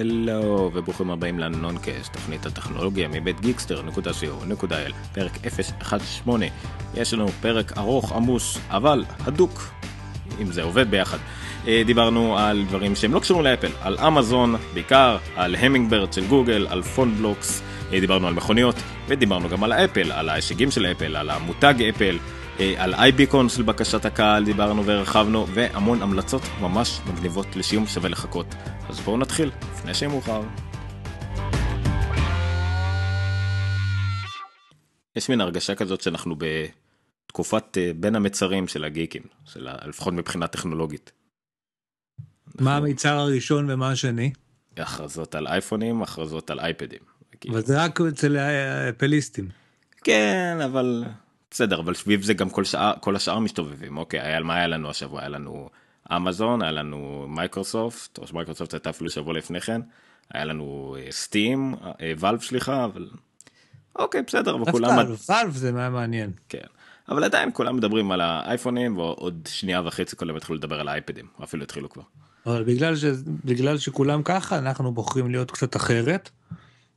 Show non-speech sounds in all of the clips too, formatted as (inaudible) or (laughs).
הלו, וברוכים הבאים לנונקאסט, תוכנית הטכנולוגיה מבית גיקסטר.co.il, פרק 018. יש לנו פרק ארוך, עמוס, אבל הדוק, אם זה עובד ביחד. אה, דיברנו על דברים שהם לא קשורים לאפל, על אמזון בעיקר, על המינגברד של גוגל, על פון בלוקס, אה, דיברנו על מכוניות, ודיברנו גם על האפל, על ההישגים של האפל, על המותג אפל. אה, על איי-ביקונס לבקשת הקהל דיברנו והרחבנו, והמון המלצות ממש מגניבות לשיום שווה לחכות. אז בואו נתחיל, לפני שיהיה מאוחר. יש מין הרגשה כזאת שאנחנו בתקופת אה, בין המצרים של הגיקים, של לפחות מבחינה טכנולוגית. מה אנחנו... המצר הראשון ומה השני? הכרזות על אייפונים, הכרזות על אייפדים. אבל זה רק אצל אה, פליסטים. כן, אבל בסדר, אבל סביב זה גם כל, שעה, כל השאר מסתובבים. אוקיי, היה, מה היה לנו השבוע? היה לנו אמזון, היה לנו מייקרוסופט, או שמייקרוסופט הייתה אפילו שבוע לפני כן, היה לנו אה, סטים, ואלף אה, שליחה אבל... אוקיי, בסדר, אבל כולם... דווקא על ואלף זה היה מעניין. כן. אבל עדיין כולם מדברים על האייפונים ועוד שנייה וחצי כולם יתחילו לדבר על האייפדים אפילו התחילו כבר. אבל בגלל, ש... בגלל שכולם ככה אנחנו בוחרים להיות קצת אחרת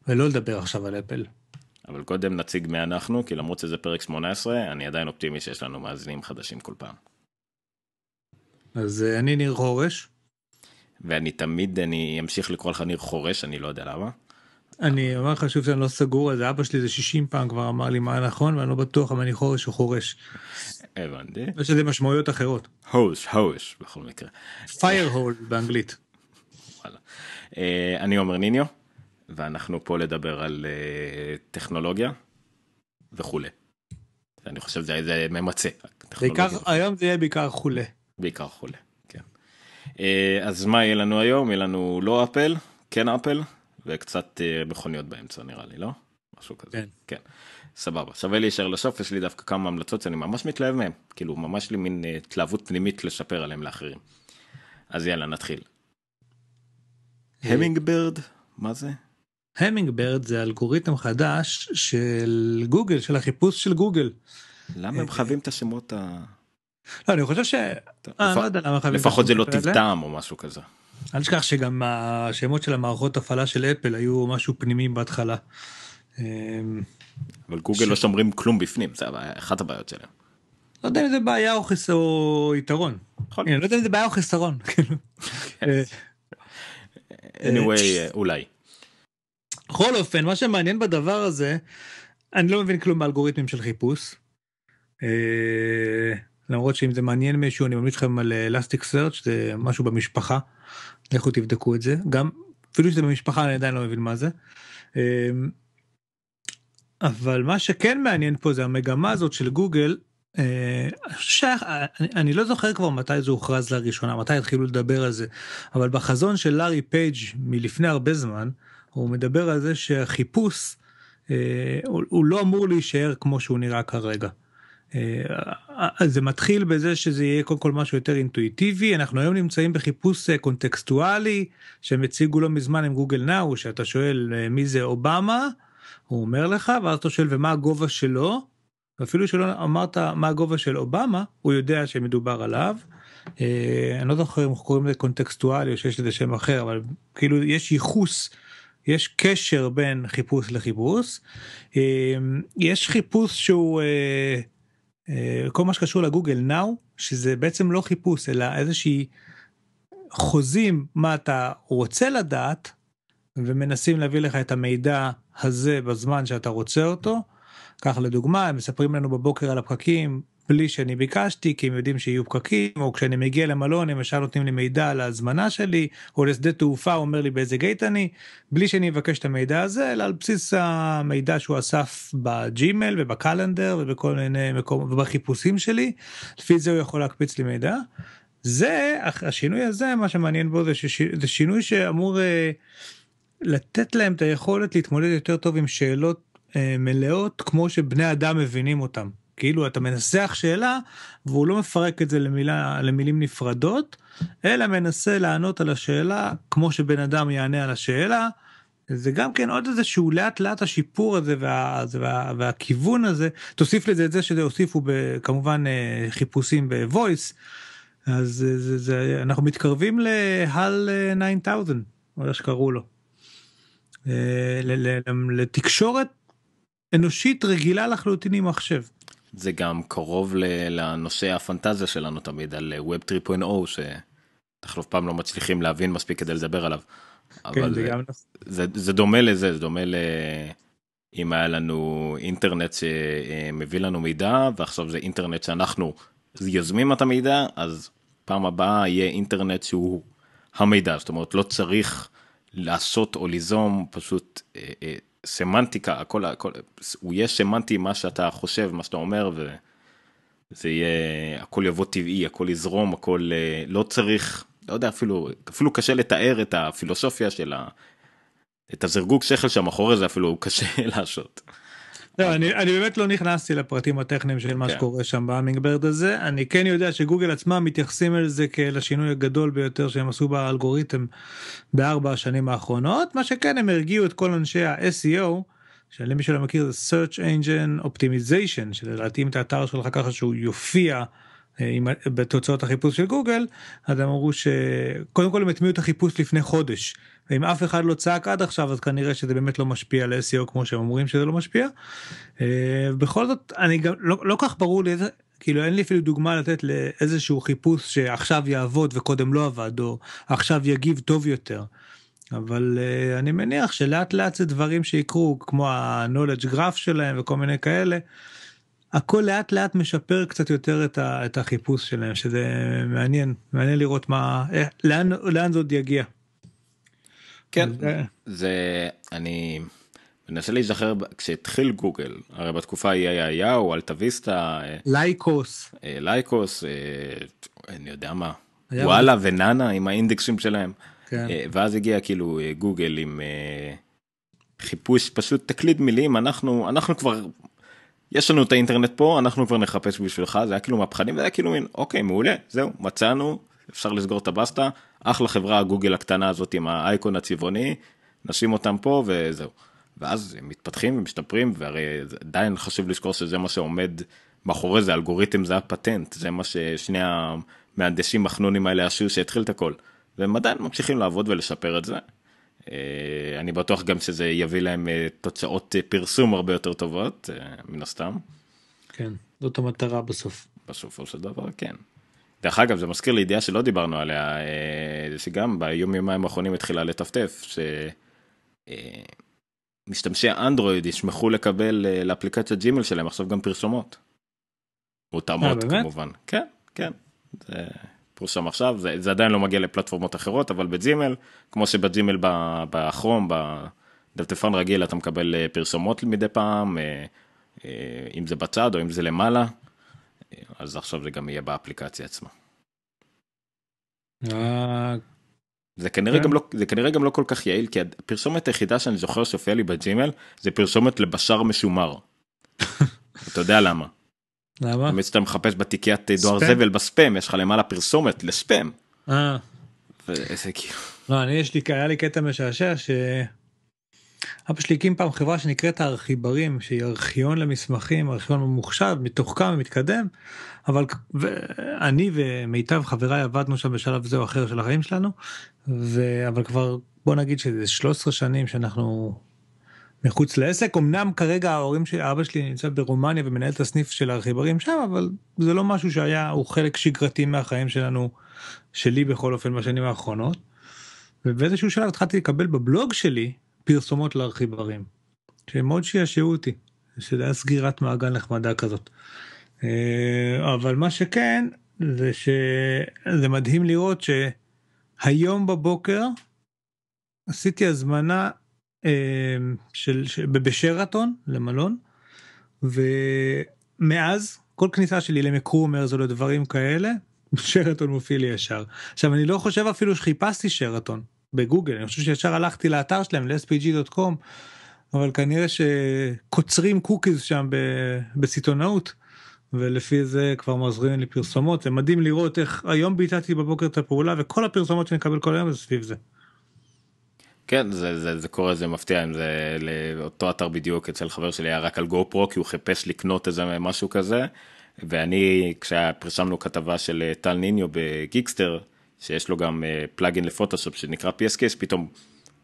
ולא לדבר עכשיו על אפל. אבל קודם נציג מי אנחנו, כי למרות שזה פרק 18, אני עדיין אופטימי שיש לנו מאזינים חדשים כל פעם. אז אה, אני ניר חורש. ואני תמיד, אני אמשיך לקרוא לך ניר חורש, אני לא יודע למה. אני אומר לך שוב שאני לא סגור, אז אבא שלי זה 60 פעם כבר אמר לי מה נכון, ואני לא בטוח אם אני חורש או חורש. הבנתי. יש לזה משמעויות אחרות. הוש, הוש, בכל מקרה. פייר הול באנגלית. אה, אני עומר ניניו. ואנחנו פה לדבר על uh, טכנולוגיה וכולי. אני חושב שזה זה ממצה. בעיקר, היום זה יהיה בעיקר חולה. בעיקר חולה, כן. Uh, אז מה יהיה לנו היום? יהיה לנו לא אפל, כן אפל, וקצת uh, מכוניות באמצע נראה לי, לא? משהו כזה. כן. כן. סבבה, שווה להישאר לסוף, יש לי דווקא כמה המלצות שאני ממש מתלהב מהן, כאילו ממש לי מין התלהבות פנימית לשפר עליהן לאחרים. אז יאללה, נתחיל. המינג ברד, מה זה? המינגברד זה אלגוריתם חדש של גוגל של החיפוש של גוגל. למה הם אה, חייבים את השמות ה... לא אני חושב ש... אה, לא יודע למה חייבים לפחות זה לא טבעם או משהו כזה. אל תשכח שגם השמות של המערכות הפעלה של אפל היו משהו פנימי בהתחלה. אה, אבל גוגל לא שומרים כלום בפנים זה אחת הבעיות שלהם. לא יודע אם זה בעיה או יתרון. אני לא יודע אם זה בעיה או חסרון. (laughs) כאילו. (laughs) אה, anyway אולי. בכל אופן, מה שמעניין בדבר הזה, אני לא מבין כלום באלגוריתמים של חיפוש. אה, למרות שאם זה מעניין מישהו אני ממליץ לכם על אה, Elastic Search זה משהו במשפחה. לכו תבדקו את זה גם אפילו שזה במשפחה אני עדיין לא מבין מה זה. אה, אבל מה שכן מעניין פה זה המגמה הזאת של גוגל. שייך, אני, אני לא זוכר כבר מתי זה הוכרז לראשונה מתי התחילו לדבר על זה אבל בחזון של לארי פייג' מלפני הרבה זמן הוא מדבר על זה שהחיפוש אה, הוא, הוא לא אמור להישאר כמו שהוא נראה כרגע. אה, זה מתחיל בזה שזה יהיה קודם כל משהו יותר אינטואיטיבי אנחנו היום נמצאים בחיפוש אה, קונטקסטואלי שהם הציגו לא מזמן עם גוגל נאו שאתה שואל מי זה אובמה הוא אומר לך ואז אתה שואל ומה הגובה שלו אפילו שלא אמרת מה הגובה של אובמה הוא יודע שמדובר עליו. אני לא זוכר אם קוראים לזה קונטקסטואלי או שיש לזה שם אחר אבל כאילו יש ייחוס יש קשר בין חיפוש לחיפוש. אה, יש חיפוש שהוא אה, אה, כל מה שקשור לגוגל נאו שזה בעצם לא חיפוש אלא איזושהי חוזים מה אתה רוצה לדעת ומנסים להביא לך את המידע הזה בזמן שאתה רוצה אותו. כך לדוגמה הם מספרים לנו בבוקר על הפקקים בלי שאני ביקשתי כי הם יודעים שיהיו פקקים או כשאני מגיע למלון הם ישר נותנים לי מידע על ההזמנה שלי או לשדה תעופה אומר לי באיזה גייט אני בלי שאני אבקש את המידע הזה אלא על בסיס המידע שהוא אסף בג'ימל ובקלנדר ובכל מיני מקומות ובחיפושים שלי לפי זה הוא יכול להקפיץ לי מידע. זה השינוי הזה מה שמעניין בו זה, שש, זה שינוי שאמור אה, לתת להם את היכולת להתמודד יותר טוב עם שאלות אה, מלאות כמו שבני אדם מבינים אותם. כאילו אתה מנסח שאלה והוא לא מפרק את זה למילה למילים נפרדות אלא מנסה לענות על השאלה כמו שבן אדם יענה על השאלה. זה גם כן עוד איזה שהוא לאט לאט השיפור הזה וה, וה, והכיוון הזה תוסיף לזה את זה שזה הוסיפו כמובן אה, חיפושים בוויס אז זה, זה, זה אנחנו מתקרבים להל 9000 אה, או איך שקראו לו. אה, לתקשורת אנושית רגילה לחלוטין עם מחשב. זה גם קרוב לנושא הפנטזיה שלנו תמיד על אה, Web 3.0 שאנחנו אף פעם לא מצליחים להבין מספיק כדי לדבר עליו. כן, אבל נכון. זה דומה לזה, זה דומה ל... אם היה לנו אינטרנט שמביא אה, לנו מידע ועכשיו זה אינטרנט שאנחנו יוזמים את המידע אז פעם הבאה יהיה אינטרנט שהוא המידע זאת אומרת לא צריך לעשות או ליזום פשוט אה, סמנטיקה, הכל, הכל, הוא יהיה סמנטי מה שאתה חושב, מה שאתה אומר, וזה יהיה, הכל יבוא טבעי, הכל יזרום, הכל אה, לא צריך, לא יודע, אפילו, אפילו קשה לתאר את הפילוסופיה של ה... את הזרגוג שכל שם שמאחורי זה אפילו קשה (laughs) לעשות. לא, אני, אני באמת לא נכנסתי לפרטים הטכניים של מה כן. שקורה שם בהמינגברד הזה אני כן יודע שגוגל עצמם מתייחסים אל זה כאל השינוי הגדול ביותר שהם עשו באלגוריתם בארבע השנים האחרונות מה שכן הם הרגיעו את כל אנשי ה-SEO שלמי שלא מכיר זה search engine optimization שלדעתי להתאים את האתר שלך ככה שהוא יופיע. אה, עם, בתוצאות החיפוש של גוגל אז הם אמרו שקודם כל הם הטמיעו את החיפוש לפני חודש ואם אף אחד לא צעק עד עכשיו אז כנראה שזה באמת לא משפיע על SEO כמו שהם אומרים שזה לא משפיע. אה, בכל זאת אני גם לא לא כך ברור לי איזה כאילו אין לי אפילו דוגמה לתת לאיזשהו חיפוש שעכשיו יעבוד וקודם לא עבד או עכשיו יגיב טוב יותר. אבל uh, אני מניח שלאט לאט זה דברים שיקרו כמו ה-knowledge graph שלהם וכל מיני כאלה. הכל לאט לאט משפר קצת יותר את, ה, את החיפוש שלהם שזה מעניין מעניין לראות מה אה, לאן לאן זה עוד יגיע. כן, אה, זה, אני מנסה להיזכר כשהתחיל גוגל, הרי בתקופה היא היה יאו, אלטוויסטה, אה, לייקוס, אה, לייקוס, אני יודע מה, וואלה ונאנה עם האינדקסים שלהם, כן. ואז הגיע כאילו גוגל עם חיפוש פשוט תקליד מילים, אנחנו, אנחנו כבר יש לנו את האינטרנט פה אנחנו כבר נחפש בשבילך זה היה כאילו מהפכנים זה היה כאילו מין אוקיי מעולה זהו מצאנו אפשר לסגור את הבסטה אחלה חברה גוגל הקטנה הזאת עם האייקון הצבעוני, נשים אותם פה וזהו. ואז הם מתפתחים ומשתפרים, והרי עדיין חשוב לזכור שזה מה שעומד מאחורי זה, אלגוריתם זה הפטנט, זה מה ששני המהנדשים החנונים האלה עשו שהתחיל את הכל. והם עדיין ממשיכים לעבוד ולשפר את זה. אה, אני בטוח גם שזה יביא להם אה, תוצאות אה, פרסום הרבה יותר טובות, מן הסתם. כן, זאת המטרה בסוף. בסופו של דבר, כן. דרך אגב, זה מזכיר לי ידיעה שלא דיברנו עליה, שגם אה, ביום יומיים האחרונים התחילה לטפטף, שמשתמשי אה, אנדרואיד ישמחו לקבל אה, לאפליקציית ג'ימל שלהם עכשיו גם פרסומות. מותאמות כמובן. כן, כן. זה... פורסם עכשיו, זה, זה עדיין לא מגיע לפלטפורמות אחרות, אבל בג'ימל, כמו שבג'ימל בכרום, בדלטפון רגיל אתה מקבל פרסומות מדי פעם, אם זה בצד או אם זה למעלה, אז עכשיו זה גם יהיה באפליקציה עצמה. אה, זה כנראה, okay. כן. גם לא, זה כנראה גם לא כל כך יעיל כי הפרסומת היחידה שאני זוכר שהופיעה לי בג'ימל זה פרסומת לבשר משומר. (laughs) אתה יודע למה. למה? באמת שאתה מחפש בתיקיית דואר זבל בספאם יש לך למעלה פרסומת לספאם. אה. ואיזה כאילו. לא אני יש לי היה לי קטע משעשע ש... אבא שלי הקים פעם חברה שנקראת הארכיברים שהיא ארכיון למסמכים ארכיון ממוחשב מתוחכם ומתקדם אבל ו... אני ומיטב חבריי עבדנו שם בשלב זה או אחר של החיים שלנו ו... אבל כבר בוא נגיד שזה 13 שנים שאנחנו מחוץ לעסק אמנם כרגע ההורים של אבא שלי נמצא ברומניה ומנהל את הסניף של הארכיברים שם אבל זה לא משהו שהיה הוא חלק שגרתי מהחיים שלנו שלי בכל אופן בשנים האחרונות. ובאיזשהו שלב התחלתי לקבל בבלוג שלי פרסומות לארכיברים. שמאוד שישעו אותי, שזה היה סגירת מעגל נחמדה כזאת. אה, אבל מה שכן, זה שזה מדהים לראות שהיום בבוקר עשיתי הזמנה אה, של, של, בשרתון למלון ומאז כל כניסה שלי למקרומרס או לדברים לא כאלה (laughs) שרתון מופיע לי ישר. עכשיו אני לא חושב אפילו שחיפשתי שרתון בגוגל אני חושב שישר הלכתי לאתר שלהם ל-spg.com אבל כנראה שקוצרים קוקיז שם בסיטונאות ולפי זה כבר מעזרים לי פרסומות זה מדהים לראות איך היום ביטלתי בבוקר את הפעולה וכל הפרסומות שאני אקבל כל היום זה סביב זה. כן זה זה זה קורה זה מפתיע אם זה לאותו אתר בדיוק אצל חבר שלי היה רק על גו פרו כי הוא חיפש לקנות איזה משהו כזה ואני כשפרשמנו כתבה של אה, טל ניניו בגיקסטר. שיש לו גם פלאגין אה, לפוטושופ שנקרא PSK, פתאום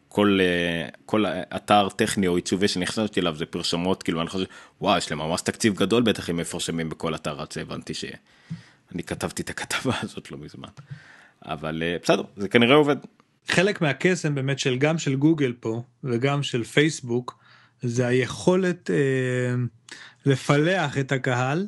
כל, אה, כל אתר טכני או עיצובי שנכנסתי אליו זה פרשמות, כאילו אני חושב, וואי, יש להם ממש תקציב גדול בטח אם מפרשמים בכל אתר אז הבנתי שאני כתבתי את הכתבה (laughs) הזאת לא מזמן. אבל אה, בסדר, זה כנראה עובד. חלק מהקסם באמת של גם של גוגל פה וגם של פייסבוק, זה היכולת אה, לפלח את הקהל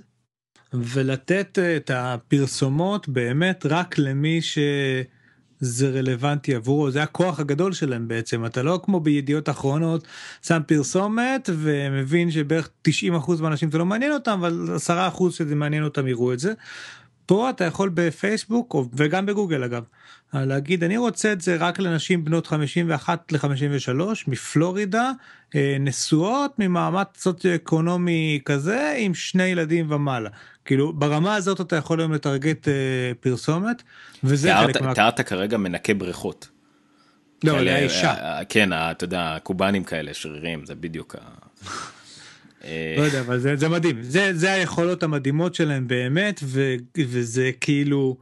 ולתת אה, את הפרסומות באמת רק למי שזה רלוונטי עבורו זה הכוח הגדול שלהם בעצם אתה לא כמו בידיעות אחרונות שם פרסומת ומבין שבערך 90% מהאנשים זה לא מעניין אותם אבל 10% שזה מעניין אותם יראו את זה. פה אתה יכול בפייסבוק וגם בגוגל אגב אה, להגיד אני רוצה את זה רק לנשים בנות 51 ל-53 מפלורידה אה, נשואות ממעמד סוציו-אקונומי כזה עם שני ילדים ומעלה כאילו ברמה הזאת אתה יכול היום לטרגט אה, פרסומת וזה תיארת, חלק מה... תיארת כרגע מנקה בריכות. לא, לאישה. כן, אתה יודע, קובנים כאלה, שרירים, זה בדיוק ה... לא יודע, אבל זה, זה מדהים. זה, זה היכולות המדהימות שלהם באמת, ו, וזה כאילו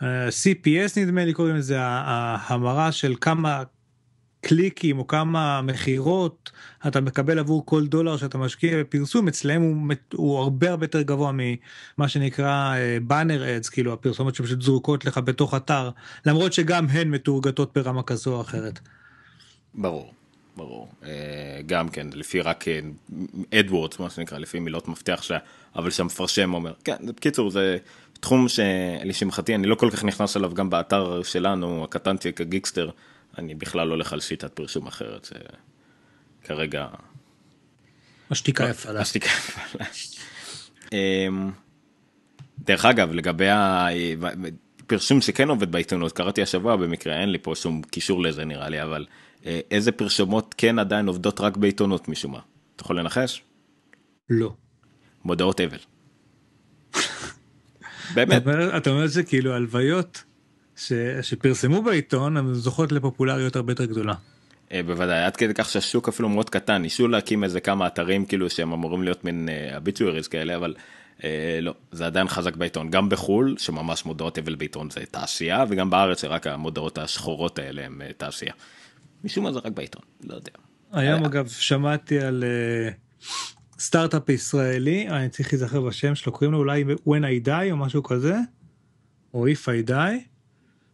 uh, אה, CPS נדמה לי קוראים לזה, ההמרה של כמה קליקים או כמה מכירות אתה מקבל עבור כל דולר שאתה משקיע בפרסום, אצלהם הוא, הוא הרבה הרבה יותר גבוה ממה שנקרא באנר uh, אדס, כאילו הפרסומות שפשוט זרוקות לך בתוך אתר, למרות שגם הן מתורגתות ברמה כזו או אחרת. ברור. ברור. אה, גם כן, לפי רק אדוורדס, אה, מה שנקרא, לפי מילות מפתח, ש... אבל שהמפרשם אומר. כן, בקיצור, זה תחום שלשמחתי אני לא כל כך נכנס אליו גם באתר שלנו, הקטנצ'יק, הגיקסטר, אני בכלל לא הולך על שיטת פרשום אחרת, שכרגע... השתיקה יפה לה. השתיקה יפה לה. אמ, דרך אגב, לגבי הפרשום שכן עובד בעיתונות, קראתי השבוע במקרה, אין לי פה שום קישור לזה נראה לי, אבל... אה, איזה פרשומות כן עדיין עובדות רק בעיתונות משום מה? אתה יכול לנחש? לא. מודעות אבל. (laughs) באמת. אתה אומר, אתה אומר כאילו הלוויות ש, שפרסמו בעיתון הן זוכות לפופולריות הרבה יותר גדולה. אה, בוודאי עד כדי כך שהשוק אפילו מאוד קטן ניסו להקים איזה כמה אתרים כאילו שהם אמורים להיות מין uh, כאלה אבל uh, לא זה עדיין חזק בעיתון גם בחול שממש מודעות אבל בעיתון זה תעשייה וגם בארץ שרק המודעות השחורות האלה הם תעשייה. משום מה זה רק בעיתון, לא יודע. היום היה... אה, אגב שמעתי על uh, סטארט-אפ ישראלי, אני צריך להיזכר בשם שלו, קוראים לו אולי When I Die או משהו כזה, או If I Die,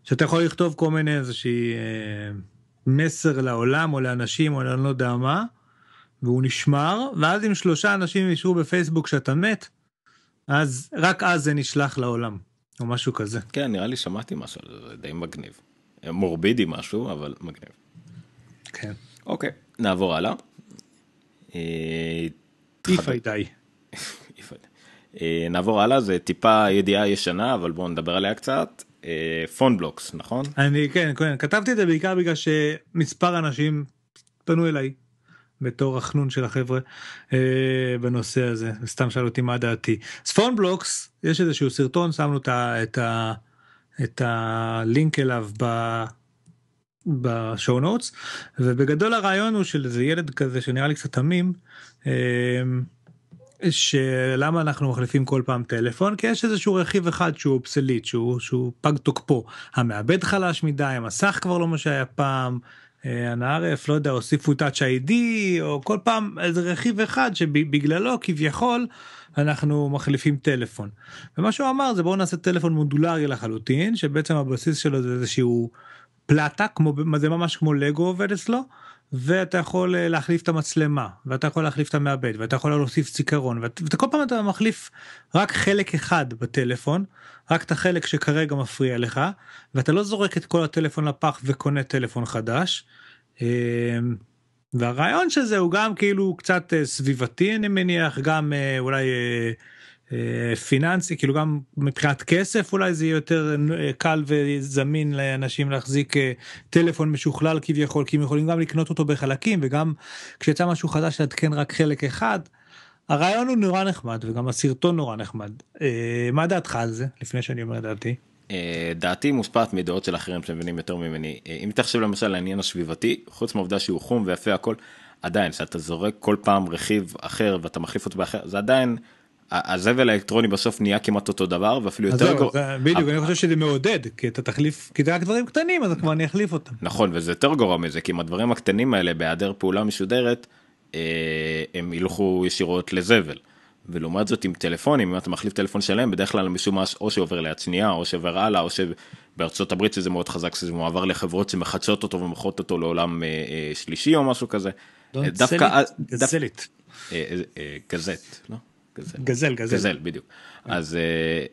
שאתה יכול לכתוב כל מיני איזושהי uh, מסר לעולם או לאנשים או אני לא יודע מה, והוא נשמר, ואז אם שלושה אנשים אישרו בפייסבוק שאתה מת, אז רק אז זה נשלח לעולם, או משהו כזה. כן, נראה לי שמעתי משהו, זה די מגניב. מורבידי משהו, אבל מגניב. כן. אוקיי, נעבור הלאה. איפאי אה, אה, די. נעבור הלאה, זה טיפה ידיעה ישנה, אבל בואו נדבר עליה קצת. פון אה, בלוקס, נכון? אני כן, כן, כתבתי את זה בעיקר בגלל שמספר אנשים פנו אליי בתור החנון של החבר'ה בנושא הזה, סתם שאלו אותי מה דעתי. אז פון בלוקס, יש איזשהו סרטון, שמנו את הלינק אליו בשואו נוטס ובגדול הרעיון הוא של איזה ילד כזה שנראה לי קצת תמים. אמ, שלמה אנחנו מחליפים כל פעם טלפון כי יש איזשהו רכיב אחד שהוא אופסליט שהוא שהוא פג תוקפו המעבד חלש מדי המסך כבר לא מה שהיה פעם. אה, הנערף לא יודע הוסיפו touch ID או כל פעם איזה רכיב אחד שבגללו כביכול אנחנו מחליפים טלפון. ומה שהוא אמר זה בואו נעשה טלפון מודולרי לחלוטין שבעצם הבסיס שלו זה איזשהו פלטה כמו זה ממש כמו לגו עובד אצלו ואתה יכול אה, להחליף את המצלמה ואתה יכול להחליף את המעבד ואתה יכול להוסיף זיכרון ואתה, ואתה כל פעם אתה מחליף רק חלק אחד בטלפון רק את החלק שכרגע מפריע לך ואתה לא זורק את כל הטלפון לפח וקונה טלפון חדש. אמ, והרעיון של זה הוא גם כאילו קצת אה, סביבתי אני מניח גם אה, אולי. אה, אה, פיננסי כאילו גם מבחינת כסף אולי זה יהיה יותר אה, קל וזמין לאנשים להחזיק אה, טלפון משוכלל כביכול כי הם יכולים גם לקנות אותו בחלקים וגם כשיצא משהו חדש לעדכן רק חלק אחד. הרעיון הוא נורא נחמד וגם הסרטון נורא נחמד מה דעתך על זה לפני שאני אומר דעתי. דעתי מושפעת מדעות של אחרים שמבינים יותר ממני אם תחשב למשל לעניין השביבתי חוץ מהעובדה שהוא חום ויפה הכל עדיין שאתה זורק כל פעם רכיב אחר ואתה מחליף אותו באחר זה עדיין הזבל האלקטרוני בסוף נהיה כמעט אותו דבר ואפילו יותר גרוע. בדיוק אה, אני חושב אה. שזה מעודד כי אתה תחליף כי זה רק דברים קטנים אז כבר אני אחליף אותם. נכון וזה יותר גרוע מזה כי אם הדברים הקטנים האלה בהיעדר פעולה משודרת אה, הם ילכו ישירות לזבל. ולעומת זאת עם טלפונים אם אתה מחליף טלפון שלם בדרך כלל משום מה או שעובר ליד שנייה או שעובר הלאה או שבארצות הברית שזה מאוד חזק שזה מועבר לחברות שמחדשות אותו ומכרות אותו לעולם אה, אה, שלישי או משהו כזה. לא, דווקא גזלת. גזלת. גזט. לא? גזל. גזל, גזל. גזל, בדיוק. אז אה,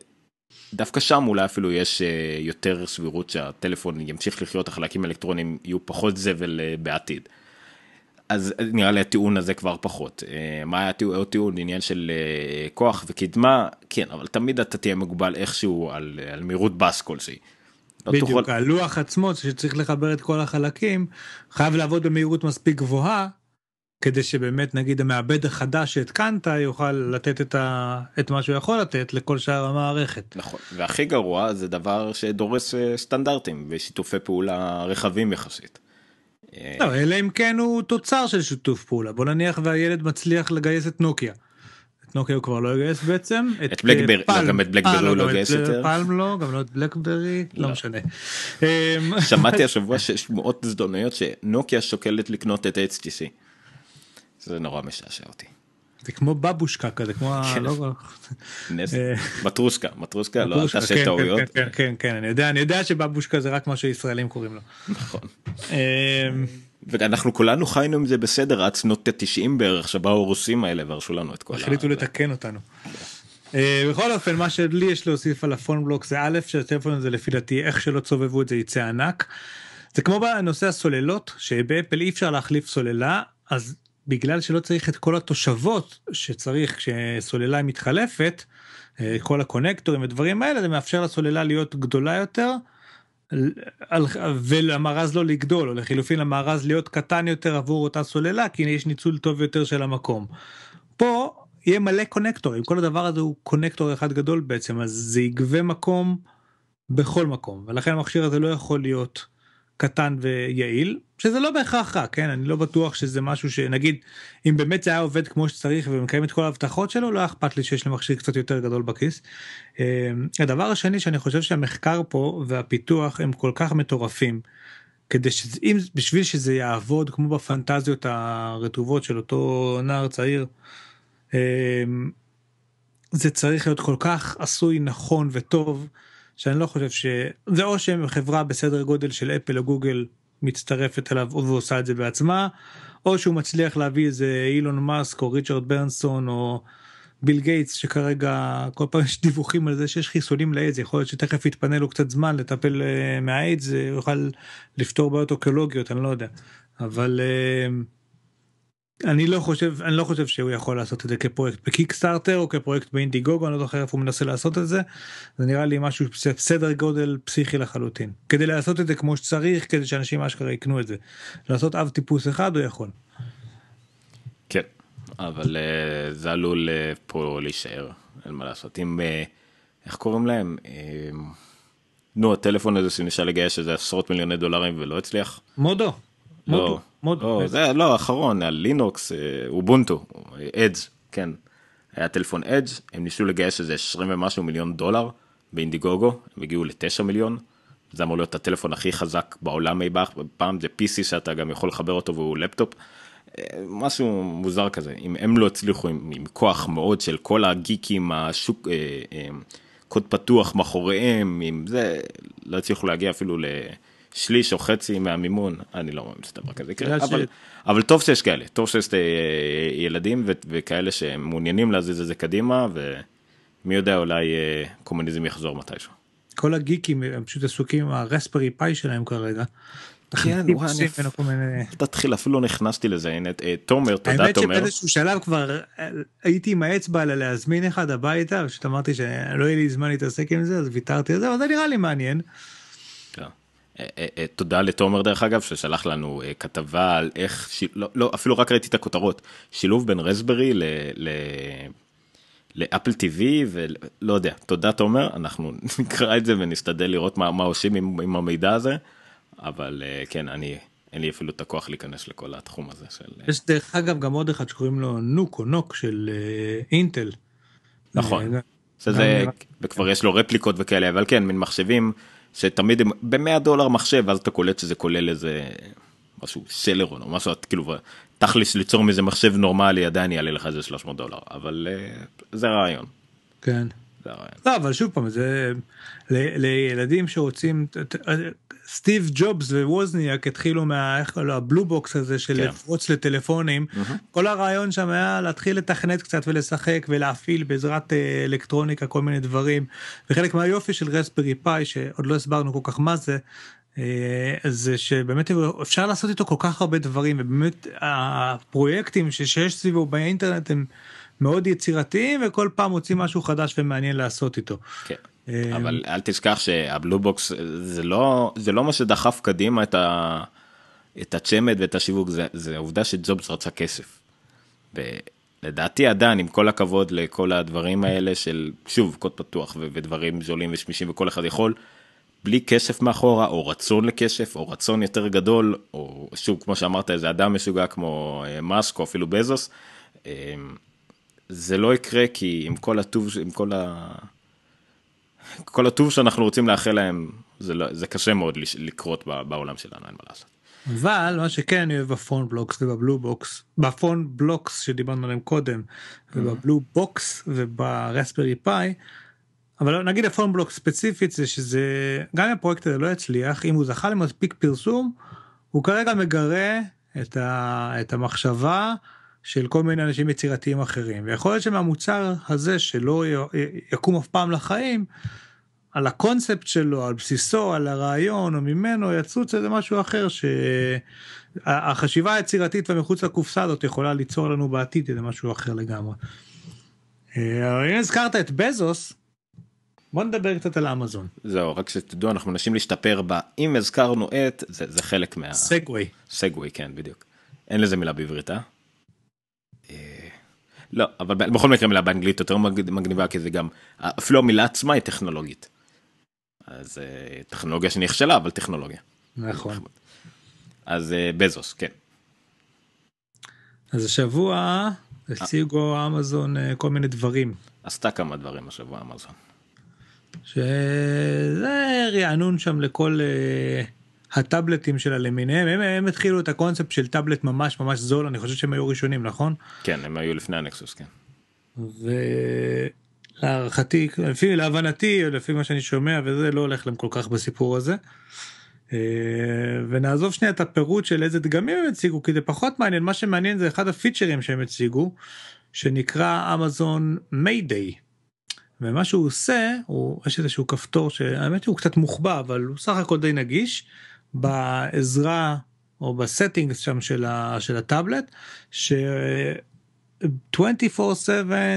דווקא שם אולי אפילו יש אה, יותר סבירות שהטלפון ימשיך לחיות, החלקים האלקטרונים יהיו פחות זבל אה, בעתיד. אז נראה לי הטיעון הזה כבר פחות. מה היה הטיעון? טיעון עניין של כוח וקדמה, כן, אבל תמיד אתה תהיה מוגבל איכשהו על, על מהירות בס כלשהי. לא בדיוק, לא תוכל... הלוח עצמו שצריך לחבר את כל החלקים, חייב לעבוד במהירות מספיק גבוהה, כדי שבאמת נגיד המעבד החדש שהתקנת יוכל לתת את, ה... את מה שהוא יכול לתת לכל שאר המערכת. נכון, והכי גרוע זה דבר שדורס אה, סטנדרטים ושיתופי פעולה רחבים יחסית. אה, לא, אלא אם כן הוא תוצר של שיתוף פעולה בוא נניח והילד מצליח לגייס את נוקיה. את נוקיה הוא כבר לא יגייס בעצם את את בלקברי אה, לא, גם את בלקברי לא, הוא לא יגייס לא יותר פלם לא גם לא את בלקברי לא, לא משנה. שמעתי השבוע שיש שמועות זדוניות שנוקיה שוקלת לקנות את HTC. זה נורא משעשע אותי. זה כמו בבושקה כזה כמו ה... כן. לא- נס אה, מטרושקה מטרושקה לא אל תעשה כן, טעויות כן, כן כן אני יודע אני יודע שבבושקה זה רק מה שישראלים קוראים לו. נכון. אמ, ואנחנו כולנו חיינו עם זה בסדר עד שנות ה-90 בערך שבאו הרוסים האלה והרשו לנו את כל ה... החליטו לתקן אותנו. אה, בכל אופן מה שלי יש להוסיף על הפון בלוק זה א' שהטלפון הזה לפי דעתי איך שלא צובבו את זה יצא ענק. זה כמו בנושא הסוללות שבאפל אי אפשר להחליף סוללה אז בגלל שלא צריך את כל התושבות שצריך כשסוללה מתחלפת, אה, כל הקונקטורים ודברים האלה, זה מאפשר לסוללה להיות גדולה יותר. ולמארז לא לגדול או לחילופין למארז להיות קטן יותר עבור אותה סוללה כי הנה יש ניצול טוב יותר של המקום. פה יהיה מלא קונקטורים כל הדבר הזה הוא קונקטור אחד גדול בעצם אז זה יגבה מקום בכל מקום ולכן המכשיר הזה לא יכול להיות קטן ויעיל שזה לא בהכרח רע כן אני לא בטוח שזה משהו שנגיד אם באמת זה היה עובד כמו שצריך ומקיים את כל ההבטחות שלו לא אכפת לי שיש למכשיר קצת יותר גדול בכיס. אמ, הדבר השני שאני חושב שהמחקר פה והפיתוח הם כל כך מטורפים. כדי שאם בשביל שזה יעבוד כמו בפנטזיות הרטובות של אותו נער צעיר. אמ, זה צריך להיות כל כך עשוי נכון וטוב שאני לא חושב ש... זה או שהם חברה בסדר גודל של אפל או גוגל מצטרפת אליו ועושה את זה בעצמה, או שהוא מצליח להביא איזה אילון מאסק או ריצ'רד ברנסון או ביל גייטס שכרגע כל פעם יש דיווחים על זה שיש חיסונים לאיידס יכול להיות שתכף יתפנה לו קצת זמן לטפל אה, מהאיידס הוא יוכל לפתור בעיות אוקולוגיות אני לא יודע אבל. Uh, אני לא חושב אני לא חושב שהוא יכול לעשות את זה כפרויקט בקיקסטארטר או כפרויקט באינדיגוגו אני לא זוכר איפה הוא מנסה לעשות את זה זה נראה לי משהו בסדר גודל פסיכי לחלוטין כדי לעשות את זה כמו שצריך כדי שאנשים אשכרה יקנו את זה לעשות אב טיפוס אחד הוא יכול. כן אבל uh, זה עלול uh, פה להישאר אין מה לעשות אם uh, איך קוראים להם. נו הטלפון הזה שנשאר לגייס איזה עשרות מיליוני דולרים ולא הצליח. מודו. לא. מודו. מאוד. או, לא, זה לא האחרון, הלינוקס, אה, אובונטו, אדג', כן. היה טלפון אדג', הם ניסו לגייס איזה 20 ומשהו מיליון דולר באינדיגוגו, הם הגיעו ל-9 מיליון. זה אמור להיות הטלפון הכי חזק בעולם אי פעם, זה PC שאתה גם יכול לחבר אותו והוא לפטופ. אה, משהו מוזר כזה, אם הם לא הצליחו עם, עם כוח מאוד של כל הגיקים, השוק, אה, אה, קוד פתוח מאחוריהם, אם זה, לא הצליחו להגיע אפילו ל... שליש או חצי מהמימון, אני לא מאמין שדבר כזה יקרה, אבל, אבל טוב שיש כאלה, טוב שיש אה, ילדים ו- וכאלה שמעוניינים להזיז את זה קדימה, ומי יודע, אולי אה, קומוניזם יחזור מתישהו. כל הגיקים הם פשוט עסוקים עם הרספרי פאי שלהם כרגע. תתחיל אפילו לא נכנסתי לזה הנה אה, תומר תודה תומר. האמת שבאיזשהו שלב כבר הייתי עם האצבע להזמין אחד הביתה פשוט אמרתי שלא יהיה לי זמן להתעסק עם זה אז ויתרתי על זה אבל זה נראה לי מעניין. אה, אה, אה, תודה לתומר דרך אגב ששלח לנו כתבה על איך לא, לא אפילו רק ראיתי את הכותרות שילוב בין רסברי ל, ל, לאפל טיווי ולא יודע תודה תומר אנחנו (laughs) נקרא את זה ונשתדל לראות מה, מה עושים עם, עם המידע הזה אבל כן אני אין לי אפילו את הכוח להיכנס לכל התחום הזה של יש דרך אגב גם עוד אחד שקוראים לו נוק או נוק של אינטל נכון. שזה וכבר יש לו רפליקות וכאלה אבל כן מין מחשבים שתמיד הם ב-100 דולר מחשב ואז אתה קולט שזה כולל איזה משהו סלרון או משהו כאילו תכלס ליצור מזה מחשב נורמלי עדיין יעלה לך איזה 300 דולר אבל אה, זה רעיון. כן. זה רעיון. לא אבל שוב פעם זה ל, לילדים שרוצים סטיב ג'ובס ווזניאק התחילו מה... איך קוראים לו? הבלו בוקס הזה של כן. לפרוץ לטלפונים. Mm-hmm. כל הרעיון שם היה להתחיל לתכנת קצת ולשחק ולהפעיל בעזרת אה, אלקטרוניקה כל מיני דברים. וחלק מהיופי של רספרי פאי שעוד לא הסברנו כל כך מה זה. אה, זה שבאמת אפשר לעשות איתו כל כך הרבה דברים ובאמת הפרויקטים שיש סביבו באינטרנט הם מאוד יצירתיים וכל פעם מוצאים משהו חדש ומעניין לעשות איתו. כן. אבל אמ, אל תשכח שהבלובוקס זה לא זה לא מה שדחף קדימה את, ה, את הצמד ואת השיווק זה, זה העובדה שג'ובס רצה כסף. ולדעתי עדיין עם כל הכבוד לכל הדברים האלה של שוב קוד פתוח ו- ודברים זולים ושמישים וכל אחד יכול. בלי כסף מאחורה או רצון לכסף או רצון יותר גדול או שוב כמו שאמרת איזה אדם משוגע כמו אה, מאסק או אפילו בזוס. אמ, זה לא יקרה כי עם כל הטוב עם כל ה... כל הטוב שאנחנו רוצים לאחל להם זה, לא, זה קשה מאוד לקרות בעולם שלנו אין מה לעשות. אבל מה שכן אני אוהב בפון בלוקס ובבלו בוקס בפון בלוקס שדיברנו עליהם קודם ובבלו בוקס וברספרי פאי. אבל נגיד הפון בלוקס ספציפית זה שזה גם אם הפרויקט הזה לא יצליח אם הוא זכה למספיק פרסום הוא כרגע מגרה את, ה, את המחשבה של כל מיני אנשים יצירתיים אחרים ויכול להיות שמהמוצר הזה שלא יקום אף פעם לחיים על הקונספט שלו על בסיסו על הרעיון או ממנו יצוץ איזה משהו אחר שהחשיבה היצירתית ומחוץ לקופסה הזאת יכולה ליצור לנו בעתיד איזה משהו אחר לגמרי. אם אה, הזכרת את בזוס. בוא נדבר קצת על אמזון. זהו, רק שתדעו, אנחנו מנסים להשתפר ב... אם הזכרנו את, זה, זה חלק מה... סגווי. סגווי, כן, בדיוק. אין לזה מילה בעברית, אה? אה, לא, אבל בכל מקרה מילה באנגלית יותר מגניבה, כי זה גם, אה, אפילו המילה עצמה היא טכנולוגית. אז אה, טכנולוגיה שנכשלה, אבל טכנולוגיה. נכון. אז בזוס, כן. אז השבוע הציגו אמזון כל מיני דברים. עשתה כמה דברים השבוע אמזון. שזה רענון שם לכל הטאבלטים שלה למיניהם הם, הם התחילו את הקונספט של טאבלט ממש ממש זול אני חושב שהם היו ראשונים נכון? כן הם היו לפני הנקסוס כן. ולהערכתי לפי להבנתי לפי מה שאני שומע וזה לא הולך להם כל כך בסיפור הזה. אה, ונעזוב שנייה את הפירוט של איזה דגמים הם הציגו כי זה פחות מעניין מה שמעניין זה אחד הפיצ'רים שהם הציגו שנקרא אמזון מיידיי. ומה שהוא עושה הוא יש איזשהו כפתור שהאמת שהוא קצת מוחבא אבל הוא סך הכל די נגיש בעזרה או בסטינג שם של, ה, של הטאבלט ש 24/7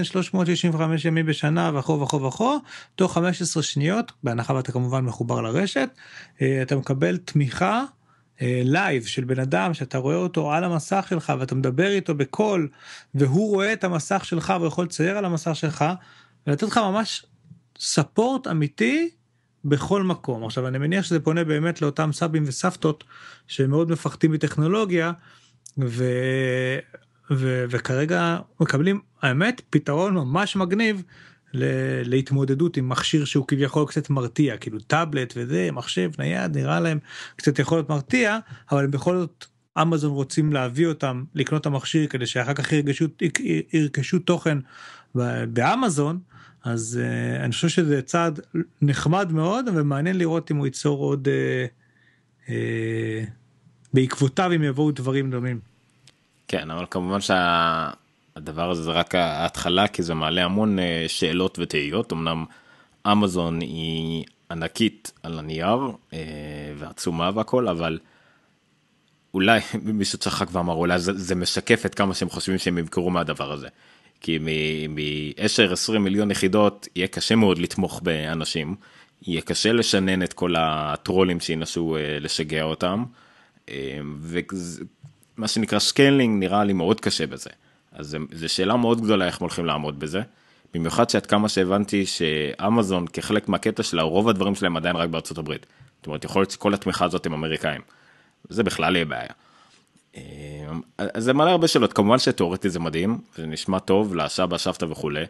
365 ימים בשנה וכו' וכו' וכו' תוך 15 שניות בהנחה ואתה כמובן מחובר לרשת אה, אתה מקבל תמיכה לייב אה, של בן אדם שאתה רואה אותו על המסך שלך ואתה מדבר איתו בקול והוא רואה את המסך שלך ויכול לצייר על המסך שלך ולתת לך ממש ספורט אמיתי בכל מקום. עכשיו אני מניח שזה פונה באמת לאותם סבים וסבתות שמאוד מפחדים מטכנולוגיה ו... ו... וכרגע מקבלים האמת פתרון ממש מגניב ל... להתמודדות עם מכשיר שהוא כביכול קצת מרתיע כאילו טאבלט וזה מחשב נייד נראה להם קצת יכול להיות מרתיע אבל בכל זאת אמזון רוצים להביא אותם לקנות את המכשיר כדי שאחר כך ירכשו, ירכשו תוכן באמזון. אז uh, אני חושב שזה צעד נחמד מאוד ומעניין לראות אם הוא ייצור עוד uh, uh, בעקבותיו אם יבואו דברים דומים. כן אבל כמובן שהדבר שה... הזה זה רק ההתחלה כי זה מעלה המון uh, שאלות ותהיות אמנם אמזון היא ענקית על הנייר uh, ועצומה והכל אבל. אולי (laughs) מישהו צחק ואמר אולי זה, זה משקף את כמה שהם חושבים שהם ימכרו מהדבר הזה. כי מאשר 20 מיליון יחידות יהיה קשה מאוד לתמוך באנשים, יהיה קשה לשנן את כל הטרולים שינסו אה, לשגע אותם, אה, ומה שנקרא סקיילינג נראה לי מאוד קשה בזה. אז זו שאלה מאוד גדולה איך הם הולכים לעמוד בזה. במיוחד שעד כמה שהבנתי שאמזון כחלק מהקטע שלה רוב הדברים שלהם עדיין רק בארצות הברית. זאת אומרת יכול להיות שכל התמיכה הזאת הם אמריקאים. זה בכלל יהיה בעיה. אה, אז זה מעלה הרבה שאלות כמובן שתיאורטית זה מדהים זה נשמע טוב לסבא סבתא וכולי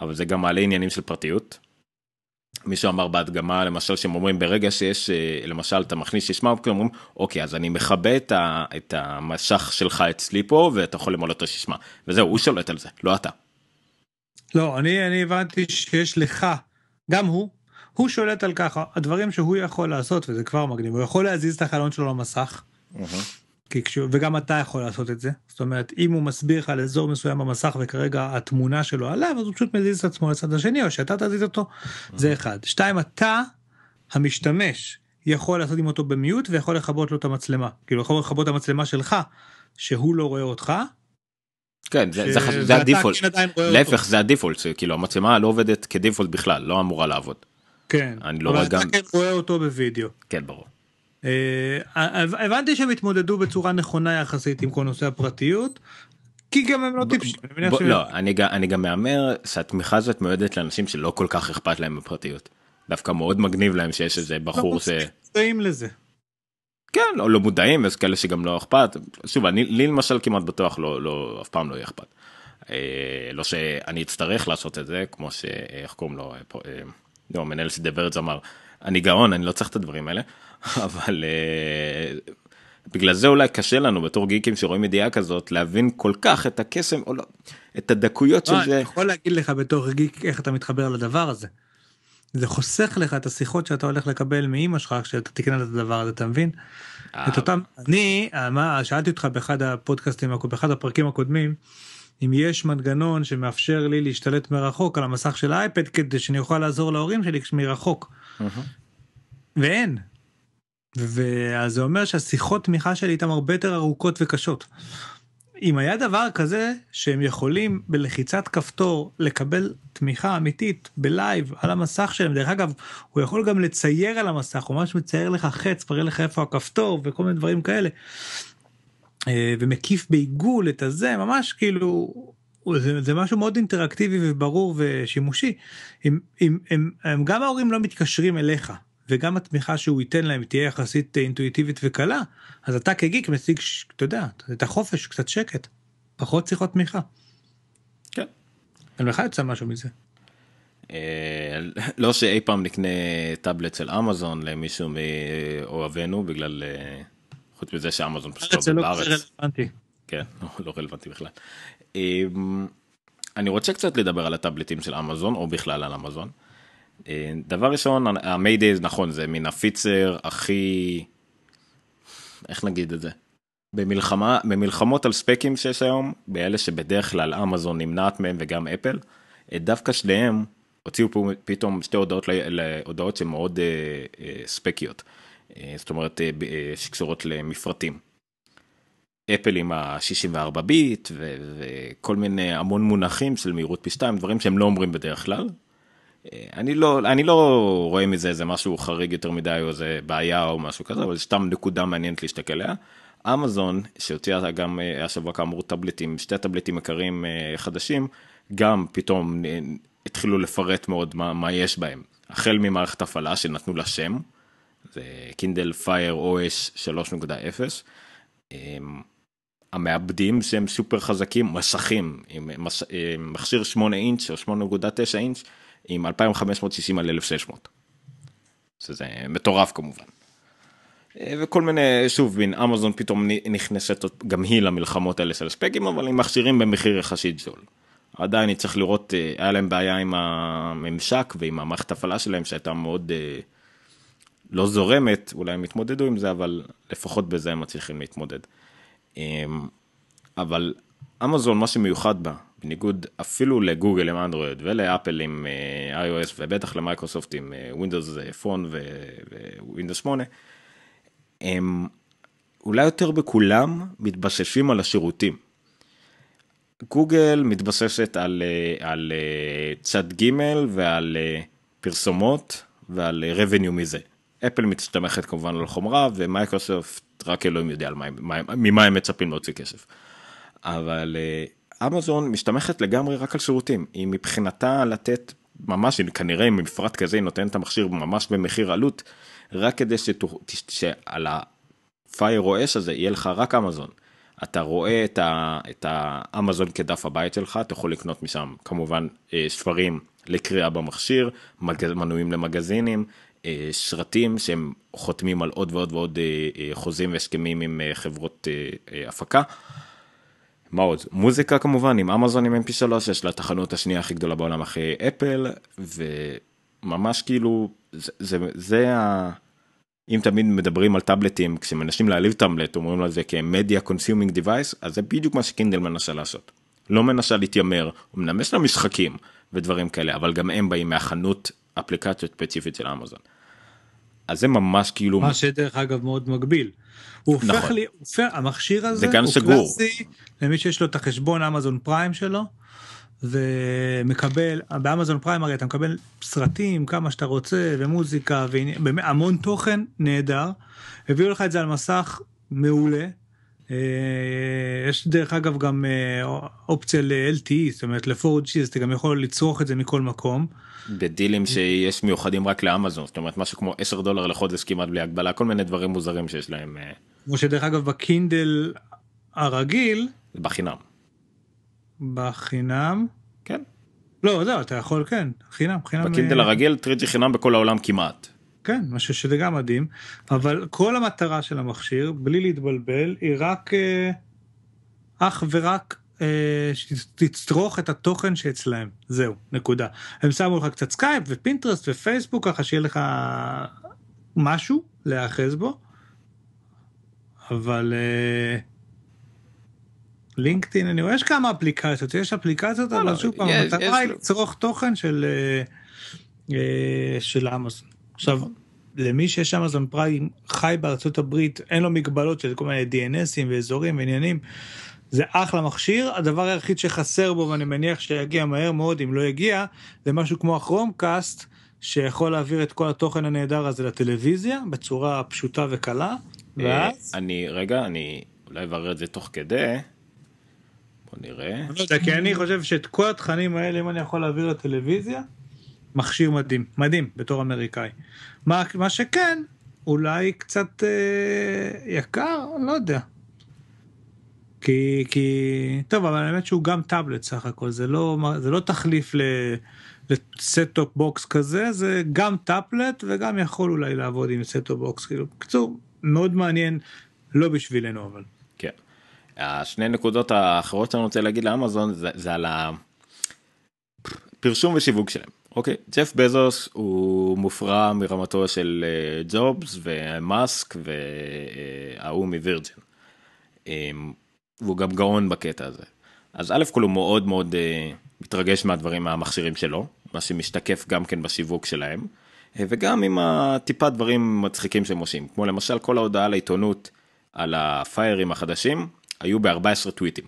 אבל זה גם מעלה עניינים של פרטיות. מישהו אמר בהדגמה למשל שהם אומרים ברגע שיש אה, למשל אתה מכניס שיש ששמע אומרים אוקיי אז אני מכבה את, את המשך שלך אצלי פה ואתה יכול למלא את הששמע וזהו הוא שולט על זה לא אתה. לא אני אני הבנתי שיש לך גם הוא הוא שולט על ככה הדברים שהוא יכול לעשות וזה כבר מגניב הוא יכול להזיז את החלון שלו למסך. Mm-hmm. כי כש... וגם אתה יכול לעשות את זה זאת אומרת אם הוא מסביר לך על אזור מסוים במסך וכרגע התמונה שלו עליו אז הוא פשוט מזיז את עצמו לצד השני או שאתה תזיז אותו זה אחד שתיים אתה המשתמש יכול לעשות עם אותו במיוט ויכול לכבות לו את המצלמה כאילו יכול לכבות את המצלמה שלך שהוא לא רואה אותך. כן זה, ש... זה, זה הדיפולט כן להפך זה הדיפולט כאילו המצלמה לא עובדת כדיפולט בכלל לא אמורה לעבוד. כן אני לא רואה גם. אבל אתה כן רואה אותו בווידאו. כן ברור. אה, הבנתי שהם התמודדו בצורה נכונה יחסית עם כל נושא הפרטיות. כי גם הם לא טיפשים. לא, אני גם מהמר שהתמיכה הזאת מיועדת לאנשים שלא כל כך אכפת להם בפרטיות. דווקא מאוד מגניב להם שיש איזה לא בחור ש... מודעים לזה. כן, או לא מודעים, יש כאלה שגם לא אכפת. שוב, אני, לי למשל כמעט בטוח לא, לא, אף פעם לא יהיה אכפת. אה, לא שאני אצטרך לעשות את זה, כמו ש... איך קוראים לו? אה, פה, אה, לא, מנהל סידברדס אמר, אני גאון, אני לא צריך את הדברים האלה. אבל אה, בגלל זה אולי קשה לנו בתור גיקים שרואים ידיעה כזאת להבין כל כך את הקסם או לא, את הדקויות של לא, זה. אני יכול להגיד לך בתור גיק איך אתה מתחבר לדבר הזה. זה חוסך לך את השיחות שאתה הולך לקבל מאימא שלך כשאתה תקנה את הדבר הזה אתה מבין? אה. את אותם אני אה, מה שאלתי אותך באחד הפודקאסטים באחד הפרקים הקודמים. אם יש מנגנון שמאפשר לי להשתלט מרחוק על המסך של האייפד כדי שאני אוכל לעזור להורים שלי מרחוק. ואין ואז זה אומר שהשיחות תמיכה שלי איתם הרבה יותר ארוכות וקשות. אם היה דבר כזה שהם יכולים בלחיצת כפתור לקבל תמיכה אמיתית בלייב על המסך שלהם דרך אגב הוא יכול גם לצייר על המסך הוא ממש מצייר לך חץ מראה לך איפה הכפתור וכל מיני דברים כאלה. אה, ומקיף בעיגול את הזה ממש כאילו זה, זה משהו מאוד אינטראקטיבי וברור ושימושי אם, אם הם, הם גם ההורים לא מתקשרים אליך וגם התמיכה שהוא ייתן להם תהיה יחסית אינטואיטיבית וקלה, אז אתה כגיק משיג, אתה יודע, את החופש, קצת שקט, פחות צריכות תמיכה. כן. גם לך יצא משהו מזה. אה, לא שאי פעם נקנה טאבלט של אמזון למישהו מאוהבינו בגלל אה, חוץ מזה שאמזון פשוט לא, לא בארץ. לא רלוונטי. כן, (laughs) לא, לא רלוונטי בכלל. אה, אני רוצה קצת לדבר על הטאבלטים של אמזון או בכלל על אמזון. אה, דבר ראשון, המיידי נכון, זה מן הפיצר הכי... איך נגיד את זה? במלחמה, במלחמות על ספקים שיש היום, באלה שבדרך כלל אמזון נמנעת מהם וגם אפל, אה, דווקא שניהם הוציאו פה פתאום שתי הודעות הודעות שמאוד אה, אה, ספקיות, אה, זאת אומרת אה, אה, שקשורות למפרטים. אפל עם ה-64 ביט וכל מיני המון מונחים של מהירות פי 2, דברים שהם לא אומרים בדרך כלל, אה, אני לא, אני לא רואה מזה איזה משהו חריג יותר מדי או איזה בעיה או משהו כזה, אבל סתם נקודה מעניינת להסתכל עליה. אמזון, שהוציאה גם אה, השבוע כאמור טאבלטים, שתי טאבלטים עיקריים אה, חדשים, גם פתאום התחילו לפרט מאוד מה, מה יש בהם. החל ממערכת הפעלה שנתנו לה שם, זה קינדל פייר OS 3.0. המעבדים שהם סופר חזקים, מסכים, עם מש, מכשיר 8 אינץ' או 8.9 אינץ', עם 2560 על 1,600. שזה מטורף כמובן. אה, וכל מיני, שוב, בין אמזון פתאום נכנסת גם היא למלחמות האלה של הספקים, אבל עם מכשירים במחיר יחסית זול. עדיין צריך לראות, אה, היה להם בעיה עם הממשק ועם המערכת הפעלה שלהם שהייתה מאוד אה, לא זורמת, אולי הם התמודדו עם זה, אבל לפחות בזה הם מצליחים להתמודד. אמ, אבל אמזון, מה שמיוחד בה, בניגוד אפילו לגוגל עם אנדרואיד ולאפל עם אה, iOS ובטח למייקרוסופט עם ווינדוס פון ווינדוס 8, הם אולי יותר בכולם מתבססים על השירותים. גוגל מתבססת על, אה, על אה, צד ג' ועל פרסומות ועל revenue מזה. אפל מצטמכת כמובן על חומרה ומייקרוסופט רק אלוהים יודע מה, מה, ממה הם מצפים להוציא כסף. אבל אמזון משתמכת לגמרי רק על שירותים, היא מבחינתה לתת ממש, כנראה עם מפרט כזה היא נותנת את המכשיר ממש במחיר עלות, רק כדי שתו, שעל ה-fire OS הזה יהיה לך רק אמזון. אתה רואה את, ה, את האמזון כדף הבית שלך, אתה יכול לקנות משם כמובן אה, שפרים לקריאה במכשיר, מג, מנויים למגזינים, אה, שרתים שהם חותמים על עוד ועוד ועוד אה, חוזים והסכמים עם חברות הפקה. מה עוד? מוזיקה כמובן עם אמזון עם mp3 יש לה תחנות השנייה הכי גדולה בעולם אחרי אפל וממש כאילו זה זה, זה ה... אם תמיד מדברים על טאבלטים כשמנסים להעליב טאבלט אומרים לזה כמדיה קונסיומינג דיווייס אז זה בדיוק מה שקינדל מנסה לעשות. לא מנסה להתיימר, הוא מנמס לה משחקים ודברים כאלה אבל גם הם באים מהחנות אפליקציות ספציפית של אמזון. אז זה ממש כאילו מה שדרך אגב מאוד מגביל. הוא הופך נכון. לי, הופך, המכשיר הזה הוא סגור. קלאסי למי שיש לו את החשבון אמזון פריים שלו ומקבל באמזון פריים הרי אתה מקבל סרטים כמה שאתה רוצה ומוזיקה והמון תוכן נהדר הביאו לך את זה על מסך מעולה. אה, יש דרך אגב גם אה, אופציה ל-LTE, זאת אומרת ל-4G, אז אתה גם יכול לצרוך את זה מכל מקום. בדילים שיש מיוחדים רק לאמזון, זאת אומרת משהו כמו 10 דולר לחודש כמעט בלי הגבלה, כל מיני דברים מוזרים שיש להם. אה. כמו שדרך אגב בקינדל הרגיל בחינם. בחינם? כן. לא, לא, אתה יכול, כן, חינם, חינם. בקינדל אה, הרגיל טריג'י חינם בכל העולם כמעט. כן, משהו שזה גם מדהים, אבל כל המטרה של המכשיר, בלי להתבלבל, היא רק, אה, אך ורק אה, שתצרוך את התוכן שאצלהם, זהו, נקודה. הם שמו לך קצת סקייפ ופינטרסט ופייסבוק, ככה שיהיה לך משהו להיאחז בו, אבל... אה, לינקדאין אני רואה יש כמה אפליקציות יש אפליקציות לא, אבל לא, שוב פעם המטרה היא לצרוך תוכן של אה, אה, של אמזון. עכשיו למי שיש אמזון פריים חי בארצות הברית אין לו מגבלות של כל מיני DNSים ואזורים ועניינים. זה אחלה מכשיר הדבר היחיד שחסר בו ואני מניח שיגיע מהר מאוד אם לא יגיע זה משהו כמו הכרומקאסט שיכול להעביר את כל התוכן הנהדר הזה לטלוויזיה בצורה פשוטה וקלה. אה, ואז... אני רגע אני אולי אברר את זה תוך כדי בוא נראה. לא יודע, כי אני חושב שאת כל התכנים האלה, אם אני יכול להעביר לטלוויזיה, מכשיר מדהים, מדהים בתור אמריקאי. מה, מה שכן, אולי קצת אה, יקר, לא יודע. כי, כי, טוב, אבל האמת שהוא גם טאבלט סך הכל, זה לא, זה לא תחליף ל... לסט-טופ בוקס כזה זה גם טאפלט וגם יכול אולי לעבוד עם סט-טופ בוקס כאילו קצור מאוד מעניין לא בשבילנו אבל. השני נקודות האחרות שאני רוצה להגיד לאמזון זה, זה על הפרשום ושיווק שלהם. אוקיי, ג'ף בזוס הוא מופרע מרמתו של אה, ג'ובס ומאסק וההוא מווירג'ן. אמ, והוא גם גאון בקטע הזה. אז א' כל הוא מאוד מאוד אה, מתרגש מהדברים המכשירים שלו, מה שמשתקף גם כן בשיווק שלהם, אה, וגם עם הטיפה דברים מצחיקים שהם עושים, כמו למשל כל ההודעה לעיתונות על הפיירים החדשים, היו ב-14 טוויטים.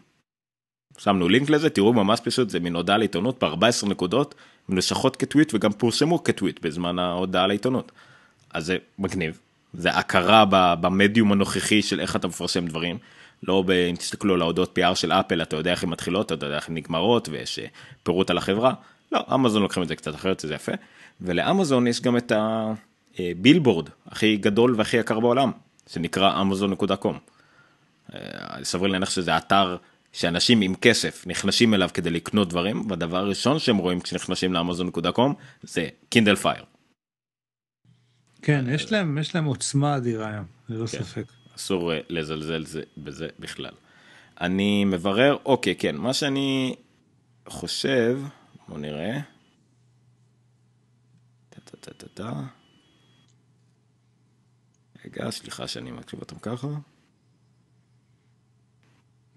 שמנו לינק לזה, תראו ממש פשוט, זה מין הודעה לעיתונות ב-14 נקודות, מנוסחות כטוויט וגם פורסמו כטוויט בזמן ההודעה לעיתונות. אז זה מגניב, זה הכרה במדיום הנוכחי של איך אתה מפרסם דברים. לא ב... אם תסתכלו על ההודעות PR של אפל, אתה יודע איך הן מתחילות, אתה יודע איך הן נגמרות, ויש אה, פירוט על החברה. לא, אמזון לוקחים את זה קצת אחרת, זה יפה. ולאמזון יש גם את הבילבורד אה, הכי גדול והכי יקר בעולם, שנקרא amazon.com. אה, סביר להניח שזה אתר שאנשים עם כסף נכנסים אליו כדי לקנות דברים, והדבר הראשון שהם רואים כשנכנסים לאמזון נקודה קום זה קינדל פייר. כן, יש להם, יש להם עוצמה אדירה היום, ללא כן. ספק. אסור אה, לזלזל זה, בזה בכלל. אני מברר, אוקיי, כן, מה שאני חושב, בואו נראה. טה-טה-טה-טה. רגע, סליחה שאני מקשיב אותם ככה.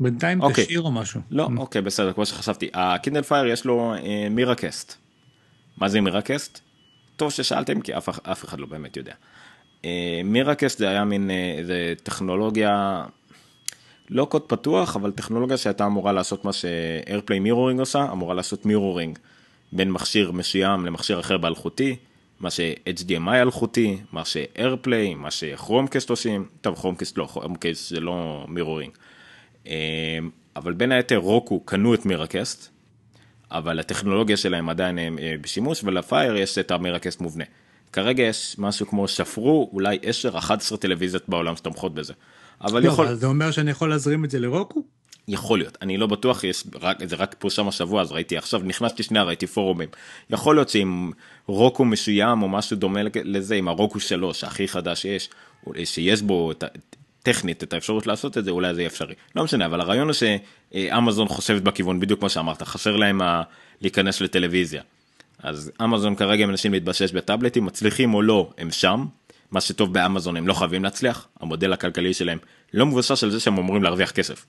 בינתיים okay. אוקיי. תשאיר או משהו. לא, mm. אוקיי, okay, בסדר, כמו שחשבתי. הקינדל פייר יש לו אה, מירקסט. מה זה מירקסט? טוב ששאלתם, כי אף, אף אחד לא באמת יודע. אה, מירקסט זה היה מין אה, זה טכנולוגיה, לא קוד פתוח, אבל טכנולוגיה שהייתה אמורה לעשות מה שאיירפליי מירורינג עושה, אמורה לעשות מירורינג בין מכשיר מסוים למכשיר אחר באלחוטי. מה ש-HDMI אלחוטי, מה ש-AirPlay, מה ש-Chromecast עושים, טוב Chromecast לא, Chromecast זה לא מירורינג, אמ, אבל בין היתר רוקו קנו את מירקסט, אבל הטכנולוגיה שלהם עדיין אמ, הם אה, בשימוש, ולפייר יש את המירקסט מובנה. כרגע יש משהו כמו שפרו אולי 10-11 טלוויזיות בעולם שתומכות בזה. אבל לא, יכול... אבל זה אומר שאני יכול להזרים את זה לרוקו? יכול להיות, אני לא בטוח, יש רק, זה רק פורשם השבוע אז ראיתי עכשיו, נכנסתי שנייה ראיתי פורומים. יכול להיות שאם רוקו משוים או משהו דומה לזה, אם הרוקו שלוש, הכי חדש שיש, שיש בו את, טכנית את האפשרות לעשות את זה אולי זה יהיה אפשרי לא משנה אבל הרעיון הוא שאמזון חושבת בכיוון בדיוק כמו שאמרת חסר להם ה... להיכנס לטלוויזיה. אז אמזון כרגע מנסים להתבשש בטאבלטים מצליחים או לא הם שם מה שטוב באמזון הם לא חייבים להצליח המודל הכלכלי שלהם לא מבוסס על זה שהם אמורים להרוויח כסף.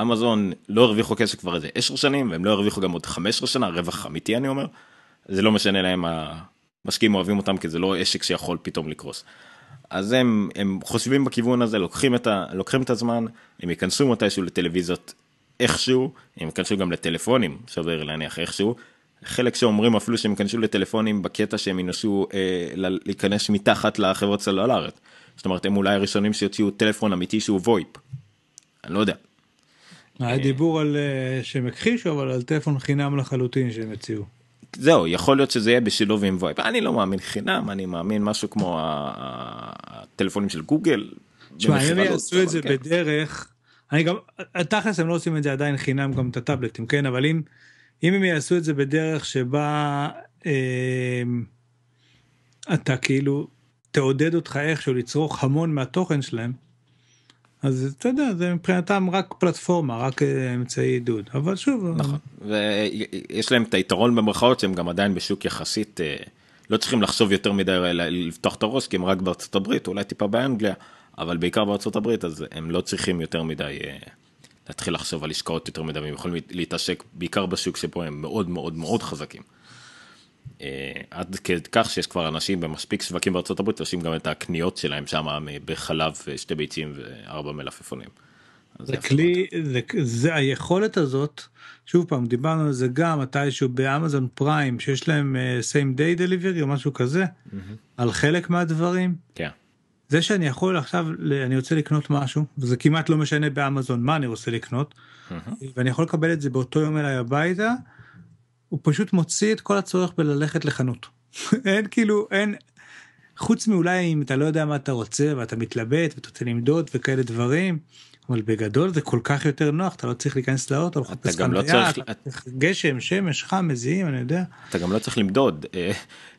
אמזון לא הרוויחו כסף כבר איזה 10 שנים והם לא הרוויחו גם עוד 15 שנה רווח אמיתי אני אומר זה לא משנה להם המשקיעים אוהבים אותם כי זה לא עסק שיכול פתאום לקרוס אז הם, הם חושבים בכיוון הזה, לוקחים את, ה, לוקחים את הזמן, הם ייכנסו מתישהו לטלוויזיות איכשהו, הם ייכנסו גם לטלפונים, סביר להניח איכשהו. חלק שאומרים אפילו שהם ייכנסו לטלפונים בקטע שהם ינסו אה, להיכנס מתחת לחברות סלולריות. זאת אומרת, הם אולי הראשונים שיוציאו טלפון אמיתי שהוא וויפ. אני לא יודע. היה אה, דיבור על, אה, שהם הכחישו, אבל על טלפון חינם לחלוטין שהם הציעו. זהו, יכול להיות שזה יהיה בשילוב עם VoIP. אני לא מאמין חינם, אני מאמין משהו כמו הטלפונים של גוגל. תשמע, הם לא יעשו את זה בדרך, אני גם, תכלס הם לא עושים את זה עדיין חינם גם את הטאבלטים, כן? אבל אם, הם יעשו את זה בדרך שבה אמ, אתה כאילו תעודד אותך איכשהו לצרוך המון מהתוכן שלהם, אז אתה יודע זה מבחינתם רק פלטפורמה רק אה, אמצעי עידוד אבל שוב אה, נכון ויש להם את היתרון במרכאות שהם גם עדיין בשוק יחסית אה, לא צריכים לחשוב יותר מדי לפתוח את הראש כי הם רק בארצות הברית אולי טיפה באנגליה אבל בעיקר בארצות הברית אז הם לא צריכים יותר מדי להתחיל לחשוב על השקעות יותר מדי הם יכולים להתעשק בעיקר בשוק שבו הם מאוד מאוד מאוד חזקים. אה, עד כך שיש כבר אנשים במספיק שווקים בארצות הברית עושים גם את הקניות שלהם שם בחלב אה, שתי ביצים וארבע מלפפונים. זה כלי זה, זה היכולת הזאת שוב פעם דיברנו על זה גם מתישהו באמזון פריים שיש להם uh, same day delivery או משהו כזה mm-hmm. על חלק מהדברים. כן. זה שאני יכול עכשיו אני רוצה לקנות משהו וזה כמעט לא משנה באמזון מה אני רוצה לקנות mm-hmm. ואני יכול לקבל את זה באותו יום אליי הביתה. הוא פשוט מוציא את כל הצורך בללכת לחנות. (laughs) אין כאילו, אין, חוץ מאולי אם אתה לא יודע מה אתה רוצה ואתה מתלבט ואתה רוצה למדוד וכאלה דברים. אבל בגדול זה כל כך יותר נוח אתה לא צריך להיכנס לאוטו לחפש גם לא צריך... גשם שמש חם מזיעים אני יודע. אתה גם לא צריך למדוד אה,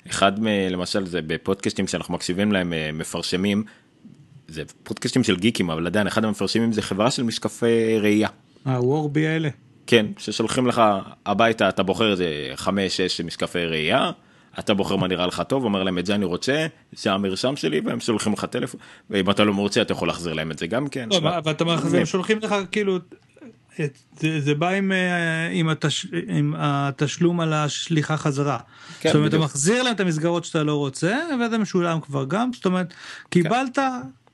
אחד מ... למשל זה בפודקאסטים שאנחנו מקשיבים להם אה, מפרשמים. זה פודקאסטים של גיקים אבל עדיין אחד המפרשמים זה חברה של משקפי ראייה. הוורבי האלה. כן, ששולחים לך הביתה, אתה בוחר איזה חמש, שש משקפי ראייה, אתה בוחר מה נראה לך טוב, אומר להם את זה אני רוצה, זה המרשם שלי, והם שולחים לך טלפון, ואם אתה לא מרוצה אתה יכול להחזיר להם את זה גם כן. לא, אבל אתה אומר, הם שולחים לך כאילו, זה, בא עם, אה, עם, התש, עם התשלום על השליחה חזרה. כן, זאת אומרת, בדיוק. אתה מחזיר להם את המסגרות שאתה לא רוצה, וזה משולם כבר גם, זאת אומרת, קיבלת כן.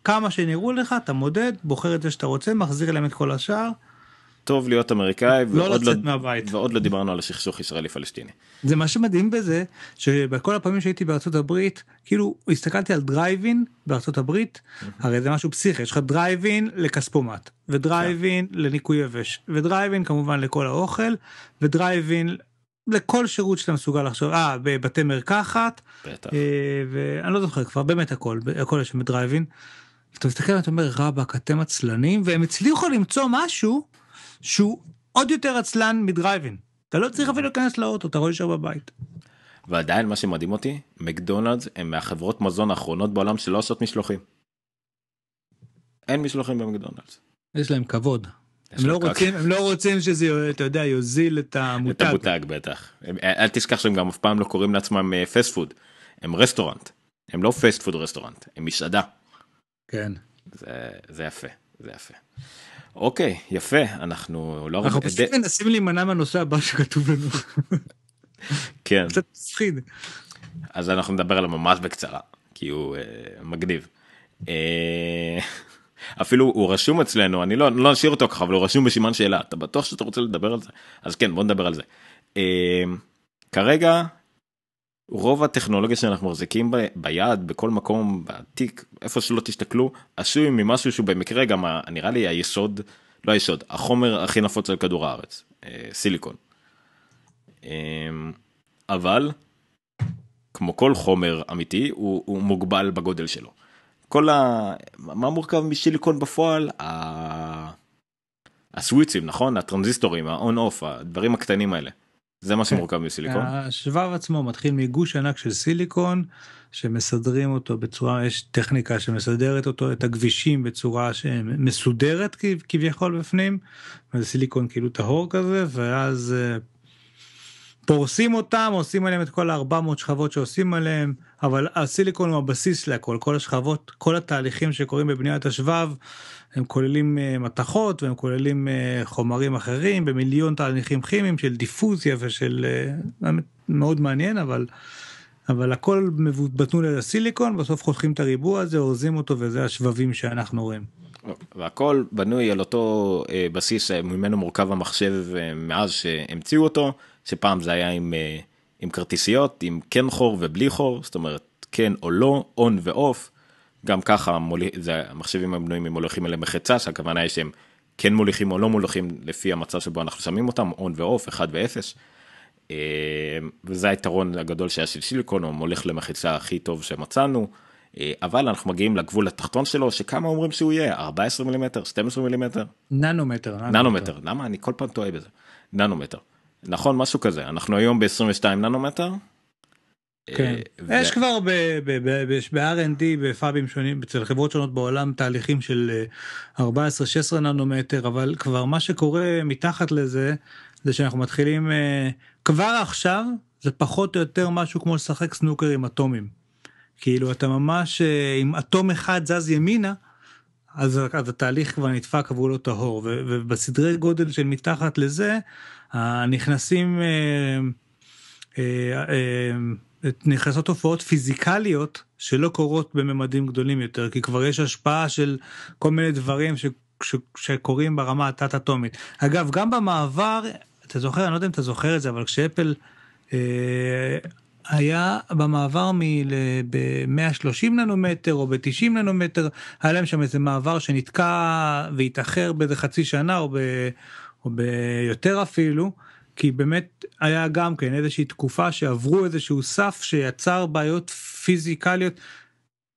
כמה שנראו לך, אתה מודד, בוחר את זה שאתה רוצה, מחזיר להם את כל השאר. טוב להיות אמריקאי לא ועוד, לצאת לא, מהבית ועוד לא דיברנו על הסכסוך ישראלי פלסטיני. זה מה שמדהים בזה שבכל הפעמים שהייתי בארצות הברית כאילו הסתכלתי על דרייבין בארצות הברית הרי זה משהו פסיכי יש לך דרייבין לכספומט ודרייבין כן. לניקוי יבש ודרייבין כמובן לכל האוכל ודרייבין לכל שירות שאתה מסוגל לחשוב אה בבתי מרקחת בטח. אה, ואני לא זוכר כבר באמת הכל הכל יש שם דרייבין. אתה מסתכל ואתה אומר רבאק אתם עצלנים והם הצליחו למצוא משהו שהוא עוד יותר עצלן מדרייבין. אתה לא צריך אפילו להיכנס לאוטו, אתה יכול שם בבית. ועדיין מה שמדהים אותי, מקדונלדס הם מהחברות מזון האחרונות בעולם שלא עושות משלוחים. אין משלוחים במקדונלדס. יש להם כבוד. הם לא, רוצים, הם לא רוצים שזה, אתה יודע, יוזיל את המותג. את המותג בטח. הם, אל תשכח שהם גם אף פעם לא קוראים לעצמם פסט אה, פוד. הם רסטורנט. הם לא פסט פוד רסטורנט, הם מסעדה. כן. זה, זה יפה, זה יפה. אוקיי, יפה, אנחנו לא... אנחנו פשוט די... מנסים להימנע מהנושא הבא שכתוב לנו. כן. קצת מפחיד. אז אנחנו נדבר עליו ממש בקצרה, כי הוא uh, מגניב. Uh, אפילו הוא רשום אצלנו, אני לא, לא אשאיר אותו ככה, אבל הוא רשום בשימן שאלה, אתה בטוח שאתה רוצה לדבר על זה? אז כן, בוא נדבר על זה. Uh, כרגע רוב הטכנולוגיה שאנחנו מחזיקים ב, ביד בכל מקום בתיק איפה שלא תסתכלו עשוי ממשהו שהוא במקרה גם ה, נראה לי היסוד לא היסוד החומר הכי נפוץ על כדור הארץ אה, סיליקון. אמ, אבל כמו כל חומר אמיתי הוא, הוא מוגבל בגודל שלו. כל ה... מה מורכב משיליקון בפועל? ה... הסוויצים נכון הטרנזיסטורים ה-on-off הדברים הקטנים האלה. זה מה שמורכב מסיליקון. כן. השבב עצמו מתחיל מגוש ענק של סיליקון שמסדרים אותו בצורה יש טכניקה שמסדרת אותו את הכבישים בצורה שמסודרת כביכול בפנים זה סיליקון כאילו טהור כזה ואז אה, פורסים אותם עושים עליהם את כל 400 שכבות שעושים עליהם אבל הסיליקון הוא הבסיס לכל כל השכבות כל התהליכים שקורים בבניית השבב הם כוללים אה, מתכות והם כוללים אה, חומרים אחרים במיליון תהליכים כימיים של דיפוזיה ושל אה, מאוד מעניין אבל אבל הכל בטון על הסיליקון בסוף חותכים את הריבוע הזה אורזים אותו וזה השבבים שאנחנו רואים. והכל בנוי על אותו בסיס ממנו מורכב המחשב מאז שהמציאו אותו שפעם זה היה עם עם כרטיסיות עם כן חור ובלי חור זאת אומרת כן או לא און ואוף גם ככה המחשבים הבנויים הם הולכים אליהם מחצה, שהכוונה היא שהם כן מוליכים או לא מוליכים לפי המצב שבו אנחנו שמים אותם, און ואוף, 1 ו-0. וזה היתרון הגדול שהיה של סיליקון, הוא מוליך למחצה הכי טוב שמצאנו, אה, אבל אנחנו מגיעים לגבול התחתון שלו, שכמה אומרים שהוא יהיה? 14 מילימטר? 12 מילימטר? ננומטר. ננומטר, למה אני כל פעם טועה בזה? ננומטר. נכון, משהו כזה, אנחנו היום ב-22 ננומטר, כן. אה, יש כבר ב-R&D בפאבים שונים אצל חברות שונות בעולם תהליכים של 14-16 אה, ננומטר אבל כבר מה שקורה מתחת לזה זה שאנחנו מתחילים אה, כבר עכשיו זה פחות או יותר משהו כמו לשחק סנוקר עם אטומים. כאילו אתה ממש אם אטום אחד זז ימינה אז, אז התהליך כבר נדפק והוא לא טהור ובסדרי גודל של מתחת לזה הנכנסים. אה, אה, אה, נכנסות תופעות פיזיקליות שלא קורות בממדים גדולים יותר כי כבר יש השפעה של כל מיני דברים ש, ש, שקורים ברמה התת אטומית אגב גם במעבר אתה זוכר אני לא יודע אם אתה זוכר את זה אבל כשאפל אה, היה במעבר מ-130 ננומטר או ב-90 ננומטר היה להם שם איזה מעבר שנתקע והתאחר באיזה חצי שנה או, ב, או ביותר אפילו. אה, כי באמת היה גם כן איזושהי תקופה שעברו איזשהו סף שיצר בעיות פיזיקליות,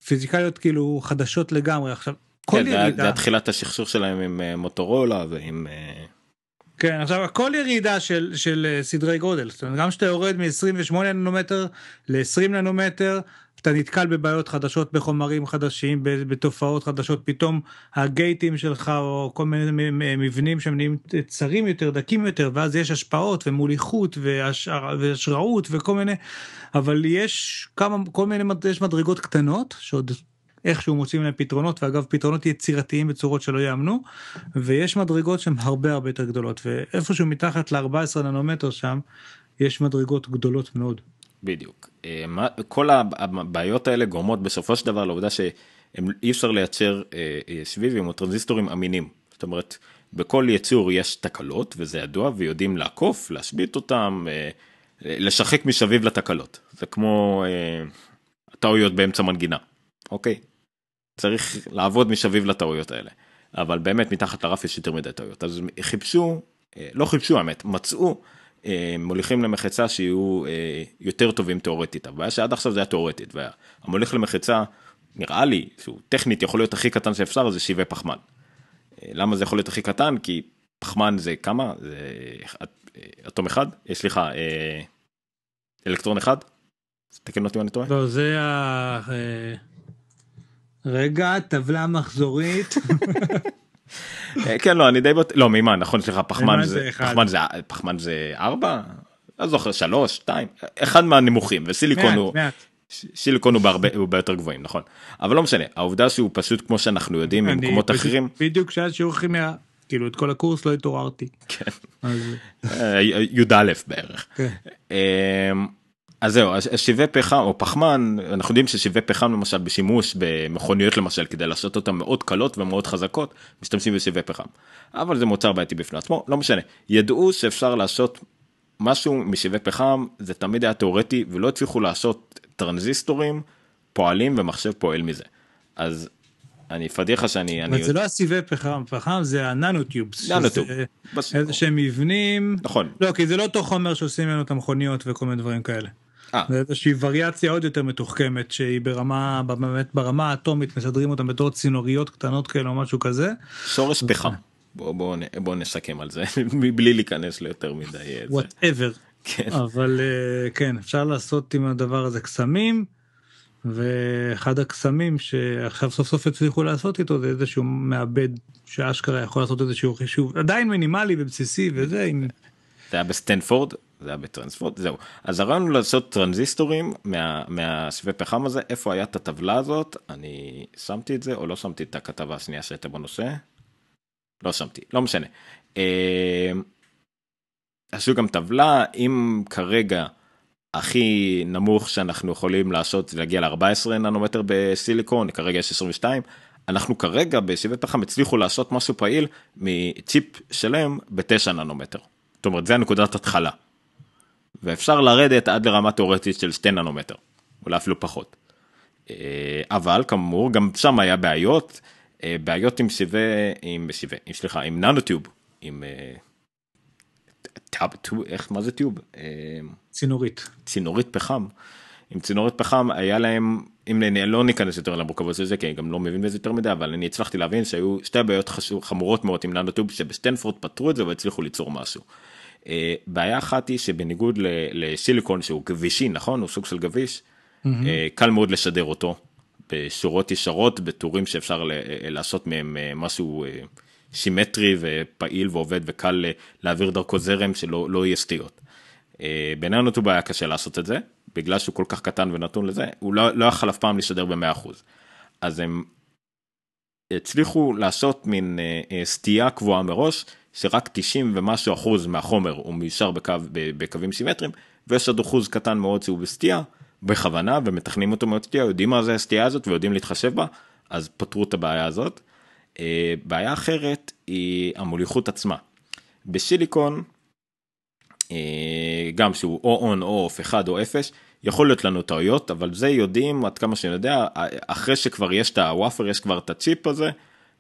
פיזיקליות כאילו חדשות לגמרי. עכשיו, כל כן, ירידה... זה התחילת השכשוך שלהם עם uh, מוטורולה ועם... Uh... כן, עכשיו הכל ירידה של, של אה, סדרי גודל, זאת אומרת גם כשאתה יורד מ-28 ננומטר ל-20 ננומטר, אתה נתקל בבעיות חדשות, בחומרים חדשים, בתופעות חדשות, פתאום הגייטים שלך או כל מיני מבנים שהם נהיים צרים יותר, דקים יותר, ואז יש השפעות ומוליכות והשראות וכל מיני, אבל יש כמה, כל מיני, יש מדרגות קטנות שעוד איכשהו מוצאים להם פתרונות ואגב פתרונות יצירתיים בצורות שלא יאמנו ויש מדרגות שהן הרבה הרבה יותר גדולות ואיפשהו מתחת ל-14 ננומטר שם יש מדרגות גדולות מאוד. בדיוק. אה, כל הבעיות האלה גורמות בסופו של דבר לעובדה שאי אפשר לייצר סביבים אה, אה, או טרנזיסטורים אמינים. זאת אומרת, בכל יצור יש תקלות, וזה ידוע, ויודעים לעקוף, להשבית אותם, לשחק משביב לתקלות. זה כמו טעויות באמצע מנגינה, אוקיי? צריך לעבוד משביב לטעויות האלה. אבל באמת מתחת לרף יש יותר מדי טעויות. אז חיפשו, לא חיפשו האמת, מצאו אה, מוליכים למחצה שיהיו אה, יותר טובים תאורטית. הבעיה שעד עכשיו זה היה תאורטית, והמוליך למחצה, נראה לי שהוא טכנית יכול להיות הכי קטן שאפשר, זה שבעי פחמן. אה, למה זה יכול להיות הכי קטן? כי פחמן זה כמה? זה אטום אחד? סליחה, אלקטרון אחד? תקן אותי אם אני טועה. לא, זה ה... רגע, טבלה מחזורית. (laughs) אה, כן, לא, אני די בטוח, לא, מימן, נכון, סליחה, פחמן זה, פחמן זה, פחמן זה ארבע לא זוכר, שלוש שתיים אחד מהנמוכים, וסיליקון הוא... סיליקון הוא בהרבה הוא ביותר גבוהים נכון אבל לא משנה העובדה שהוא פשוט כמו שאנחנו יודעים ממקומות אחרים בדיוק שהיה שיעור כימיה כאילו את כל הקורס לא התעוררתי. כן. אה, י"א בערך. כן. אה, אז זהו, השבעי פחם או פחמן, אנחנו יודעים ששבעי פחם למשל בשימוש במכוניות למשל, כדי לעשות אותן מאוד קלות ומאוד חזקות, משתמשים בשבעי פחם. אבל זה מוצר בעייתי בפני עצמו, לא משנה. ידעו שאפשר לעשות משהו משבעי פחם, זה תמיד היה תיאורטי, ולא הצליחו לעשות טרנזיסטורים פועלים ומחשב פועל מזה. אז אני פדיחה שאני... אבל אני... זה לא הסיבי פחם, פחם זה הננוטיובס. ננוטיובס. אה, איזה שהם מבנים. נכון. לא, כי זה לא אותו חומר שעושים ממנו את המכוניות וכל מיני דברים כאלה. זה אה. איזושהי וריאציה עוד יותר מתוחכמת שהיא ברמה באמת ברמה האטומית מסדרים אותה בתור צינוריות קטנות כאלה או משהו כזה. שורש פחם. בוא, בוא, בוא נסכם על זה (laughs) מבלי להיכנס ליותר מדי. וואטאבר. אה, כן. אבל אה, כן אפשר לעשות עם הדבר הזה קסמים. ואחד הקסמים שעכשיו סוף סוף הצליחו לעשות איתו זה איזשהו מעבד שאשכרה יכול לעשות איזשהו חישוב עדיין מינימלי ובסיסי וזה עם. זה היה בסטנפורד זה היה בטרנספורט, זהו. אז הרעיון הוא לעשות טרנזיסטורים מה, פחם הזה, איפה היה את הטבלה הזאת, אני שמתי את זה או לא שמתי את הכתבה השנייה שהייתה בנושא? לא שמתי, לא משנה. אה, עשו גם טבלה, אם כרגע הכי נמוך שאנחנו יכולים לעשות זה להגיע ל-14 ננומטר בסיליקון, כרגע יש 22, אנחנו כרגע בסביבי פחם הצליחו לעשות משהו פעיל מצ'יפ שלם בתשע ננומטר. זאת אומרת, זה הנקודת התחלה. ואפשר לרדת עד לרמה תאורטית של 2 ננומטר, אולי אפילו פחות. אה, אבל כאמור גם שם היה בעיות, אה, בעיות עם סיבי, עם סיבי, עם סליחה, עם ננוטיוב, עם אה, טאב, איך, מה זה טיוב? צינורית. צינורית פחם. עם צינורת פחם היה להם אם אני לא ניכנס יותר למורכבות של זה כי אני גם לא מבין בזה יותר מדי אבל אני הצלחתי להבין שהיו שתי בעיות חשוב, חמורות מאוד עם ננוטיוב, שבסטנפורד פתרו את זה והצליחו ליצור משהו. אה, בעיה אחת היא שבניגוד לשיליקון שהוא גבישי נכון הוא סוג של גביש mm-hmm. קל מאוד לשדר אותו בשורות ישרות בטורים שאפשר אה, לעשות מהם משהו סימטרי ופעיל ועובד וקל להעביר דרכו זרם שלא לא יהיה סטיות. בינינו זו בעיה קשה לעשות את זה בגלל שהוא כל כך קטן ונתון לזה הוא לא, לא יכל אף פעם לשדר ב-100%. אז הם הצליחו לעשות מין סטייה קבועה מראש שרק 90 ומשהו אחוז מהחומר הוא מיישר בקו, בקווים סימטריים, ויש עוד אחוז קטן מאוד שהוא בסטייה, בכוונה, ומתכננים אותו מאוד סטייה, יודעים מה זה הסטייה הזאת ויודעים להתחשב בה, אז פתרו את הבעיה הזאת. אה, בעיה אחרת היא המוליכות עצמה. בשיליקון, אה, גם שהוא או און או אוף אחד או אפס, יכול להיות לנו טעויות, אבל זה יודעים עד כמה שאני יודע, אה, אחרי שכבר יש את הוואפר, יש כבר את הצ'יפ הזה,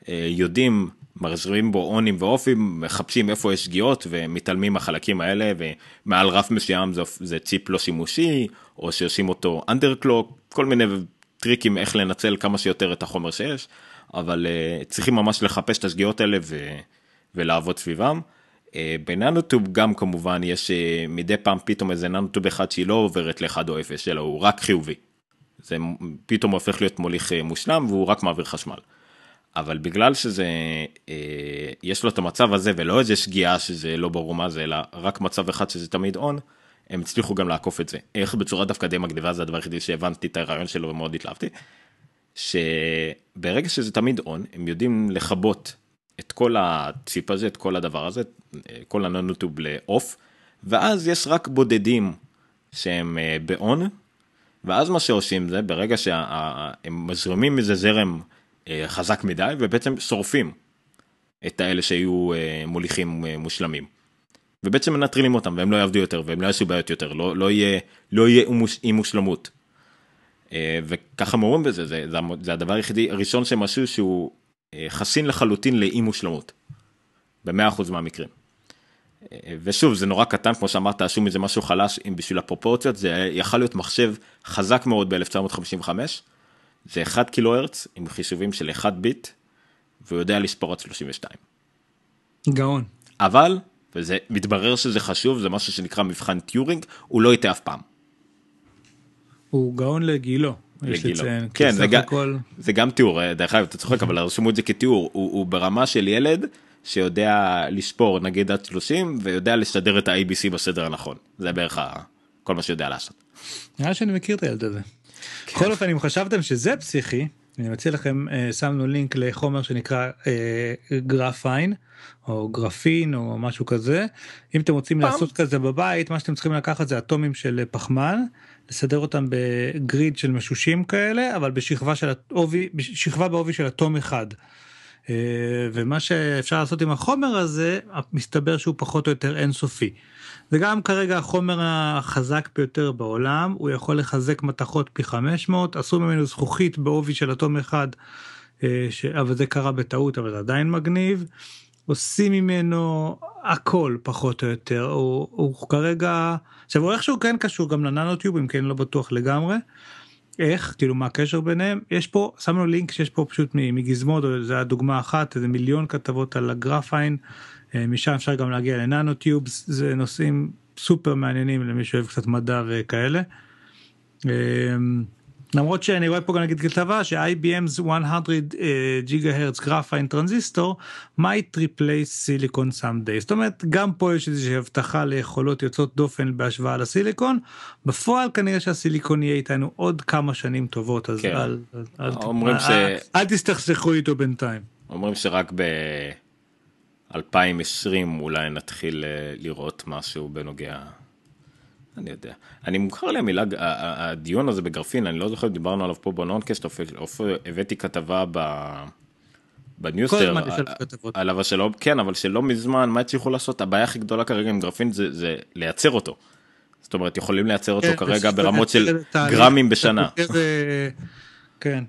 יודעים, מרזרים בו אונים ואופי, מחפשים איפה יש שגיאות ומתעלמים מהחלקים האלה, ומעל רף מסוים זה, זה ציפ לא שימושי, או שעושים אותו אנדרקלוק, כל מיני טריקים איך לנצל כמה שיותר את החומר שיש, אבל uh, צריכים ממש לחפש את השגיאות האלה ו, ולעבוד סביבם. Uh, אה, בננוטוב גם כמובן יש uh, מדי פעם פתאום איזה ננוטוב אחד שהיא לא עוברת לאחד או אפס, אלא הוא רק חיובי. זה פתאום הופך להיות מוליך מושלם והוא רק מעביר חשמל. אבל בגלל שזה, אה, יש לו את המצב הזה ולא איזה שגיאה שזה לא ברור מה זה, אלא רק מצב אחד שזה תמיד און, הם הצליחו גם לעקוף את זה. איך בצורה דווקא די מגניבה, זה הדבר היחידי שהבנתי את הרעיון שלו ומאוד התלהבתי, שברגע שזה תמיד און, הם יודעים לכבות את כל הציפ הזה, את כל הדבר הזה, אה, כל הנונוטוב לאוף ואז יש רק בודדים שהם אה, באון, ואז מה שעושים זה, ברגע שהם מזרימים מזה זרם, אה, חזק מדי ובעצם שורפים את האלה שהיו אה, מוליכים אה, מושלמים. ובעצם מנטרלים אותם והם לא יעבדו יותר והם לא יעשו בעיות יותר לא, לא יהיה לא יהיה אי מושלמות. וככה מורים בזה זה, זה, זה הדבר היחידי הראשון שהם עשו שהוא חסין לחלוטין לאי מושלמות. במאה אחוז מהמקרים. ושוב זה נורא קטן כמו שאמרת שום מזה משהו חלש אם בשביל הפרופורציות זה יכל להיות מחשב חזק מאוד ב-1955 זה 1 קילו הרץ עם חישובים של 1 ביט, והוא יודע לספור עד 32. גאון. אבל, וזה מתברר שזה חשוב, זה משהו שנקרא מבחן טיורינג, הוא לא יטעה אף פעם. הוא גאון לגילו. לגילו. לציין, כן, זה, הכל... זה גם תיאור, אה, דרך אגב, אתה צוחק, אבל רשמו את זה כתיאור, הוא, הוא ברמה של ילד שיודע לספור נגיד עד 30 ויודע לסדר את ה-ABC בסדר הנכון. זה בערך כל מה שיודע לעשות. נראה שאני מכיר את הילד הזה. כן. בכל אופן אם חשבתם שזה פסיכי אני מציע לכם אה, שמנו לינק לחומר שנקרא אה, גרפיין או גרפין או משהו כזה אם אתם רוצים לעשות כזה בבית מה שאתם צריכים לקחת זה אטומים של אה, פחמן לסדר אותם בגריד של משושים כאלה אבל בשכבה של עובי בשכבה בעובי של אטום אחד. ומה שאפשר לעשות עם החומר הזה מסתבר שהוא פחות או יותר אינסופי. זה גם כרגע החומר החזק ביותר בעולם, הוא יכול לחזק מתכות פי 500, עשו ממנו זכוכית בעובי של אטום אחד, אה, ש... אבל זה קרה בטעות, אבל זה עדיין מגניב. עושים ממנו הכל פחות או יותר, הוא, הוא כרגע, עכשיו הוא איכשהו כן קשור גם לננוטיובים, כן לא בטוח לגמרי. איך כאילו מה הקשר ביניהם יש פה שמנו לינק שיש פה פשוט מגזמוד זה הדוגמה אחת איזה מיליון כתבות על הגרפיין אה, משם אפשר גם להגיע לננו-טיובס, זה נושאים סופר מעניינים למי שאוהב קצת מדע וכאלה. אה, למרות שאני רואה פה גם נגיד כתבה ש-IBM's 100 ג'יגה-הרץ גרפיין טרנזיסטור might replace סיליקון someday. זאת אומרת גם פה יש איזושהי הבטחה ליכולות יוצאות דופן בהשוואה לסיליקון. בפועל כנראה שהסיליקון יהיה איתנו עוד כמה שנים טובות אז כן. אל, אל, אל, אל, ש... אל תסתכסכו איתו בינתיים. אומרים שרק ב... 2020 אולי נתחיל אה, לראות משהו בנוגע, אני יודע. אני מוכר לי המילה, הדיון הזה בגרפין, אני לא זוכר דיברנו עליו פה בנונקסט, הבאתי כתבה ב... בניוסטר, עליו השלום, כן, אבל שלא מזמן, מה הצליחו לעשות? הבעיה הכי גדולה כרגע עם גרפין זה, זה לייצר אותו. זאת אומרת, יכולים לייצר אותו כן, כרגע ברמות של גרמים בשנה. אה, כן,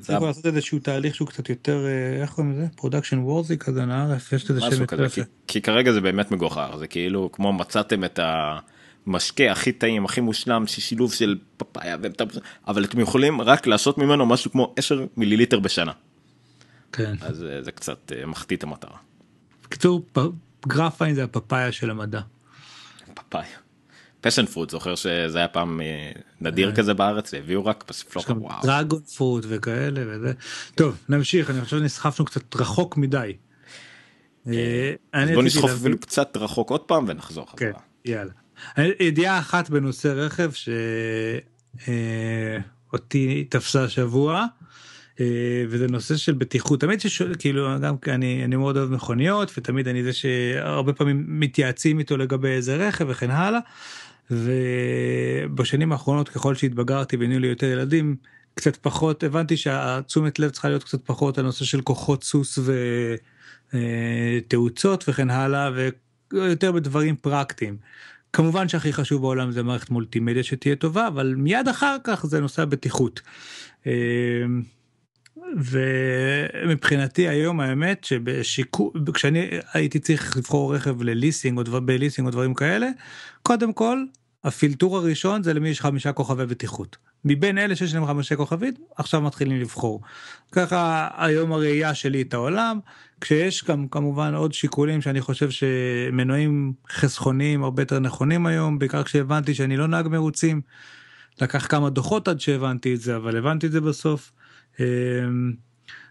צריך לעשות איזשהו תהליך שהוא קצת יותר אה, איך קוראים לזה פרודקשן וורזי כזה נערף יש לזה שם יותר כי, כרגע זה באמת מגוחר זה כאילו כמו מצאתם את המשקה הכי טעים הכי מושלם ששילוב של פאפאיה אבל אתם יכולים רק לעשות ממנו משהו כמו 10 מיליליטר בשנה. כן. אז אה, זה קצת אה, מחטיא את המטרה. בקיצור פ... גרפיין זה הפאפאיה של המדע. פאפאיה. פשן פרוט זוכר שזה היה פעם אה, נדיר אה. כזה בארץ הביאו רק פסיפלוק וואו. דרגון פרוט וכאלה וזה. טוב נמשיך אני חושב שנסחפנו קצת רחוק מדי. אה, בוא נסחוף אפילו קצת רחוק עוד פעם ונחזור חזרה. כן, יאללה. ידיעה אחת בנושא רכב שאותי תפסה השבוע. וזה נושא של בטיחות תמיד ששואל כאילו גם אני אני מאוד אוהב מכוניות ותמיד אני זה שהרבה פעמים מתייעצים איתו לגבי איזה רכב וכן הלאה. ובשנים האחרונות ככל שהתבגרתי ונהיו לי יותר ילדים קצת פחות הבנתי שהתשומת לב צריכה להיות קצת פחות הנושא של כוחות סוס ותאוצות אה, וכן הלאה ויותר בדברים פרקטיים. כמובן שהכי חשוב בעולם זה מערכת מולטימדיה שתהיה טובה אבל מיד אחר כך זה נושא הבטיחות. אה, ומבחינתי היום האמת שבשיקום כשאני הייתי צריך לבחור רכב לליסינג או דבר בליסינג או דברים כאלה קודם כל הפילטור הראשון זה למי יש חמישה כוכבי בטיחות מבין אלה שיש להם חמישה כוכבית עכשיו מתחילים לבחור ככה היום הראייה שלי את העולם כשיש גם כמובן עוד שיקולים שאני חושב שמנועים חסכוניים הרבה יותר נכונים היום בעיקר כשהבנתי שאני לא נהג מרוצים לקח כמה דוחות עד שהבנתי את זה אבל הבנתי את זה בסוף. אמ,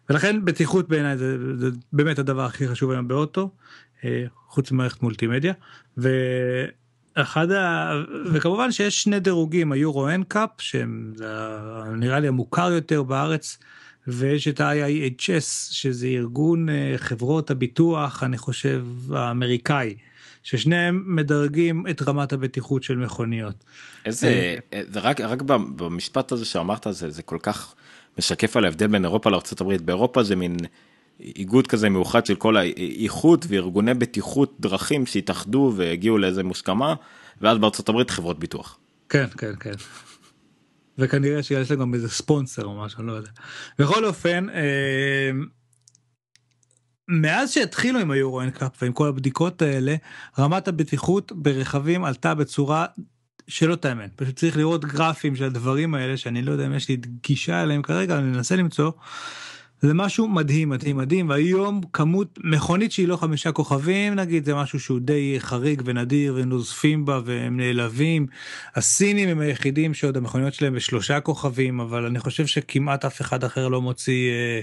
ולכן בטיחות בעיניי זה, זה באמת הדבר הכי חשוב היום באוטו, אה, חוץ ממערכת מולטימדיה. ואחד ה... וכמובן שיש שני דירוגים, היורו אנקאפ שהם נראה לי המוכר יותר בארץ, ויש את ה ihs שזה ארגון אה, חברות הביטוח, אני חושב, האמריקאי. ששניהם מדרגים את רמת הבטיחות של מכוניות. איזה, אה, רק, רק במשפט הזה שאמרת, זה, זה כל כך משקף על ההבדל בין אירופה לארה"ב. באירופה זה מין איגוד כזה מאוחד של כל האיכות וארגוני בטיחות דרכים שהתאחדו והגיעו לאיזה מוסכמה, ואז בארה"ב חברות ביטוח. כן, כן, כן. וכנראה שיש להם גם איזה ספונסר או משהו, אני לא יודע. בכל אופן, אה, מאז שהתחילו עם היורו-אנקאפ ועם כל הבדיקות האלה, רמת הבטיחות ברכבים עלתה בצורה שלא תאמן פשוט צריך לראות גרפים של הדברים האלה שאני לא יודע אם יש לי גישה אליהם כרגע אני אנסה למצוא. זה משהו מדהים מדהים מדהים והיום כמות מכונית שהיא לא חמישה כוכבים נגיד זה משהו שהוא די חריג ונדיר ונוזפים בה והם נעלבים הסינים הם היחידים שעוד המכוניות שלהם בשלושה כוכבים אבל אני חושב שכמעט אף אחד אחר לא מוציא. אה,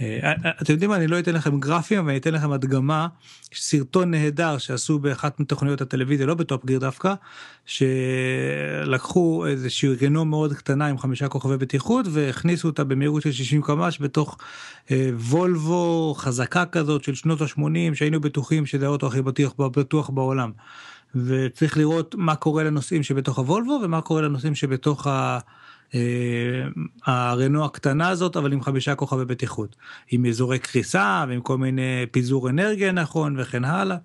אה, אה, אה, אתם יודעים מה, אני לא אתן לכם גרפים, אבל אני אתן לכם הדגמה, סרטון נהדר שעשו באחת מתוכניות הטלוויזיה, לא בטופ גיר דווקא, שלקחו איזושהי רנו מאוד קטנה עם חמישה כוכבי בטיחות והכניסו אותה במהירות של 60 קמ"ש בתוך אה, וולבו חזקה כזאת של שנות ה-80, שהיינו בטוחים שזה האוטו הכי בטוח, בטוח בעולם. וצריך לראות מה קורה לנוסעים שבתוך הוולבו ומה קורה לנוסעים שבתוך ה... אה, הרנוע הקטנה הזאת אבל עם חמישה כוכבי בטיחות עם אזורי קריסה ועם כל מיני פיזור אנרגיה נכון וכן הלאה.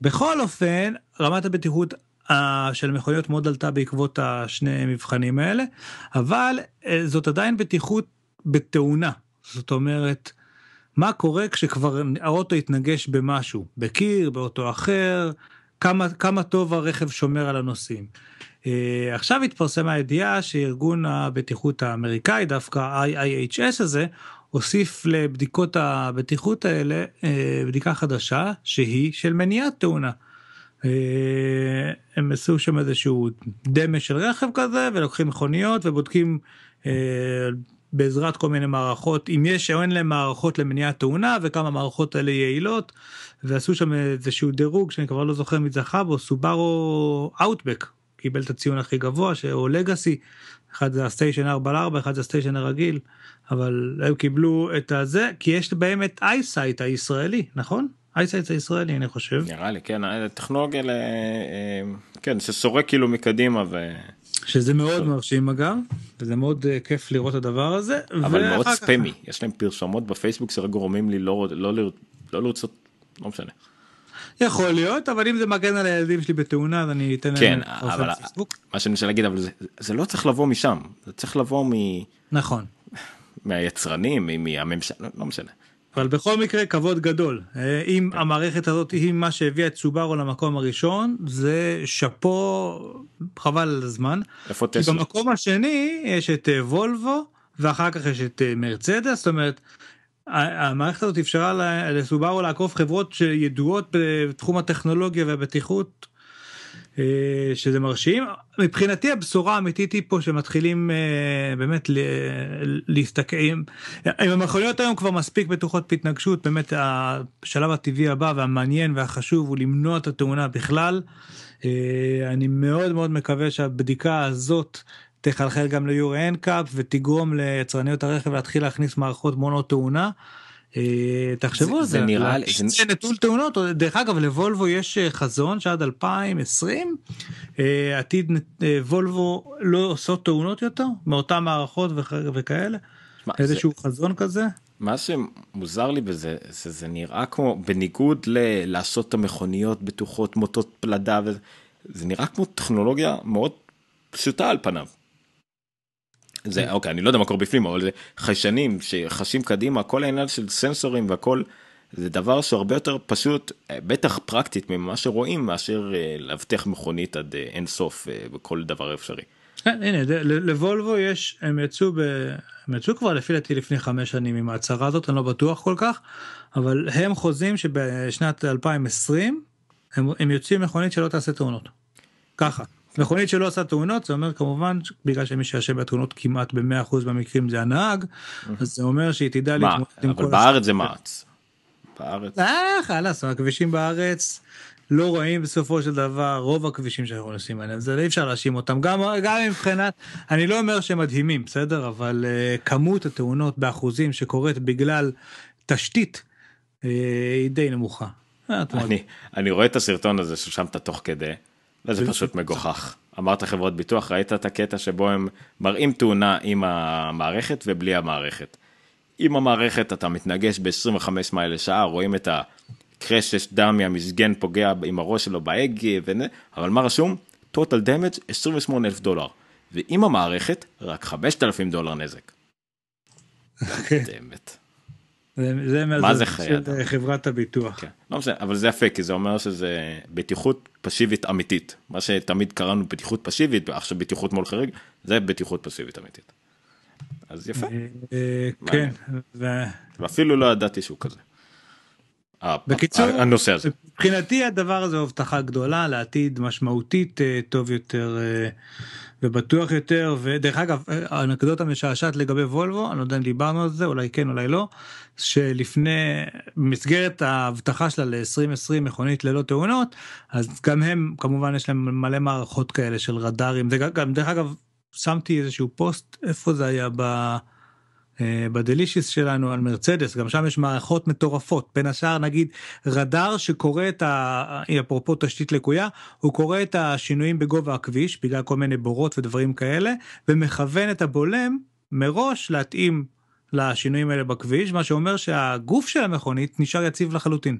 בכל אופן רמת הבטיחות אה, של המכוניות מאוד עלתה בעקבות השני מבחנים האלה אבל אה, זאת עדיין בטיחות בתאונה זאת אומרת מה קורה כשכבר האוטו התנגש במשהו בקיר באוטו אחר כמה, כמה טוב הרכב שומר על הנוסעים. Uh, עכשיו התפרסמה הידיעה שארגון הבטיחות האמריקאי, דווקא ה-IIHS הזה, הוסיף לבדיקות הבטיחות האלה uh, בדיקה חדשה שהיא של מניעת תאונה. Uh, הם עשו שם איזשהו דמה של רכב כזה ולוקחים מכוניות ובודקים uh, בעזרת כל מיני מערכות אם יש או אין להם מערכות למניעת תאונה וכמה מערכות האלה יעילות ועשו שם איזשהו דירוג שאני כבר לא זוכר מי זכה בו סובארו אאוטבק קיבל את הציון הכי גבוה או לגאסי אחד זה הסטיישן 4 על 4 אחד זה הסטיישן הרגיל אבל הם קיבלו את הזה כי יש בהם את אייסייט הישראלי נכון? אייסייט הישראלי אני חושב. נראה לי כן טכנולוגיה ל... אה, אה, כן שסורק כאילו מקדימה ו... שזה מאוד מרשים אגב וזה מאוד uh, כיף לראות את הדבר הזה אבל מאוד ספמי כך... יש להם פרשמות בפייסבוק שרק גורמים לי לא לא, לא לרצות לא משנה. יכול להיות אבל אם זה מגן על הילדים שלי בתאונה אז אני אתן כן, להם אבל פייסבוק. מה שאני רוצה להגיד אבל זה, זה לא צריך לבוא משם זה צריך לבוא מ... נכון. מהיצרנים מהממשלה לא, לא משנה. אבל בכל מקרה כבוד גדול אה, אם כן. המערכת הזאת היא מה שהביאה את סובארו למקום הראשון זה שאפו חבל על הזמן. איפה טסלה? במקום השני יש את אה, וולבו ואחר כך יש את אה, מרצדס זאת אומרת. המערכת הזאת אפשרה לסובארו לעקוף חברות שידועות בתחום הטכנולוגיה והבטיחות אה, שזה מרשים מבחינתי הבשורה האמיתית היא פה שמתחילים אה, באמת להסתכל אם המכוניות היום כבר מספיק בטוחות בהתנגשות באמת השלב הטבעי הבא והמעניין והחשוב הוא למנוע את התאונה בכלל. אה, אני מאוד מאוד מקווה שהבדיקה הזאת תחלחל גם ליורי אנקאפ ותגרום ליצרניות הרכב להתחיל להכניס מערכות מונות תאונה. אה, תחשבו על זה, זה נראה לי, זה נטול תאונות, דרך אגב לוולבו יש אה, חזון שעד 2020 אה, עתיד וולבו לא עושות תאונות יותר מאותן מערכות וכאלה, איזשהו חזון כזה. מה שמוזר לי בזה זה, זה נראה כמו בניגוד ל- לעשות את המכוניות בטוחות מוטות פלדה וזה נראה כמו טכנולוגיה מאוד פשוטה על פניו זה כן. אוקיי אני לא יודע מה קורה בפנים אבל זה חיישנים שחשים קדימה כל העניין של סנסורים והכל זה דבר שהרבה יותר פשוט אה, בטח פרקטית ממה שרואים מאשר אה, לאבטח מכונית עד אה, אין סוף בכל דבר אפשרי. כן, הנה לוולבו יש הם יצאו ב... הם יצאו כבר לפי דעתי לפני חמש שנים עם ההצהרה הזאת אני לא בטוח כל כך אבל הם חוזים שבשנת 2020 הם, הם יוצאים מכונית שלא תעשה תאונות. ככה. מכונית שלא עושה תאונות זה אומר כמובן בגלל שמי שאשם בתאונות כמעט ב-100% מהמקרים זה הנהג אז זה אומר שהיא תדע להתמודד עם כל... אבל בארץ זה מעץ. בארץ. אה, חלאס, הכבישים בארץ לא רואים בסופו של דבר רוב הכבישים שאנחנו נוסעים עליהם זה לא, אי אפשר להאשים אותם גם גם מבחינת אני לא אומר שהם מדהימים בסדר אבל uh, כמות התאונות באחוזים שקורית בגלל תשתית uh, היא די נמוכה. אה, אני, אני רואה את הסרטון הזה ששמת תוך כדי לא, זה פשוט מגוחך. אמרת חברות ביטוח, ראית את הקטע שבו הם מראים תאונה עם המערכת ובלי המערכת. עם המערכת אתה מתנגש ב-25 מייל לשעה, רואים את הקרשש דמי, המסגן פוגע עם הראש שלו בהגה, ו... אבל מה רשום? total damage 28 אלף דולר. ועם המערכת, רק 5,000 דולר נזק. אוקיי. באמת. זה, זה מה זה חיי אדם? חברת הביטוח. כן. לא משנה, אבל זה יפה, כי זה אומר שזה בטיחות פשיבית אמיתית. מה שתמיד קראנו בטיחות פשיבית, עכשיו בטיחות מול חריג, זה בטיחות פשיבית אמיתית. אז יפה. אה, אה, כן. ואפילו לא ידעתי שהוא כזה. אה, בקיצור, הנושא הזה. מבחינתי הדבר הזה הוא הבטחה גדולה לעתיד משמעותית טוב יותר ובטוח יותר ודרך אגב האנקדוטה משעשעת לגבי וולבו אני לא יודע אם דיברנו על זה אולי כן אולי לא שלפני במסגרת ההבטחה שלה ל-2020 מכונית ללא תאונות אז גם הם כמובן יש להם מלא מערכות כאלה של רדארים זה גם דרך אגב שמתי איזשהו פוסט איפה זה היה ב... אה, בדלישיס שלנו על מרצדס גם שם יש מערכות מטורפות בין השאר נגיד רדאר שקורא את ה... אה, אפרופו תשתית לקויה הוא קורא את השינויים בגובה הכביש בגלל כל מיני בורות ודברים כאלה ומכוון את הבולם מראש להתאים לשינויים האלה בכביש מה שאומר שהגוף של המכונית נשאר יציב לחלוטין.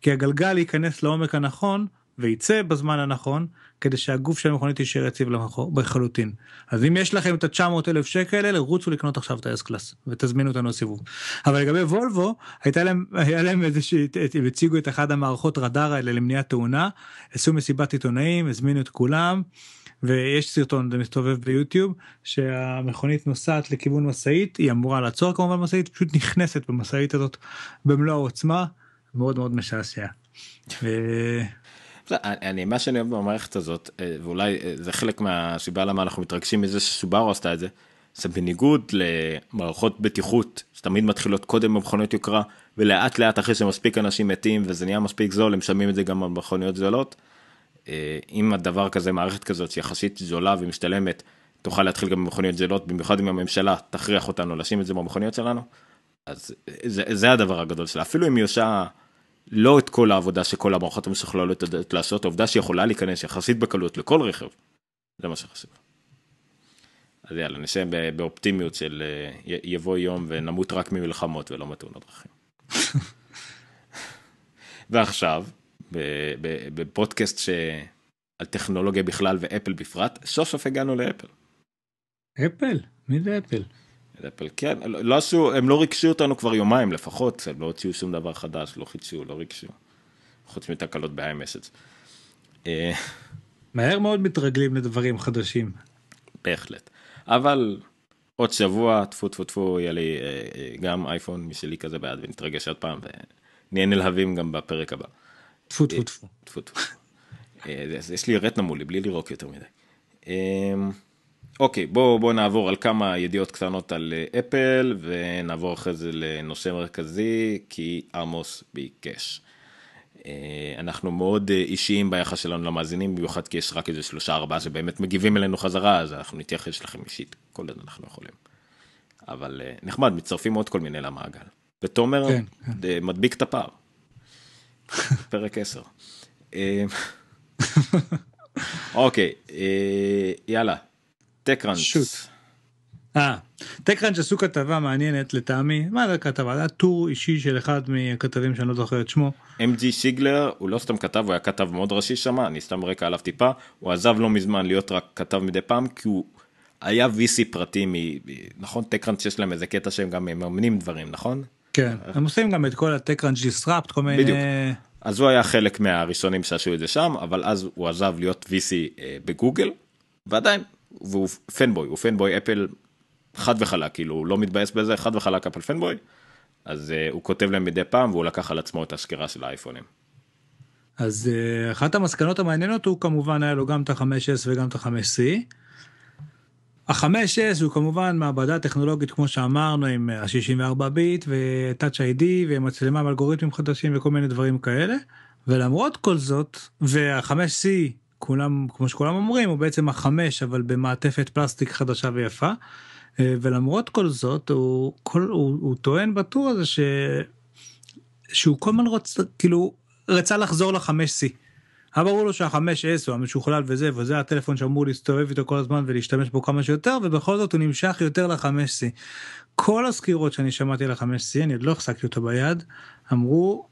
כי הגלגל ייכנס לעומק הנכון וייצא בזמן הנכון כדי שהגוף של המכונית יישאר יציב לחלוטין. אז אם יש לכם את ה-900 אלף שקל האלה, רוצו לקנות עכשיו את האס קלאס ותזמינו אותנו לסיבוב. אבל לגבי וולבו, הייתה להם, היה להם איזושהי, הם הציגו את אחת המערכות רדאר האלה למניעת תאונה, עשו מסיבת עיתונאים, הזמינו את כולם. ויש סרטון זה מסתובב ביוטיוב שהמכונית נוסעת לכיוון משאית היא אמורה לעצור כמובן משאית פשוט נכנסת במשאית הזאת במלוא העוצמה מאוד מאוד משעשע. לא, אני, מה שאני אוהב במערכת הזאת, אה, ואולי אה, זה חלק מהסיבה למה אנחנו מתרגשים מזה שסובארו עשתה את זה, זה בניגוד למערכות בטיחות שתמיד מתחילות קודם במכוניות יוקרה, ולאט לאט אחרי שמספיק אנשים מתים וזה נהיה מספיק זול, הם משלמים את זה גם במכוניות זולות. אה, אם הדבר כזה, מערכת כזאת שיחסית זולה ומשתלמת, תוכל להתחיל גם במכוניות זולות, במיוחד אם הממשלה תכריח אותנו לשים את זה במכוניות שלנו, אז זה, זה הדבר הגדול שלה. אפילו אם היא עושה יושע... לא את כל העבודה שכל המערכות המשוכללות יודעות לעשות, העובדה שיכולה להיכנס יחסית בקלות לכל רכב, זה מה שחסר. אז יאללה, נסיים באופטימיות של אה, יבוא יום ונמות רק ממלחמות ולא מתאונות דרכים. (laughs) ועכשיו, בפודקאסט ש... על טכנולוגיה בכלל ואפל בפרט, סוף סוף הגענו לאפל. אפל? מי זה אפל? אפל כן, לא, לא עשו, הם לא ריגשו אותנו כבר יומיים לפחות, הם לא הוציאו שום דבר חדש, לא חידשו, לא ריגשו, חוץ מתקלות ב-iMessage. אה, מהר מאוד מתרגלים לדברים חדשים. בהחלט, אבל עוד שבוע, טפו טפו טפו, יהיה לי אה, אה, גם אייפון משלי כזה בעד, ונתרגש עוד פעם ונהיה נלהבים גם בפרק הבא. טפו טפו טפו. טפו טפו. יש לי רטנה מולי בלי לירוק יותר מדי. אוקיי, בואו בוא נעבור על כמה ידיעות קטנות על אה, אפל, ונעבור אחרי זה לנושא מרכזי, כי עמוס ביקש. אה, אנחנו מאוד אה, אישיים ביחס שלנו למאזינים, במיוחד כי יש רק איזה שלושה ארבעה שבאמת מגיבים אלינו חזרה, אז אנחנו נתייחס לכם אישית, כל עוד אנחנו יכולים. אבל נחמד, מצטרפים עוד כל מיני למעגל. ותומר כן, כן. מדביק את הפער. (laughs) פרק 10. (laughs) אוקיי, יאללה, טקראנץ'. אה, טקראנץ' עשו כתבה מעניינת לטעמי, מה זה כתבה? זה היה טור אישי של אחד מהכתבים שאני לא זוכר את שמו. אמג'י שיגלר הוא לא סתם כתב, הוא היה כתב מאוד ראשי שם, אני סתם רקע עליו טיפה, הוא עזב לא מזמן להיות רק כתב מדי פעם כי הוא היה VC פרטי, מ... נכון טקראנץ' יש להם איזה קטע שהם גם מממנים דברים, נכון? כן, הם עושים גם את כל הטקראנץ' דיסראפט, כל מיני... בדיוק. אז הוא היה חלק מהראשונים שעשו את זה שם, אבל אז הוא עזב להיות VC אה, בגוגל, ועדיין והוא פנבוי, הוא פנבוי אפל חד וחלק, כאילו הוא לא מתבאס בזה, חד וחלק אפל פנבוי, אז uh, הוא כותב להם מדי פעם והוא לקח על עצמו את הסקירה של האייפונים. אז uh, אחת המסקנות המעניינות הוא כמובן היה לו גם את ה-5S וגם את ה-5C. ה-5S הוא כמובן מעבדה טכנולוגית כמו שאמרנו עם ה-64 אה, ביט ו-Touch ID ומצלמה עם אלגוריתמים חדשים וכל מיני דברים כאלה. ולמרות כל זאת וה-5C כולם כמו שכולם אומרים הוא בעצם החמש אבל במעטפת פלסטיק חדשה ויפה אה, ולמרות כל זאת הוא כל הוא, הוא טוען בטור הזה ש... שהוא כל הזמן רוצה כאילו רצה לחזור לחמש C. היה ברור לו שהחמש S הוא המשוכלל וזה וזה הטלפון שאמור להסתובב איתו כל הזמן ולהשתמש בו כמה שיותר ובכל זאת הוא נמשך יותר לחמש C. כל הסקירות שאני שמעתי על החמש C אני עוד לא החזקתי אותו ביד אמרו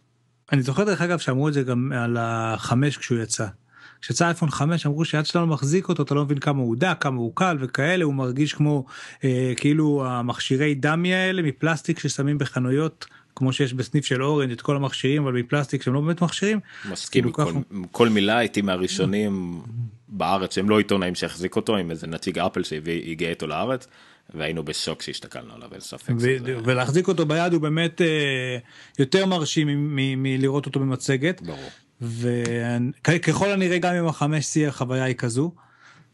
אני זוכר דרך אגב שאמרו את זה גם על החמש כשהוא יצא כשיצא אייפון 5 אמרו שהיד שלנו מחזיק אותו אתה לא מבין כמה הוא דק כמה הוא קל וכאלה הוא מרגיש כמו אה, כאילו המכשירי דמי האלה מפלסטיק ששמים בחנויות כמו שיש בסניף של אורנג' את כל המכשירים אבל מפלסטיק שהם לא באמת מכשירים. מסכים כאילו כל, כך... כל מילה הייתי מהראשונים בארץ שהם לא עיתונאים שהחזיק אותו עם איזה נציג אפל שהגיע איתו לארץ. והיינו בשוק שהשתכלנו עליו אין ספק. בדיוק, ולהחזיק אותו ביד הוא באמת אה, יותר מרשים מלראות אותו במצגת. ברור. וככל הנראה גם עם החמש C החוויה היא כזו.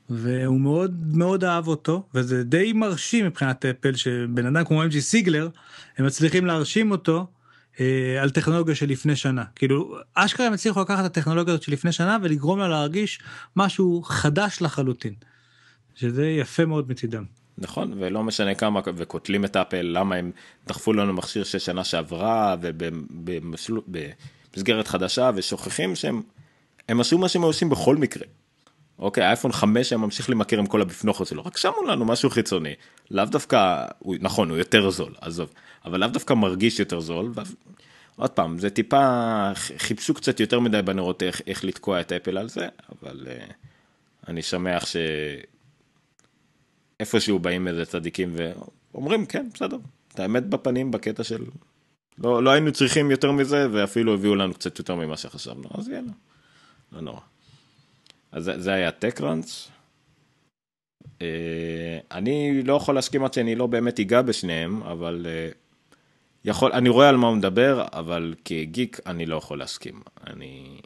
והוא מאוד מאוד אהב אותו וזה די מרשים מבחינת אפל שבן אדם כמו אמג'י סיגלר הם מצליחים להרשים אותו אה, על טכנולוגיה של לפני שנה כאילו אשכרה הם הצליחו לקחת את הטכנולוגיה הזאת של לפני שנה ולגרום לה להרגיש משהו חדש לחלוטין. שזה יפה מאוד מצידם. נכון ולא משנה כמה וקוטלים את אפל למה הם דחפו לנו מכשיר ששנה שעברה ובמסלול. מסגרת חדשה ושוכחים שהם הם עשו מה שהם עושים בכל מקרה. אוקיי אייפון 5 היה ממשיך למכר עם כל הבפנוכות שלו רק שמו לנו משהו חיצוני לאו דווקא הוא נכון הוא יותר זול עזוב אבל לאו דווקא מרגיש יותר זול. ו... עוד פעם זה טיפה חיפשו קצת יותר מדי בנרות איך, איך לתקוע את אפל על זה אבל uh, אני שמח שאיפשהו באים איזה צדיקים ואומרים כן בסדר את האמת בפנים בקטע של לא, לא היינו צריכים יותר מזה, ואפילו הביאו לנו קצת יותר ממה שחשבנו, אז יאללה, לא נורא. אז זה היה TechCrunch. Uh, אה, אני לא יכול להסכים עד שאני לא באמת אגע בשניהם, אבל אה, יכול, אני רואה על מה הוא מדבר, אבל כגיק אני לא יכול להסכים. אני...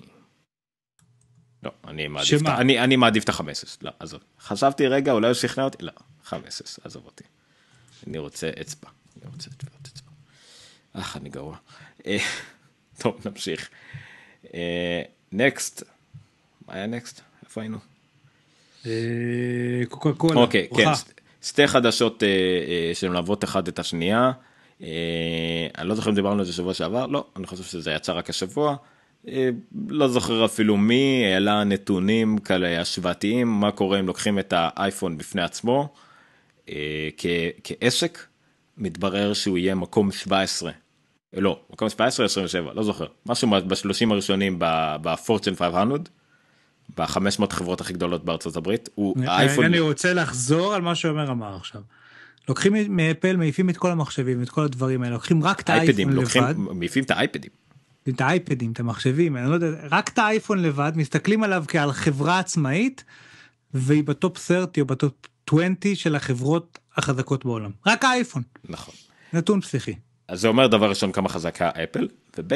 לא, אני מעדיף, את, אני, אני מעדיף את החמסס, לא, עזוב. חשבתי רגע, אולי הוא שכנע אותי, לא, חמסס, עזוב אותי. אני רוצה אצבע, אני רוצה טביעות אצבע. אך, אני גרוע. אה, טוב, נמשיך. נקסט. אה, מה היה נקסט? איפה היינו? אה, קוקה קולה. אוקיי, כן. שתי חדשות שמלוות אחת את השנייה. אני לא זוכר אם דיברנו על זה שבוע שעבר, לא, אני חושב שזה יצא רק השבוע. לא זוכר אפילו מי אלא נתונים כאלה השוואתיים, מה קורה אם לוקחים את האייפון בפני עצמו כעסק, מתברר שהוא יהיה מקום 17 אה, לא, מקום 17 27 לא זוכר משהו בשלושים הראשונים בפורצ'ן 500. ב-500 חברות הכי גדולות בארצות הברית הוא אה, האייפון. אני רוצה לחזור על מה שאומר אמר עכשיו. לוקחים מאפל מעיפים את כל המחשבים את כל הדברים האלה לוקחים רק את האייפון לבד. מעיפים את האייפדים. את האייפדים את המחשבים אני לא יודע רק את האייפון לבד מסתכלים עליו כעל חברה עצמאית. והיא בטופ 30 או בטופ 20 של החברות החזקות בעולם רק האייפון. נכון. נתון פסיכי. אז זה אומר דבר ראשון כמה חזקה אפל, וב'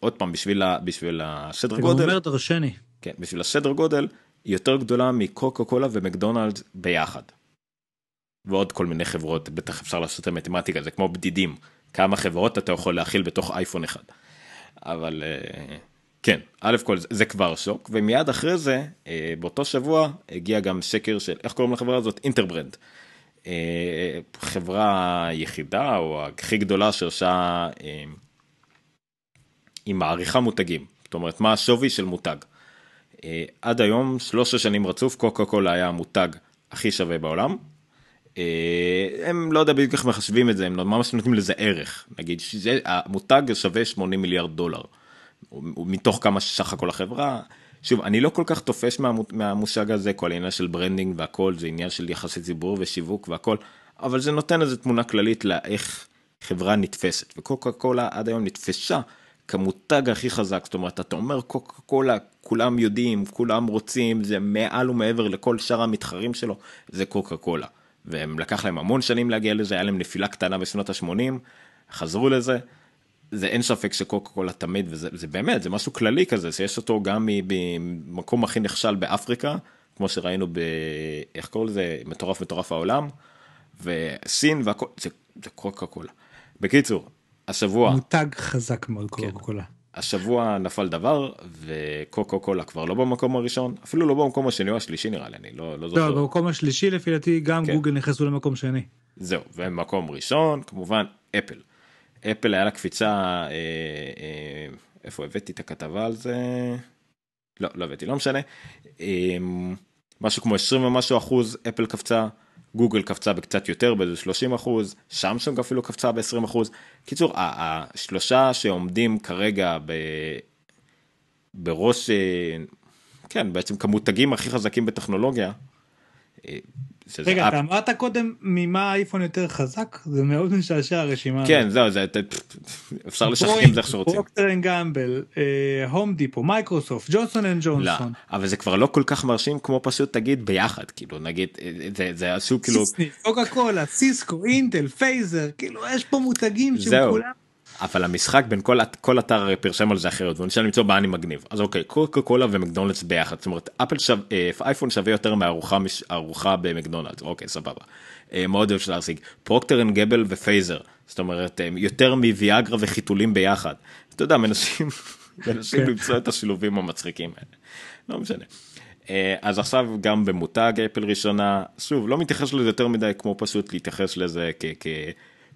עוד פעם בשביל, ה, בשביל השדר גודל. זה אומר דרשני. כן, בשביל השדר גודל, היא יותר גדולה מקוקו קולה ומקדונלד ביחד. ועוד כל מיני חברות, בטח אפשר לעשות את המתמטיקה, זה כמו בדידים, כמה חברות אתה יכול להכיל בתוך אייפון אחד. אבל אה, כן, א' כל זה, זה כבר שוק, ומיד אחרי זה, אה, באותו שבוע, הגיע גם שקר של, איך קוראים לחברה הזאת? אינטרברנד. חברה יחידה או הכי גדולה שעושה, אה, היא מעריכה מותגים, זאת אומרת מה השווי של מותג. אה, עד היום שלוש שנים רצוף קוקה קולה היה המותג הכי שווה בעולם. אה, הם לא יודע בדיוק איך מחשבים את זה, הם לא ממש נותנים לזה ערך. נגיד שזה, המותג שווה 80 מיליארד דולר. מתוך כמה שסך הכל החברה שוב, אני לא כל כך תופש מהמושג הזה, כל העניין של ברנדינג והכל, זה עניין של יחסי ציבור ושיווק והכל, אבל זה נותן איזו תמונה כללית לאיך חברה נתפסת, וקוקה קולה עד היום נתפשה כמותג הכי חזק, זאת אומרת, אתה אומר קוקה קולה, כולם יודעים, כולם רוצים, זה מעל ומעבר לכל שאר המתחרים שלו, זה קוקה קולה. והם לקח להם המון שנים להגיע לזה, היה להם נפילה קטנה בשנות ה-80, חזרו לזה, זה אין ספק שקוקה קולה תמיד וזה באמת זה משהו כללי כזה שיש אותו גם במקום הכי נכשל באפריקה כמו שראינו ב... איך קוראים לזה מטורף מטורף העולם וסין והכל זה, זה קוקה קולה. בקיצור השבוע מותג חזק מאוד כן. קוקה קולה. כן. השבוע נפל דבר וקוקו קולה כבר לא במקום הראשון אפילו לא במקום השני או השלישי נראה לי אני לא, לא, לא זוכר. לא, במקום השלישי לפי דעתי גם כן. גוגל נכנסו למקום שני. זהו ומקום ראשון כמובן אפל. אפל היה לה קפיצה, אה, אה, איפה הבאתי את הכתבה על זה? לא, לא הבאתי, לא משנה. אה, משהו כמו 20 ומשהו אחוז אפל קפצה, גוגל קפצה בקצת יותר, באיזה 30 אחוז, שמשונג אפילו קפצה ב-20 אחוז. קיצור, השלושה שעומדים כרגע ב... בראש, אה, כן, בעצם כמותגים הכי חזקים בטכנולוגיה, אה, רגע, אתה אמרת קודם ממה האייפון יותר חזק? זה מאוד משעשע הרשימה. כן, זהו, זה אפשר לשחק עם זה איך שרוצים. פרוקטר אנד גמבל, הום דיפו, מייקרוסופט, ג'ונסון אנד ג'ונסון. לא, אבל זה כבר לא כל כך מרשים כמו פשוט תגיד ביחד, כאילו נגיד, אה, זה עשו כאילו... סיסני, קוקה קולה, סיסקו, אינטל, פייזר, כאילו יש פה מותגים שהם כולם... אבל המשחק בין כל, כל אתר פרשם על זה אחרת והוא ניסה למצוא באני מגניב אז אוקיי קוקה קולה ומקדונלדס ביחד זאת אומרת אפל שווה אה, אייפון שווה יותר מארוחה ארוחה במקדונלדס אוקיי סבבה. אה, מאוד אוהב להשיג פרוקטר אנד גבל ופייזר זאת אומרת אה, יותר מוויאגרה וחיתולים ביחד. אתה יודע מנסים, (laughs) מנסים כן. למצוא את השילובים המצחיקים האלה. לא משנה. אז עכשיו גם במותג אפל ראשונה שוב לא מתייחס לזה יותר מדי כמו פשוט להתייחס לזה כ... כ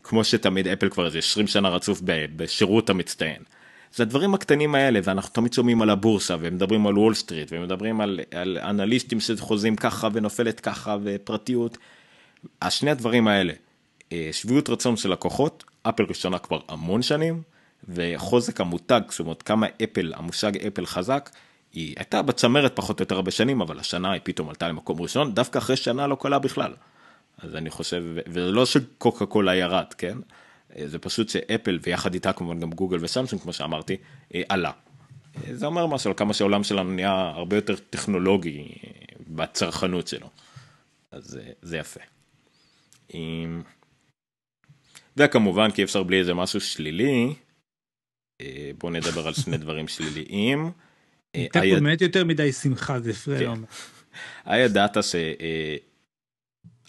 כמו שתמיד אפל כבר איזה 20 שנה רצוף בשירות המצטיין. זה הדברים הקטנים האלה ואנחנו תמיד שומעים על הבורסה ומדברים על וול סטריט ומדברים על, על אנליסטים שחוזים ככה ונופלת ככה ופרטיות. השני הדברים האלה, אה, שביעות רצון של לקוחות, אפל ראשונה כבר המון שנים וחוזק המותג, זאת אומרת כמה אפל, המושג אפל חזק, היא הייתה בצמרת פחות או יותר הרבה שנים אבל השנה היא פתאום עלתה למקום ראשון דווקא אחרי שנה לא קלה בכלל. אז אני חושב, וזה לא שקוקה קולה ירד, כן? אה, זה פשוט שאפל ויחד איתה כמובן גם גוגל וסמסונג כמו שאמרתי אה, עלה. אה, זה אומר משהו על כמה שהעולם שלנו נהיה הרבה יותר טכנולוגי בצרכנות שלו. אז זה יפה. עם... אמ, וכמובן כי אפשר בלי איזה משהו שלילי, בואו נדבר על שני דברים שליליים. הייתה פה באמת יותר מדי שמחה זה הפריע כן. היה דאטה ש...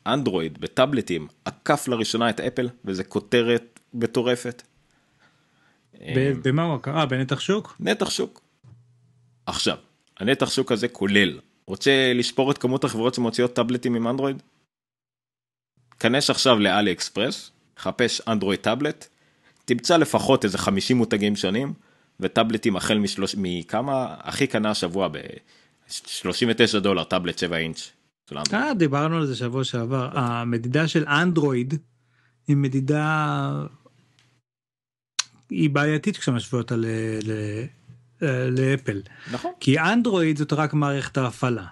אנדרואיד בטאבלטים עקף לראשונה את אפל וזה כותרת מטורפת. אמ, במה הוא עקף? אה, בנתח שוק? נתח שוק. עכשיו, הנתח שוק הזה כולל, רוצה לשפור את כמות החברות שמוציאות טאבלטים עם אנדרואיד? כנס עכשיו לאלי אקספרס, חפש אנדרואיד טאבלט, תמצא לפחות איזה 50 מותגים שונים, וטאבלטים החל משלוש... מכמה? הכי קנה השבוע ב-39 דולר טאבלט 7 אינץ'. אה, דיברנו על זה שבוע שעבר המדידה של אנדרואיד היא מדידה. היא בעייתית כשמשווה אותה אה, לאפל נכון כי אנדרואיד זאת רק מערכת ההפעלה.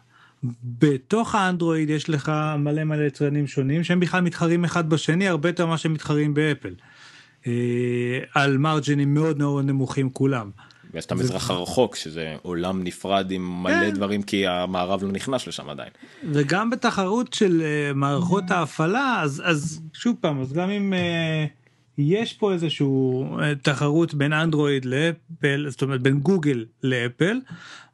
בתוך האנדרואיד יש לך מלא מלא יצרנים שונים שהם בכלל מתחרים אחד בשני הרבה יותר מה שמתחרים באפל. אה, על מרג'ינים מאוד מאוד נמוכים כולם. ויש את המזרח הרחוק שזה עולם נפרד עם מלא כן. דברים כי המערב לא נכנס לשם עדיין. וגם בתחרות של uh, מערכות ההפעלה אז אז שוב פעם אז גם אם uh, יש פה איזושהי אה, תחרות בין אנדרואיד לאפל זאת אומרת בין גוגל לאפל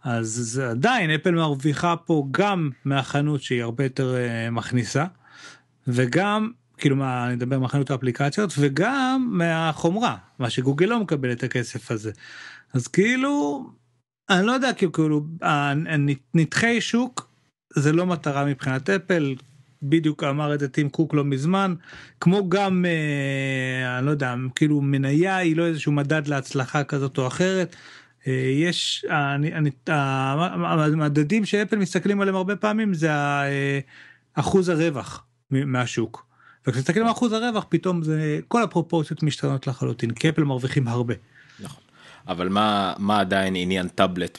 אז עדיין אפל מרוויחה פה גם מהחנות שהיא הרבה יותר uh, מכניסה וגם כאילו מה אני מדבר מהחנות האפליקציות וגם מהחומרה מה שגוגל לא מקבל את הכסף הזה. אז כאילו, אני לא יודע, כאילו, כאילו נתחי שוק זה לא מטרה מבחינת אפל, בדיוק אמר את זה טים קוק לא מזמן, כמו גם, אה, אני לא יודע, כאילו מניה היא לא איזשהו מדד להצלחה כזאת או אחרת. אה, יש, אני, אני, המדדים שאפל מסתכלים עליהם הרבה פעמים זה אה, אחוז הרווח מהשוק. וכשמסתכלים על אחוז הרווח פתאום זה כל הפרופורציות משתנות לחלוטין כי אפל מרוויחים הרבה. אבל מה, מה עדיין עניין טאבלט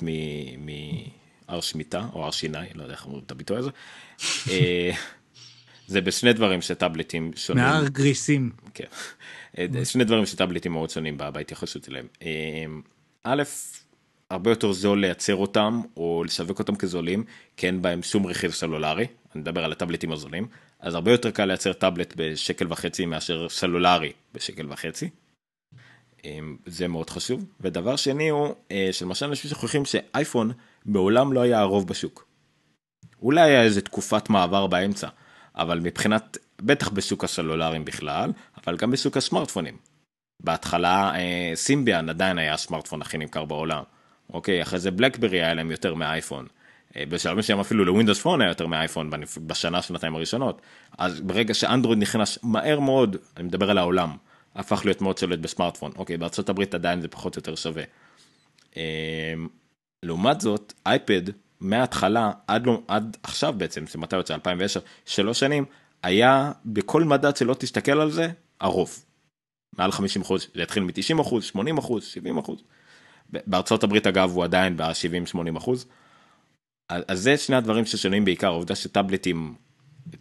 מהר שמיטה, או הר שיני, לא יודע איך אומרים את הביטוי הזה. אה, זה בשני דברים שטאבלטים שונים. מהר גריסים. כן. אה, שני דברים שטאבלטים מאוד שונים בהתייחסות אליהם. אה, א', הרבה יותר זול לייצר אותם או לשווק אותם כזולים, כי אין בהם שום רכיב סלולרי, אני מדבר על הטאבלטים הזולים, אז הרבה יותר קל לייצר טאבלט בשקל וחצי מאשר סלולרי בשקל וחצי, אמ, זה מאוד חשוב. ודבר שני הוא, שלמשל אה, אנשים שוכחים שאייפון מעולם לא היה הרוב בשוק. אולי היה איזה תקופת מעבר באמצע, אבל מבחינת, בטח בשוק הסלולריים בכלל, אבל גם בשוק הסמארטפונים. בהתחלה סימביאן אה, עדיין היה הסמארטפון הכי נמכר בעולם. אוקיי, אחרי זה בלקברי היה להם יותר מאייפון. אה, בשלב מסוים אפילו לווינדוס פון היה יותר מאייפון בשנה שנתיים הראשונות. אז ברגע שאנדרואיד נכנס מהר מאוד, אני מדבר על העולם, הפך להיות מאוד שולט בסמארטפון. אוקיי, בארצות הברית עדיין זה פחות או יותר שווה. אה, לעומת זאת, אייפד מההתחלה עד, לא, עד עכשיו בעצם, זה מתי יוצא 2010, שלוש שנים, היה בכל מדד שלא תסתכל על זה, הרוב. מעל 50 אחוז, זה התחיל מ-90 אחוז, 80 אחוז, 70 אחוז. בארצות הברית אגב הוא עדיין ב-70-80 אחוז. אז זה שני הדברים ששונים בעיקר, העובדה שטאבלטים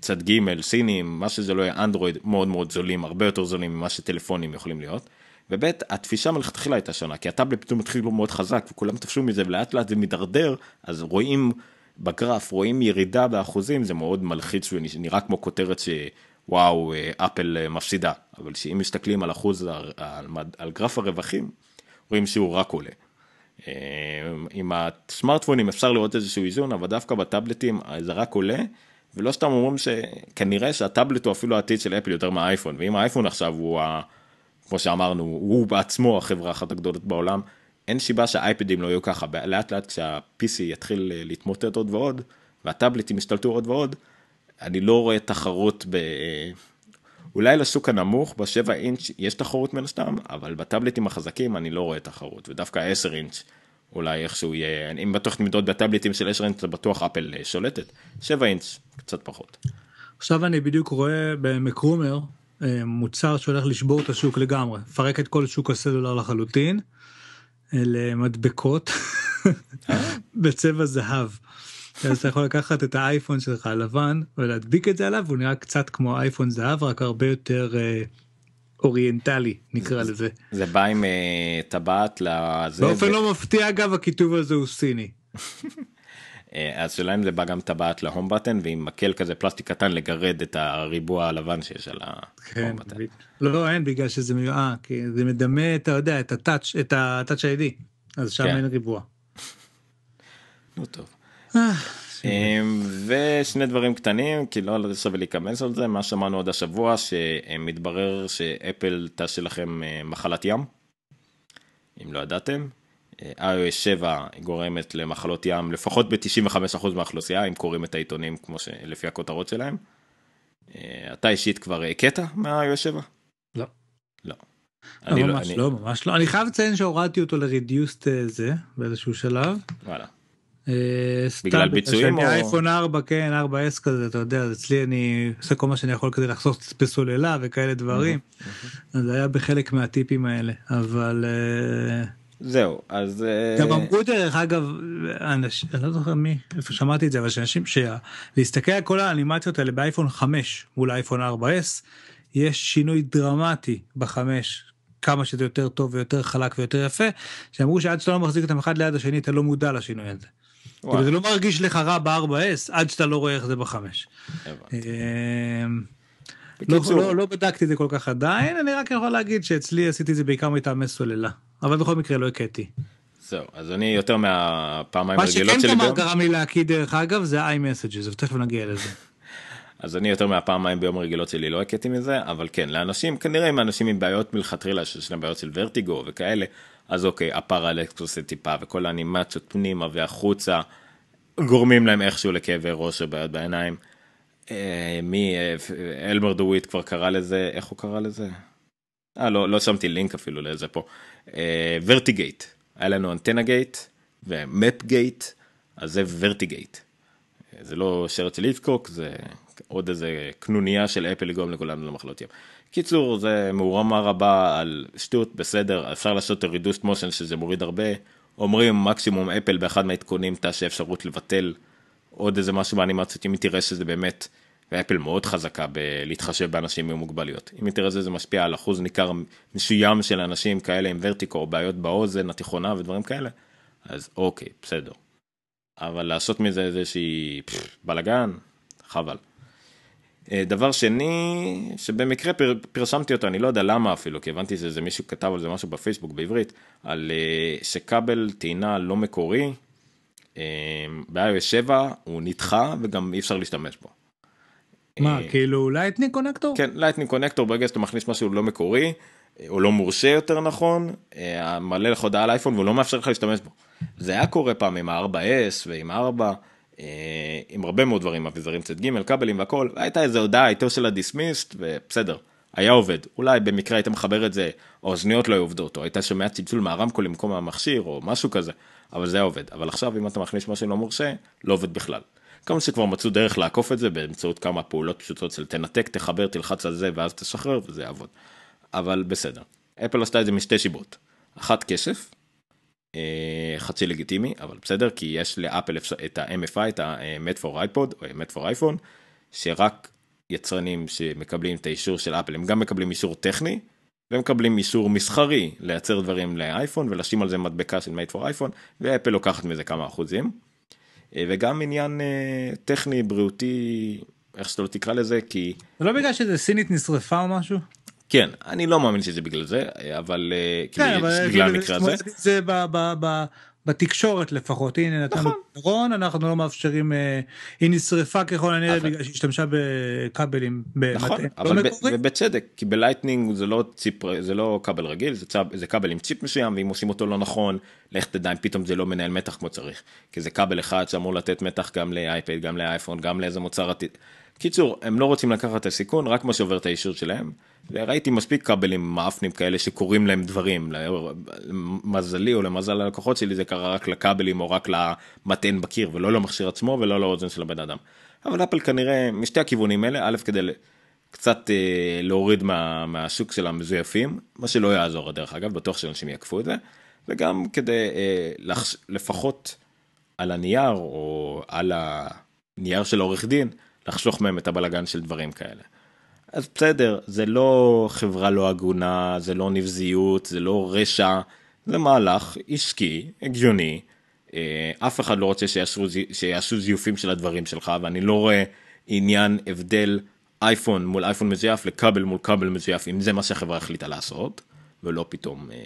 צד ג', סינים, מה שזה לא יהיה, אנדרואיד מאוד מאוד זולים, הרבה יותר זולים ממה שטלפונים יכולים להיות. וב' התפישה מלכתחילה הייתה שונה, כי הטאבלט פתאום התחיל להיות מאוד חזק וכולם תפשו מזה ולאט לאט זה מידרדר, אז רואים בגרף, רואים ירידה באחוזים, זה מאוד מלחיץ ונראה כמו כותרת שוואו, אה, אפל אה, מפסידה, אבל שאם מסתכלים על אחוז, על, על גרף הרווחים, רואים שהוא רק עולה. אה, עם הסמארטפונים אפשר לראות איזשהו איזון, אבל דווקא בטאבלטים זה רק עולה, ולא סתם אומרים שכנראה שהטאבלט הוא אפילו העתיד של אפל יותר מהאייפון, ואם האייפון עכשיו הוא, ה... כמו שאמרנו, הוא בעצמו החברה אחת הגדולות בעולם, אין סיבה שהאייפדים לא יהיו ככה, לאט לאט כשה-PC יתחיל אה, להתמוטט עוד ועוד, והטאבלטים ישתלטו עוד ועוד, אני לא רואה תחרות ב... אה, אולי לשוק הנמוך, בשבע אינץ' יש תחרות מן הסתם, אבל בטאבלטים החזקים אני לא רואה תחרות, ודווקא העשר אינץ' אולי איכשהו יהיה, אם בטוח נמדוד בטאבליטים של אשרנט זה בטוח אפל אה, שולטת, 7 אינץ' קצת פחות. עכשיו אני בדיוק רואה במקרומר אה, מוצר שהולך לשבור את השוק לגמרי, פרק את כל שוק הסלולר לחלוטין, אה, למדבקות (laughs) בצבע זהב. אז אתה יכול לקחת את האייפון שלך הלבן ולהדביק את זה עליו הוא נראה קצת כמו אייפון זהב רק הרבה יותר אוריינטלי נקרא זה, לזה. זה בא עם uh, טבעת לזה. באופן ו... לא מפתיע אגב הכיתוב הזה הוא סיני. (laughs) אה, אז שאלה אם זה בא גם טבעת להום בטן ועם מקל כזה פלסטיק קטן לגרד את הריבוע הלבן שיש על ההום בטן. כן, לא, לא אין בגלל שזה מיועד אה, כי זה מדמה אתה יודע את הטאץ' את הטאץ' איי-די אז שם כן. אין ריבוע. נו טוב. אמ, ושני דברים קטנים כי לא, לא שווה להיכנס על זה מה שמענו עוד השבוע שמתברר שאפל תעשה לכם אה, מחלת ים. אם לא ידעתם. אה, iOS 7 גורמת למחלות ים לפחות ב-95% מהאוכלוסייה אם קוראים את העיתונים כמו שלפי הכותרות שלהם. אה, אתה אישית כבר הכית מה-iOS 7? לא. לא. לא, לא- ממש לא, ממש לא. אני חייב לציין שהורדתי אותו ל-reduced זה באיזשהו שלב. וואלה. אה, בגלל ביצועים או... אייפון 4 כן 4s כזה אתה יודע אצלי אני עושה כל מה שאני יכול כדי לחסוך בסוללה וכאלה דברים זה היה בחלק מהטיפים האלה אבל אה, זהו אז אה, גם אמרו דרך אגב אנשים אני לא זוכר מי איפה שמעתי את זה אבל שאנשים שלהסתכל על כל האנימציות האלה באייפון 5 מול אייפון 4s יש שינוי דרמטי בחמש כמה שזה יותר טוב ויותר חלק ויותר יפה שאמרו שעד שאתה לא מחזיק אותם אחד ליד השני אתה לא מודע לשינוי הזה. כאילו זה לא מרגיש לך רע ב-4S עד שאתה לא רואה איך זה בחמש. אמ, לא, לא, לא בדקתי את זה כל כך עדיין אני רק יכול להגיד שאצלי עשיתי את זה בעיקר מטעמי סוללה אבל בכל מקרה לא הכיתי. זהו אז אני יותר מהפעמיים הרגילות שלי. מה שכן גרם לי להקיא דרך אגב זה iMessages ותכף נגיע לזה. (laughs) אז אני יותר מהפעמיים ביום רגילות שלי לא הכיתי מזה אבל כן לאנשים כנראה עם אנשים עם בעיות מלכתחילה שיש להם בעיות של ורטיגו וכאלה אז אוקיי, הפרלקס עושה טיפה, וכל האנימציות פנימה והחוצה, גורמים להם איכשהו לכאבי ראש או בעיות בעיניים. אה, מי, אה, אלמר דוויט כבר קרא לזה, איך הוא קרא לזה? אה, לא, לא שמתי לינק אפילו לזה פה. אה, ורטיגייט, היה לנו אנטנה גייט ומפ גייט, אז זה ורטיגייט. אה, זה לא שרץ של איצקוק, זה עוד איזה קנוניה של אפל לגרום לכולנו למחלות ים. אה, קיצור זה מהומה רבה על שטות בסדר אפשר לעשות reduced motion שזה מוריד הרבה אומרים מקסימום אפל באחד מהעדכונים תעשה אפשרות לבטל עוד איזה משהו באנימציות אם היא תראה שזה באמת ואפל מאוד חזקה בלהתחשב באנשים עם מוגבלויות אם היא תראה שזה משפיע על אחוז ניכר משוים של אנשים כאלה עם ורטיקו או בעיות באוזן התיכונה ודברים כאלה אז אוקיי בסדר אבל לעשות מזה איזה שהיא בלאגן חבל. אה, דבר שני, שבמקרה פר, פרשמתי אותו, אני לא יודע למה אפילו, כי הבנתי שזה מישהו כתב על זה משהו בפייסבוק בעברית, על אה, שכבל טעינה לא מקורי, אה, ב-iOS 7 הוא נדחה וגם אי אפשר להשתמש בו. מה, כאילו לייטנינג קונקטור? כן, לייטנינג קונקטור, ברגע שאתה מכניס משהו לא מקורי, או לא מורשה יותר נכון, מלא לך הודעה על אייפון והוא לא מאפשר לך להשתמש בו. זה היה קורה פעם עם ה-4S ועם 4, אה, עם הרבה מאוד דברים, אביזרים צד ג', כבלים והכל, הייתה איזו הודעה, הייתה של הדיסמיסט, ובסדר, היה עובד. אולי במקרה היית מחבר את זה, האוזניות לא היו עובדות, או הייתה שומעת צלצול מהרמקול במקום המכשיר, או משהו כזה, אבל זה היה עובד. אבל עכשיו, אם אתה מכניס משהו לא מורשה, לא עובד בכלל. כמה שכבר מצאו דרך לעקוף את זה באמצעות כמה פעולות פשוטות של תנתק, תחבר, תלחץ על זה ואז תשחרר וזה יעבוד. אבל בסדר. אפל עשתה את זה משתי שיבות. אחת כסף, אה, חצי לגיטימי, אבל בסדר, כי יש לאפל את ה-MFI, את ה-Met for iPod, או אה, Met for iPhone, שרק יצרנים שמקבלים את האישור של אפל, הם גם מקבלים אישור טכני, והם מקבלים אישור מסחרי לייצר דברים לאייפון ולשים על זה מדבקה של Met for iPhone, ואפל לוקחת מזה כמה אחוזים. אה, וגם עניין טכני, בריאותי, איך שאתה לא תקרא לזה, כי... זה לא בגלל שזה סינית נשרפה או משהו? כן, אני לא מאמין שזה בגלל זה, אבל אה, כאילו, כן, בגלל המקרה הזה. זה בתקשורת לפחות, הנה נתנו נכון. פתרון, אנחנו לא מאפשרים, אה, היא נשרפה ככל הנראה בגלל שהיא השתמשה בכבלים. נכון, אבל בצדק, כי בלייטנינג זה לא, לא כבל רגיל, זה כבל עם צ'יפ מסוים, ואם עושים אותו לא נכון, לך תדע אם פתאום זה לא מנהל מתח כמו צריך. כי זה כבל אחד שאמור לתת מתח גם לאייפד, גם לאייפון, גם לאיזה מוצר עתיד. קיצור, הם לא רוצים לקחת את הסיכון, רק מה שעובר את האישור שלהם. וראיתי מספיק כבלים מאפנים כאלה שקוראים להם דברים, למזלי או למזל הלקוחות שלי זה קרה רק לכבלים או רק למטען בקיר ולא למכשיר עצמו ולא לאוזן של הבן אדם. אבל אפל כנראה משתי הכיוונים האלה, א' כדי קצת אה, להוריד מה, מהשוק של המזויפים, מה שלא יעזור דרך אגב, בטוח שאנשים יעקפו את זה, וגם כדי אה, לחש, לפחות על הנייר או על הנייר של עורך דין, לחסוך מהם את הבלגן של דברים כאלה. אז בסדר, זה לא חברה לא הגונה, זה לא נבזיות, זה לא רשע, זה מהלך עסקי, הגיוני. אה, אף אחד לא רוצה שיעשו, שיעשו זיופים של הדברים שלך, ואני לא רואה עניין הבדל אייפון מול אייפון מזויף לכבל מול כבל מזויף, אם זה מה שהחברה החליטה לעשות, ולא פתאום, אה,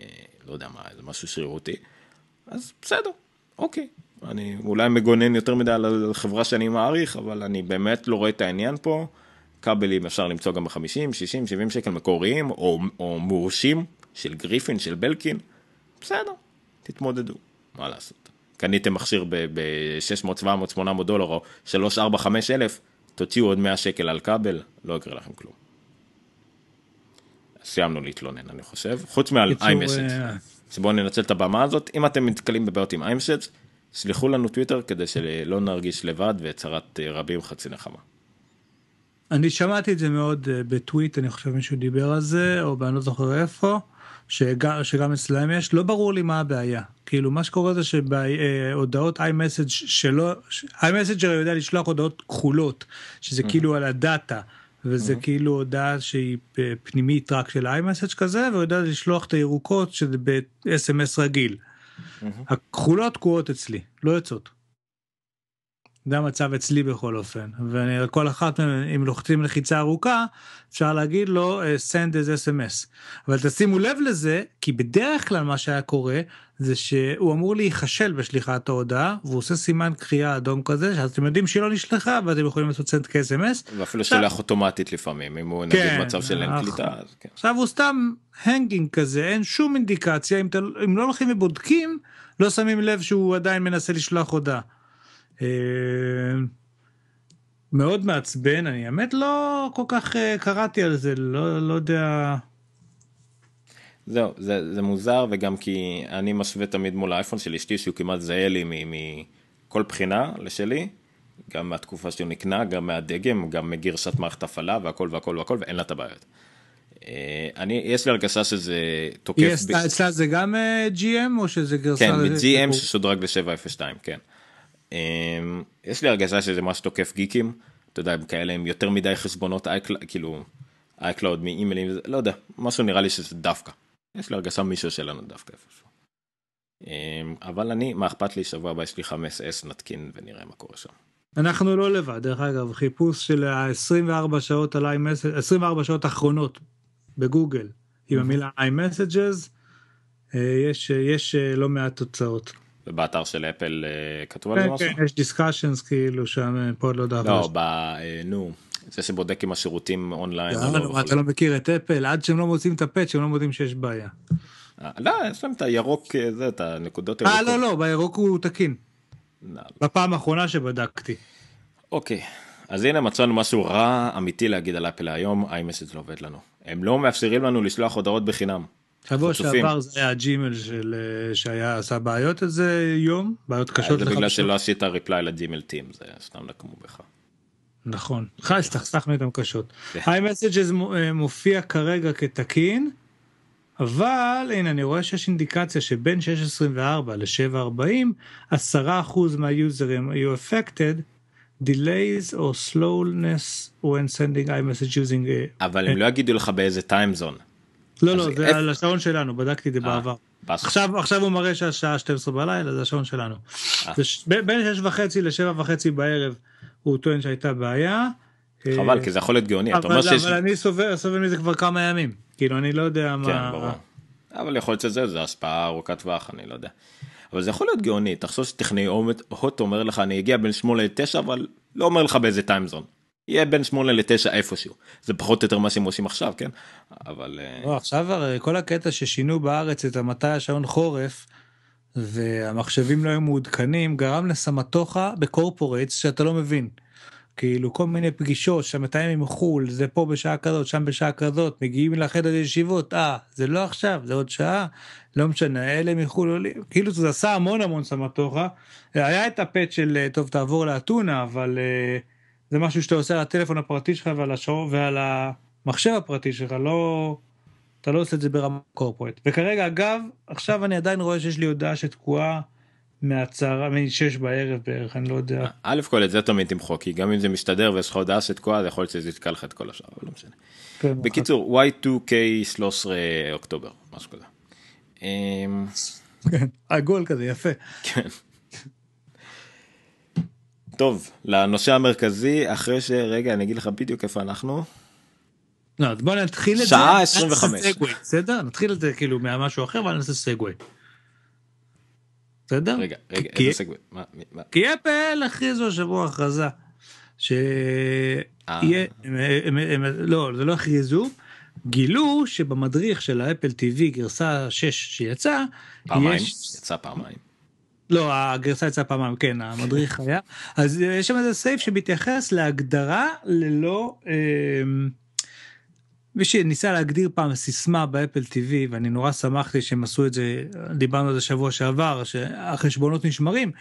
לא יודע מה, זה משהו שרירותי. אז בסדר, אוקיי, אני אולי מגונן יותר מדי על חברה שאני מעריך, אבל אני באמת לא רואה את העניין פה. כבלים אפשר למצוא גם ב-50, 60, 70 שקל מקוריים, או, או מורשים של גריפין, של בלקין. בסדר, תתמודדו, מה לעשות. קניתם מכשיר ב-600, 700, 800 דולר, או 3, 4, 5 אלף, תוציאו עוד 100 שקל על כבל, לא יקרה לכם כלום. סיימנו להתלונן, אני חושב. חוץ מעל אז אה, בואו ננצל את הבמה הזאת. אם אתם נתקלים בבעיות עם איימשט, שלחו לנו טוויטר כדי שלא נרגיש לבד וצרת אה, רבים חצי נחמה. אני שמעתי את זה מאוד אה, בטוויט, אני חושב מישהו דיבר על זה, או אני לא זוכר איפה, שגם, שגם אצלהם יש, לא ברור לי מה הבעיה. כאילו מה שקורה זה שבהודעות אה, iMessage שלא, iMessager יודע לשלוח הודעות כחולות, שזה mm-hmm. כאילו על הדאטה. וזה mm-hmm. כאילו הודעה שהיא פנימית רק של iMessage כזה, והוא יודע לשלוח את הירוקות שזה ב-SMS רגיל. הכחולות תקועות אצלי, לא יוצאות. זה המצב אצלי בכל אופן ואני כל אחת מהן אם לוחצים לחיצה ארוכה אפשר להגיד לו אה, send as sms אבל תשימו לב לזה כי בדרך כלל מה שהיה קורה זה שהוא אמור להיכשל בשליחת ההודעה והוא עושה סימן קריאה אדום כזה שאז אתם יודעים שהיא לא נשלחה ואתם יכולים לעשות send כ-sms. ואפילו עכשיו... שולח אוטומטית לפעמים אם הוא נגיד כן, מצב של אין קליטה. אז כן. עכשיו הוא סתם הנגינג כזה אין שום אינדיקציה אם, תל... אם לא הולכים ובודקים לא שמים לב שהוא עדיין מנסה לשלוח הודעה. אה, מאוד מעצבן, אני האמת לא כל כך אה, קראתי על זה, לא, לא יודע... זהו, זה, זה מוזר, וגם כי אני משווה תמיד מול האייפון של אשתי, שהוא כמעט זהה לי מכל בחינה לשלי, גם מהתקופה שהוא נקנה, גם מהדגם, גם מגרשת מערכת הפעלה והכל והכל והכל, ואין לה את הבעיות. אה, אני, יש לי הרגשה שזה תוקף... אצלה ב... זה גם GM או שזה גרסה... כן, מ-GM ששודרג ל-702, כן. אמ, יש לי הרגשה שזה מה שתוקף גיקים, אתה יודע, הם כאלה עם יותר מדי חשבונות אייקלאוד, כאילו אייקלאוד מאימיילים, לא יודע, משהו נראה לי שזה דווקא. יש לי הרגשה מישהו שלנו דווקא איפשהו. אמ, אבל אני, מה אכפת לי, שבוע הבא יש לי 5S, נתקין ונראה מה קורה שם. אנחנו לא לבד, דרך אגב, חיפוש של ה-24 שעות על iMessage, 24 שעות אחרונות בגוגל, עם המילה iMessages, אה, יש, אה, יש אה, לא מעט תוצאות. ובאתר של אפל uh, כתוב על כן, זה משהו? כן, יש דיסקשנס כאילו שם אה, פה לא יודע. לא, ב... אה, נו. זה שבודק עם השירותים אונליין. לא לא, לא, לא, לא, אתה לא מכיר את אפל עד שהם לא מוצאים את הפאץ' הם לא מודים שיש בעיה. לא, יש להם את הירוק, זה, את הנקודות הירוקות. אה, לא, לא, בירוק הוא תקין. בפעם האחרונה שבדקתי. אוקיי, אז הנה מצאנו משהו רע אמיתי להגיד על אפל היום, iMessage לא עובד לנו. הם לא מאפשרים לנו לשלוח הודעות בחינם. שבוע שעבר זה היה ג'ימל של אה, שהיה עשה בעיות איזה יום בעיות אה, קשות זה בגלל שלא עשית ריפליי לג'ימל טים זה סתם נקמו בך. נכון חס הסתכסכנו איתם קשות. כן. iMessages אה, מופיע כרגע כתקין אבל הנה אני רואה שיש אינדיקציה שבין 6.24 ל-7.40 10% מהיוזרים היו affected delays or slowness when sending iMessage using אבל הם לא יגידו לך באיזה time zone. לא, לא, זה על השעון שלנו, בדקתי את זה אה, בעבר. עכשיו, עכשיו הוא מראה שהשעה 12 בלילה, זה השעון שלנו. אה. זה בין 6 וחצי ל-7 וחצי בערב, הוא טוען שהייתה בעיה. חבל, אה, כי זה יכול להיות גאוני. אבל, אבל שיש... אני סובל, סובל מזה כבר כמה ימים. כאילו, אני לא יודע מה... כן, ברור. אבל יכול להיות שזה, זה השפעה ארוכת טווח, אני לא יודע. אבל זה יכול להיות גאוני, תחשוב שטכנאי הוט אומר לך, אני אגיע בין 8 ל-9, אבל לא אומר לך באיזה טיימזון. יהיה בין 8 ל-9 איפשהו. זה פחות או יותר מה שהם עושים עכשיו, כן? אבל... אה, לא, עכשיו הרי כל הקטע ששינו בארץ את מתי השעון חורף, והמחשבים לא היו מעודכנים, גרם לסמטוחה בקורפורטס שאתה לא מבין. כאילו כל מיני פגישות שהמתאם עם חו"ל זה פה בשעה כזאת שם בשעה כזאת מגיעים לחדר ישיבות אה זה לא עכשיו זה עוד שעה לא משנה אלה מחו"ל עולים כאילו זה עשה המון המון סמטוחה היה את הפט של אה, טוב תעבור לאתונה אבל uh, זה משהו שאתה עושה על הטלפון הפרטי שלך ועל השור, ועל המחשב הפרטי שלך, לא... אתה לא עושה את זה ברמה קורפורט. וכרגע, אגב, עכשיו אני עדיין רואה שיש לי הודעה שתקועה מהצהרה, מ-6 בערב בערך, אני לא יודע. א' כל את זה תמיד תמחוק, כי גם אם זה מסתדר ויש לך הודעה שתקועה, זה יכול להיות שזה יתקע לך את כל השאר, אבל לא משנה. כן, נכון. בקיצור, Y2K 13 אוקטובר, משהו כזה. אמ, (laughs) עגול כזה, יפה. כן. טוב, לנושא המרכזי, אחרי ש... רגע, אני אגיד לך בדיוק איפה אנחנו. לא, אז בוא נתחיל את זה. שעה 25. בסדר? נתחיל את זה כאילו מהמשהו אחר, אבל נעשה סגווי. בסדר? רגע, רגע, איזה סגווי? כי אפל הכריזו השבוע הכרזה. אה. שיהיה... לא, זה לא הכריזו. גילו שבמדריך של האפל TV גרסה 6 שיצא, פעמיים, יש... יצא פעמיים. לא הגרסה יצאה פעמיים כן המדריך היה אז אה, יש שם איזה סעיף שמתייחס להגדרה ללא. אמ, מי שניסה להגדיר פעם סיסמה באפל TV ואני נורא שמחתי שהם עשו את זה דיברנו על זה שבוע שעבר שהחשבונות נשמרים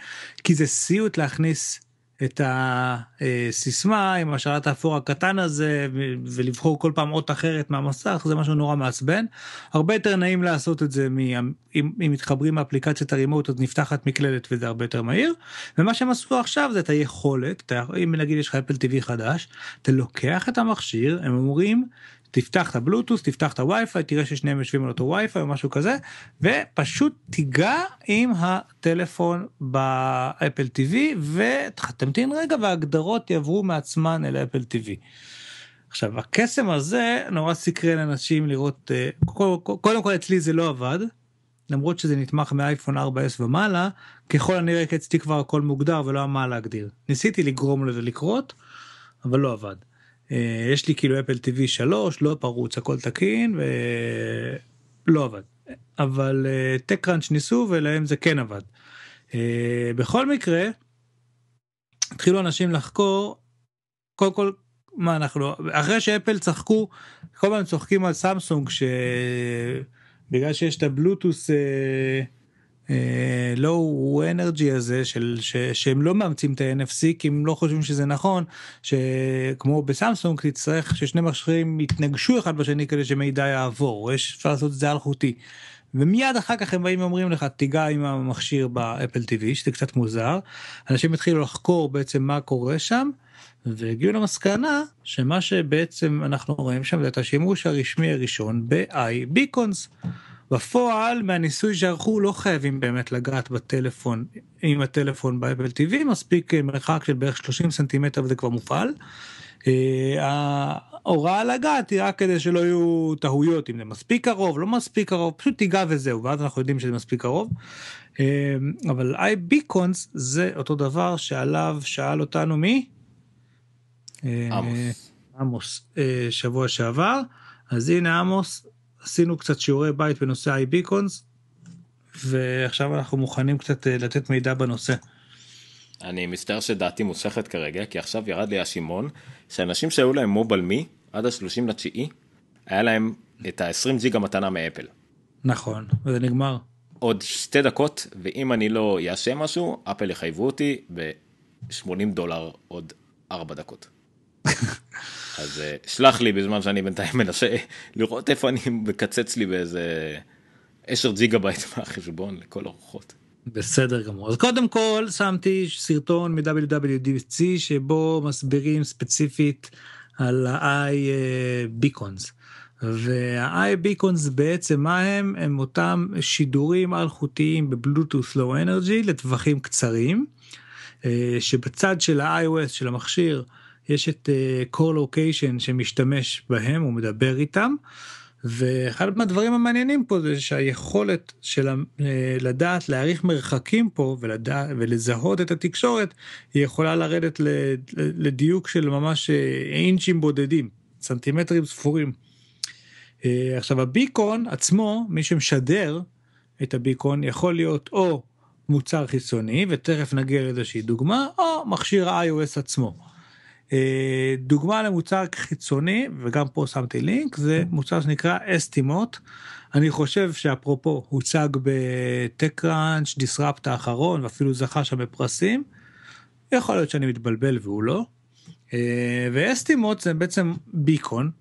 כי זה סיוט להכניס את הסיסמה עם השלט האפור הקטן הזה ולבחור כל פעם אות אחרת מהמסך זה משהו נורא מעצבן. הרבה יותר נעים לעשות את זה מ... אם, אם מתחברים מאפליקציית הרימוט אז נפתחת מקללת וזה הרבה יותר מהיר. ומה שהם עשו עכשיו זה את היכולת, אתה, אם נגיד יש לך אפל TV חדש, אתה לוקח את המכשיר, הם אומרים תפתח את הבלוטוס, תפתח את הווי-פיי, תראה ששניהם יושבים על אותו ווי-פיי או משהו כזה, ופשוט תיגע עם הטלפון באפל TV, ותמתין רגע וההגדרות יעברו מעצמן אל האפל TV. עכשיו הקסם הזה נורא סקרן אנשים לראות אה, קודם כל אצלי זה לא עבד. למרות שזה נתמך מאייפון 4S ומעלה ככל הנראה כי אצלי כבר הכל מוגדר ולא היה מה להגדיר ניסיתי לגרום לזה לקרות אבל לא עבד. אה, יש לי כאילו אפל טיווי 3 לא פרוץ הכל תקין ולא עבד אבל טק אה, ראנץ' ניסו ולהם זה כן עבד. אה, בכל מקרה התחילו אנשים לחקור קודם כל מה אנחנו אחרי שאפל צחקו כל הזמן צוחקים על סמסונג שבגלל שיש את הבלוטוס. לואו אה, אנרג'י הזה של ש, שהם לא מאמצים את ה-NFC כי הם לא חושבים שזה נכון שכמו בסמסונג תצטרך ששני מכשירים יתנגשו אחד בשני כדי שמידע יעבור יש אפשר לעשות את זה אלחוטי. ומיד אחר כך הם באים ואומרים לך תיגע עם המכשיר באפל TV שזה קצת מוזר אנשים התחילו לחקור בעצם מה קורה שם. והגיעו למסקנה שמה שבעצם אנחנו רואים שם זה את השימוש הרשמי הראשון ב-i-beacons. בפועל מהניסוי שערכו לא חייבים באמת לגעת בטלפון עם הטלפון באפל TV מספיק אה, מרחק של בערך 30 סנטימטר וזה כבר מופעל. אה, ההוראה לגעת היא רק כדי שלא יהיו טעויות אם זה מספיק קרוב לא מספיק קרוב פשוט תיגע וזהו ואז אנחנו יודעים שזה מספיק קרוב. אה, אבל איי ביקונס זה אותו דבר שעליו שאל אותנו מי? עמוס. עמוס שבוע שעבר אז הנה עמוס עשינו קצת שיעורי בית בנושא iBeacons, ועכשיו אנחנו מוכנים קצת אה, לתת מידע בנושא. אני מצטער שדעתי מושכת כרגע, כי עכשיו ירד לי האשימון, שאנשים שהיו להם מוביל מי, עד ה-30 לתשיעי, היה להם את ה-20 זיגה מתנה מאפל. נכון, וזה נגמר. עוד שתי דקות, ואם אני לא אעשה משהו, אפל יחייבו אותי ב-80 דולר עוד 4 דקות. (laughs) אז אה, שלח לי בזמן שאני בינתיים מנסה לראות איפה אני מקצץ לי באיזה 10 ג'יגה בייט מהחשבון לכל הרוחות. בסדר גמור. אז קודם כל שמתי סרטון מ-WWDC שבו מסבירים ספציפית על ה-i אה, beacons. וה-i beacons בעצם מה הם? הם אותם שידורים אלחוטיים בבלוטוס לואו אנרגי לטווחים קצרים, אה, שבצד של ה-iOS של המכשיר יש את uh, אה, core location שמשתמש בהם הוא מדבר איתם. ואחד מהדברים המעניינים פה זה שהיכולת של אה, לדעת להעריך מרחקים פה ולדע, ולזהות את התקשורת היא יכולה לרדת לדיוק של ממש אה, אינצ'ים בודדים סנטימטרים ספורים. עכשיו הביקון עצמו מי שמשדר את הביקון יכול להיות או מוצר חיצוני ותכף נגיע לאיזושהי דוגמה או מכשיר ה-iOS עצמו. אה, דוגמה למוצר חיצוני וגם פה שמתי לינק זה כן. מוצר שנקרא אסטימוט. אני חושב שאפרופו הוצג בטקראנץ' דיסראפט האחרון ואפילו זכה שם בפרסים. יכול להיות שאני מתבלבל והוא לא. אה, ואסטימוט זה בעצם ביקון.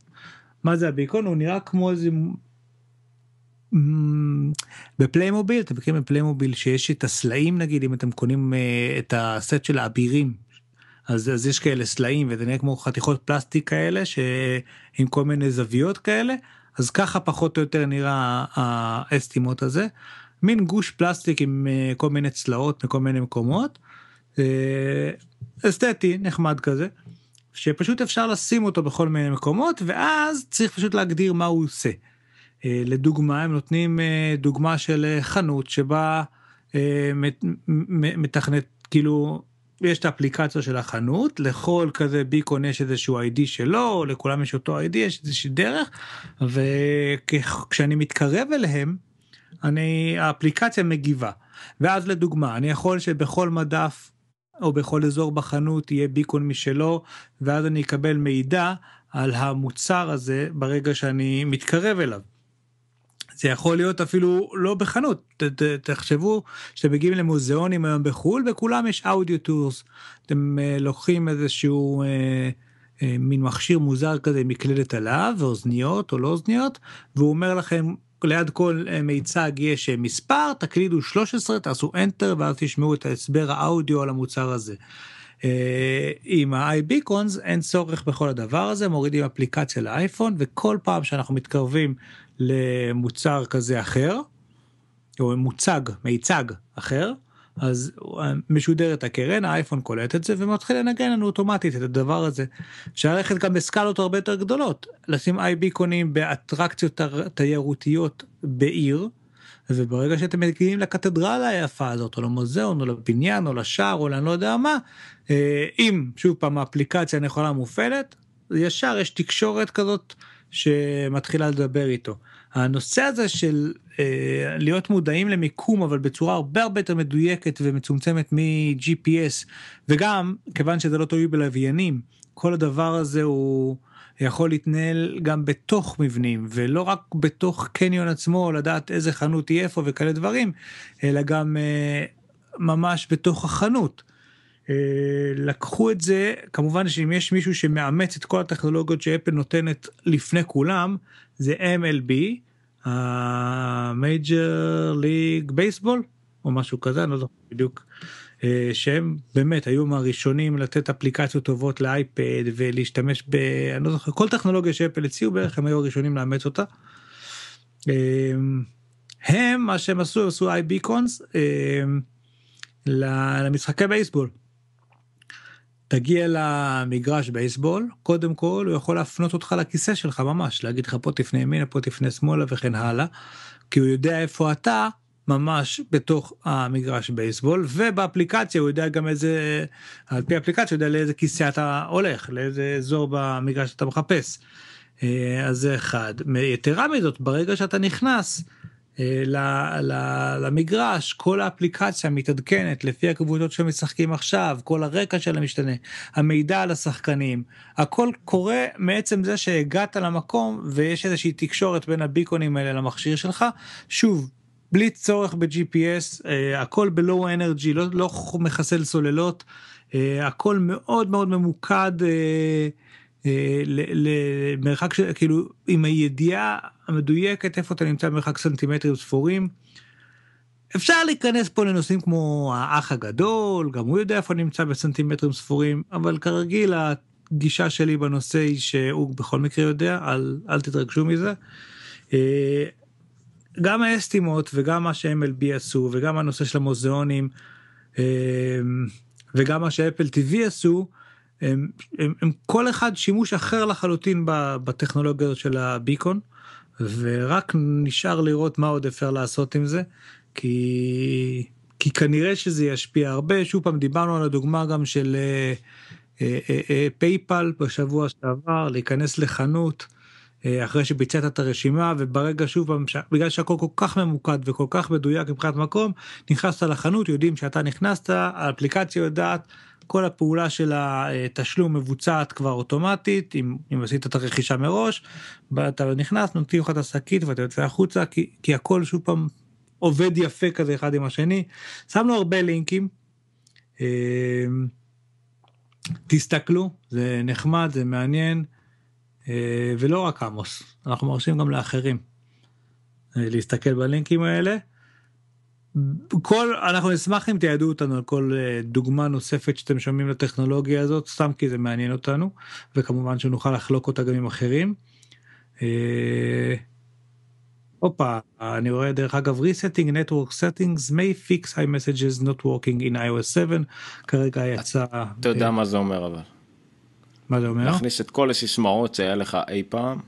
מה זה הביקון? הוא נראה כמו איזה... בפליימוביל אתם מכירים בפליימוביל שיש את הסלעים נגיד אם אתם קונים אה, את הסט של האבירים אז, אז יש כאלה סלעים וזה נראה כמו חתיכות פלסטיק כאלה שעם כל מיני זוויות כאלה אז ככה פחות או יותר נראה האסטימות הזה מין גוש פלסטיק עם אה, כל מיני צלעות מכל מיני מקומות אה, אסתטי נחמד כזה שפשוט אפשר לשים אותו בכל מיני מקומות ואז צריך פשוט להגדיר מה הוא עושה. אה, לדוגמה הם נותנים דוגמה של חנות שבה מתכנת כאילו יש את האפליקציה של החנות, לכל כזה ביקון יש איזשהו איי שלו, לכולם יש אותו איי יש איזושהי דרך, וכשאני מתקרב אליהם, אני, האפליקציה מגיבה. ואז לדוגמה, אני יכול שבכל מדף או בכל אזור בחנות יהיה ביקון משלו, ואז אני אקבל מידע על המוצר הזה ברגע שאני מתקרב אליו. זה יכול להיות אפילו לא בחנות ת, ת, תחשבו שאתם מגיעים למוזיאונים היום בחו"ל וכולם יש אודיו טורס אתם אה, לוקחים איזשהו אה, אה, מין מכשיר מוזר כזה מקלדת עליו ואוזניות או לא אוזניות והוא אומר לכם ליד כל אה, מיצג יש אה, מספר תקלידו 13 תעשו enter ואז תשמעו את ההסבר האודיו על המוצר הזה. אה, עם ה-iBeacons אין צורך בכל הדבר הזה מורידים אפליקציה לאייפון וכל פעם שאנחנו מתקרבים למוצר כזה אחר, או מוצג, מיצג אחר, אז משודרת הקרן, האייפון קולט את זה ומתחיל לנגן לנו אוטומטית את הדבר הזה. אפשר ללכת גם בסקלות הרבה יותר גדולות, לשים איי ביקונים באטרקציות תיירותיות בעיר, וברגע שאתם מגיעים לקתדרלה היפה הזאת, או למוזיאון, או לבניין, או לשער, או לאני לא יודע מה, אה, אם, שוב פעם, האפליקציה הנכונה מופעלת, ישר יש תקשורת כזאת שמתחילה לדבר איתו. הנושא הזה של אה, להיות מודעים למיקום אבל בצורה הרבה הרבה יותר מדויקת ומצומצמת מ-GPS וגם כיוון שזה לא תלוי בלוויינים כל הדבר הזה הוא יכול להתנהל גם בתוך מבנים ולא רק בתוך קניון עצמו לדעת איזה חנות היא איפה וכאלה דברים אלא גם אה, ממש בתוך החנות. אה, לקחו את זה כמובן שאם יש מישהו שמאמץ את כל הטכנולוגיות שאפל נותנת לפני כולם זה MLB ה-Major League Baseball, או משהו כזה אני לא זוכר בדיוק אה, שהם באמת היו מהראשונים לתת אפליקציות טובות לאייפד ולהשתמש ב... אני לא זוכר כל טכנולוגיה שאפל הציעו בערך הם היו הראשונים לאמץ אותה. אה, הם מה שהם עשו עשו אייביקונס למשחקי בייסבול תגיע למגרש בייסבול קודם כל הוא יכול להפנות אותך לכיסא שלך ממש להגיד לך פה תפנה ימינה פה תפנה שמאלה וכן הלאה. כי הוא יודע איפה אתה ממש בתוך המגרש בייסבול ובאפליקציה הוא יודע גם איזה על פי אפליקציה הוא יודע לאיזה כיסא אתה הולך לאיזה אזור במגרש שאתה מחפש. אה, אז זה אחד יתרה מזאת ברגע שאתה נכנס. אה, למגרש, כל האפליקציה מתעדכנת לפי הקבוצות שמשחקים עכשיו, כל הרקע של המשתנה, המידע על השחקנים, הכל קורה מעצם זה שהגעת למקום ויש איזושהי תקשורת בין הביקונים האלה למכשיר שלך. שוב, בלי צורך ב-GPS, uh, אה, הכל low Energy, לא, לא מחסל סוללות, uh, הכל מאוד מאוד ממוקד uh, uh, למרחק, של, כאילו עם הידיעה המדויקת איפה אתה נמצא במרחק סנטימטרים ספורים. אפשר להיכנס פה לנושאים כמו האח הגדול, גם הוא יודע איפה נמצא בסנטימטרים ספורים, אבל כרגיל הגישה שלי בנושא היא שהוא בכל מקרה יודע, אל, אל תתרגשו מזה. אה, גם האסטימות וגם מה שMLB עשו וגם הנושא של המוזיאונים אה, וגם מה שאפל TV עשו, הם, הם, הם כל אחד שימוש אחר לחלוטין בטכנולוגיה של הביקון. ורק נשאר לראות מה עוד אפשר לעשות עם זה, כי, כי כנראה שזה ישפיע הרבה. שוב פעם, דיברנו על הדוגמה גם של פייפל אה, אה, אה, בשבוע שעבר, להיכנס לחנות. אחרי שביצעת את הרשימה וברגע שוב פעם, ש... בגלל שהכל כל כך ממוקד וכל כך מדויק מבחינת מקום נכנסת לחנות יודעים שאתה נכנסת האפליקציה יודעת כל הפעולה של התשלום מבוצעת כבר אוטומטית אם, אם עשית את הרכישה מראש אתה נכנס נותנים לך את השקית ואתה יוצא החוצה כי, כי הכל שוב פעם עובד יפה כזה אחד עם השני שמנו הרבה לינקים. אה, תסתכלו זה נחמד זה מעניין אה, ולא רק עמוס אנחנו מרשים גם לאחרים אה, להסתכל בלינקים האלה. כל אנחנו נשמח אם תיידעו אותנו על כל אה, דוגמה נוספת שאתם שומעים לטכנולוגיה הזאת סתם כי זה מעניין אותנו וכמובן שנוכל לחלוק אותה גם עם אחרים. אה, הופה אני רואה דרך אגב resetting network settings may fix high messages not working in iOS 7 כרגע יצא. אתה יודע אה, מה זה אומר אבל. מה זה אומר? להכניס את כל הסיסמאות שהיה לך אי פעם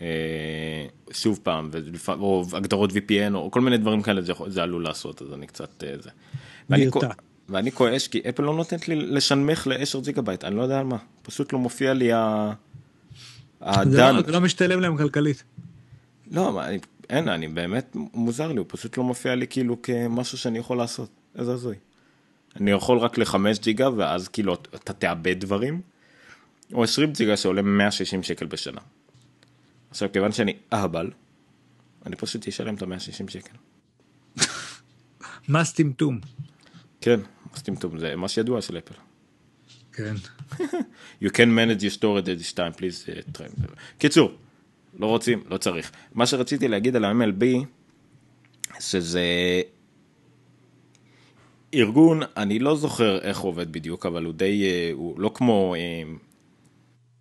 אה, שוב פעם, או הגדרות VPN או כל מיני דברים כאלה זה, עלול לעשות, אז אני קצת אה, זה. ואני, ואני כועש כי אפל לא נותנת לי לשנמך ל-10 ג'יגה בייט, אני לא יודע על מה, פשוט לא מופיע לי ה... הדן. לא, זה לא משתלם להם כלכלית. לא, אין, אני באמת מוזר לי, הוא פשוט לא מופיע לי כאילו כמשהו שאני יכול לעשות, איזה הזוי. אני יכול רק לחמש ג'יגה ואז כאילו אתה תאבד דברים, או 20 ג'יגה שעולה 160 שקל בשנה. עכשיו, כיוון שאני אהבל, אני פשוט אשלם את ה-160 שקל. מס טמטום. כן, מס טמטום, זה מס ידוע של אפל. כן. (laughs) you can manage your storage at this time, please. Uh, קיצור, לא רוצים, לא צריך. מה שרציתי להגיד על ה-MLB, שזה ארגון, אני לא זוכר איך הוא עובד בדיוק, אבל הוא די, אה, הוא לא כמו אה,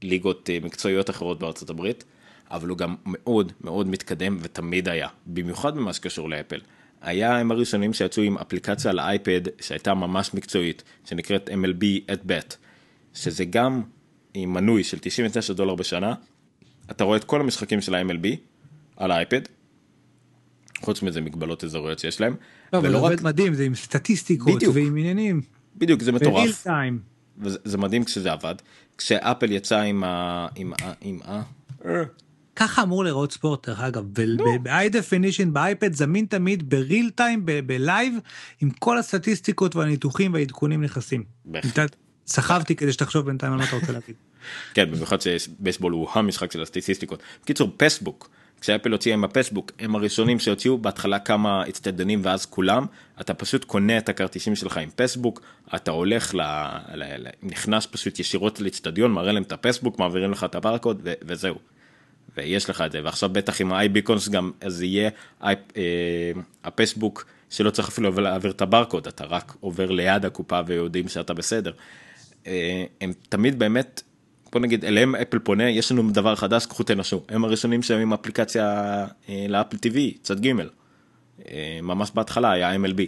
ליגות מקצועיות אחרות בארצות הברית, אבל הוא גם מאוד מאוד מתקדם ותמיד היה, במיוחד במה שקשור לאפל. היה הם הראשונים שיצאו עם אפליקציה לאייפד שהייתה ממש מקצועית, שנקראת MLB at bet, שזה גם עם מנוי של 99 דולר בשנה, אתה רואה את כל המשחקים של ה-MLB על האייפד, חוץ מזה מגבלות אזוריות שיש להם. לא, אבל זה עובד רק... מדהים, זה עם סטטיסטיקות בדיוק. ועם עניינים. בדיוק, זה מטורף. וזה, זה מדהים כשזה עבד. כשאפל יצא עם ה... עם ה... עם ה... ככה אמור לראות ספורט דרך אגב, לא. ב-high definition באייפד זמין תמיד בריל טיים, בלייב, עם כל הסטטיסטיקות והניתוחים והעדכונים נכנסים. סחבתי כדי שתחשוב בינתיים על מה אתה רוצה להגיד. (laughs) כן, במיוחד שבייסבול הוא המשחק של הסטטיסטיקות. בקיצור, פסבוק. כשאפל הוציאה עם הפסבוק הם הראשונים שהוציאו בהתחלה כמה אצטדיונים ואז כולם אתה פשוט קונה את הכרטיסים שלך עם פסבוק אתה הולך ל... ל... ל... נכנס פשוט ישירות לאצטדיון מראה להם את הפסבוק מעבירים לך את הברקוד ו... וזהו ויש לך את זה, ועכשיו בטח עם ה-iBeacons גם, אז יהיה אה, הפייסבוק שלא צריך אפילו להעביר את הברקוד, אתה רק עובר ליד הקופה ויודעים שאתה בסדר. אה, הם תמיד באמת, בוא נגיד, אליהם אפל פונה, יש לנו דבר חדש, קחו תנשו, הם הראשונים שהם עם אפליקציה אה, לאפל TV, צד ג', ממש בהתחלה היה MLB.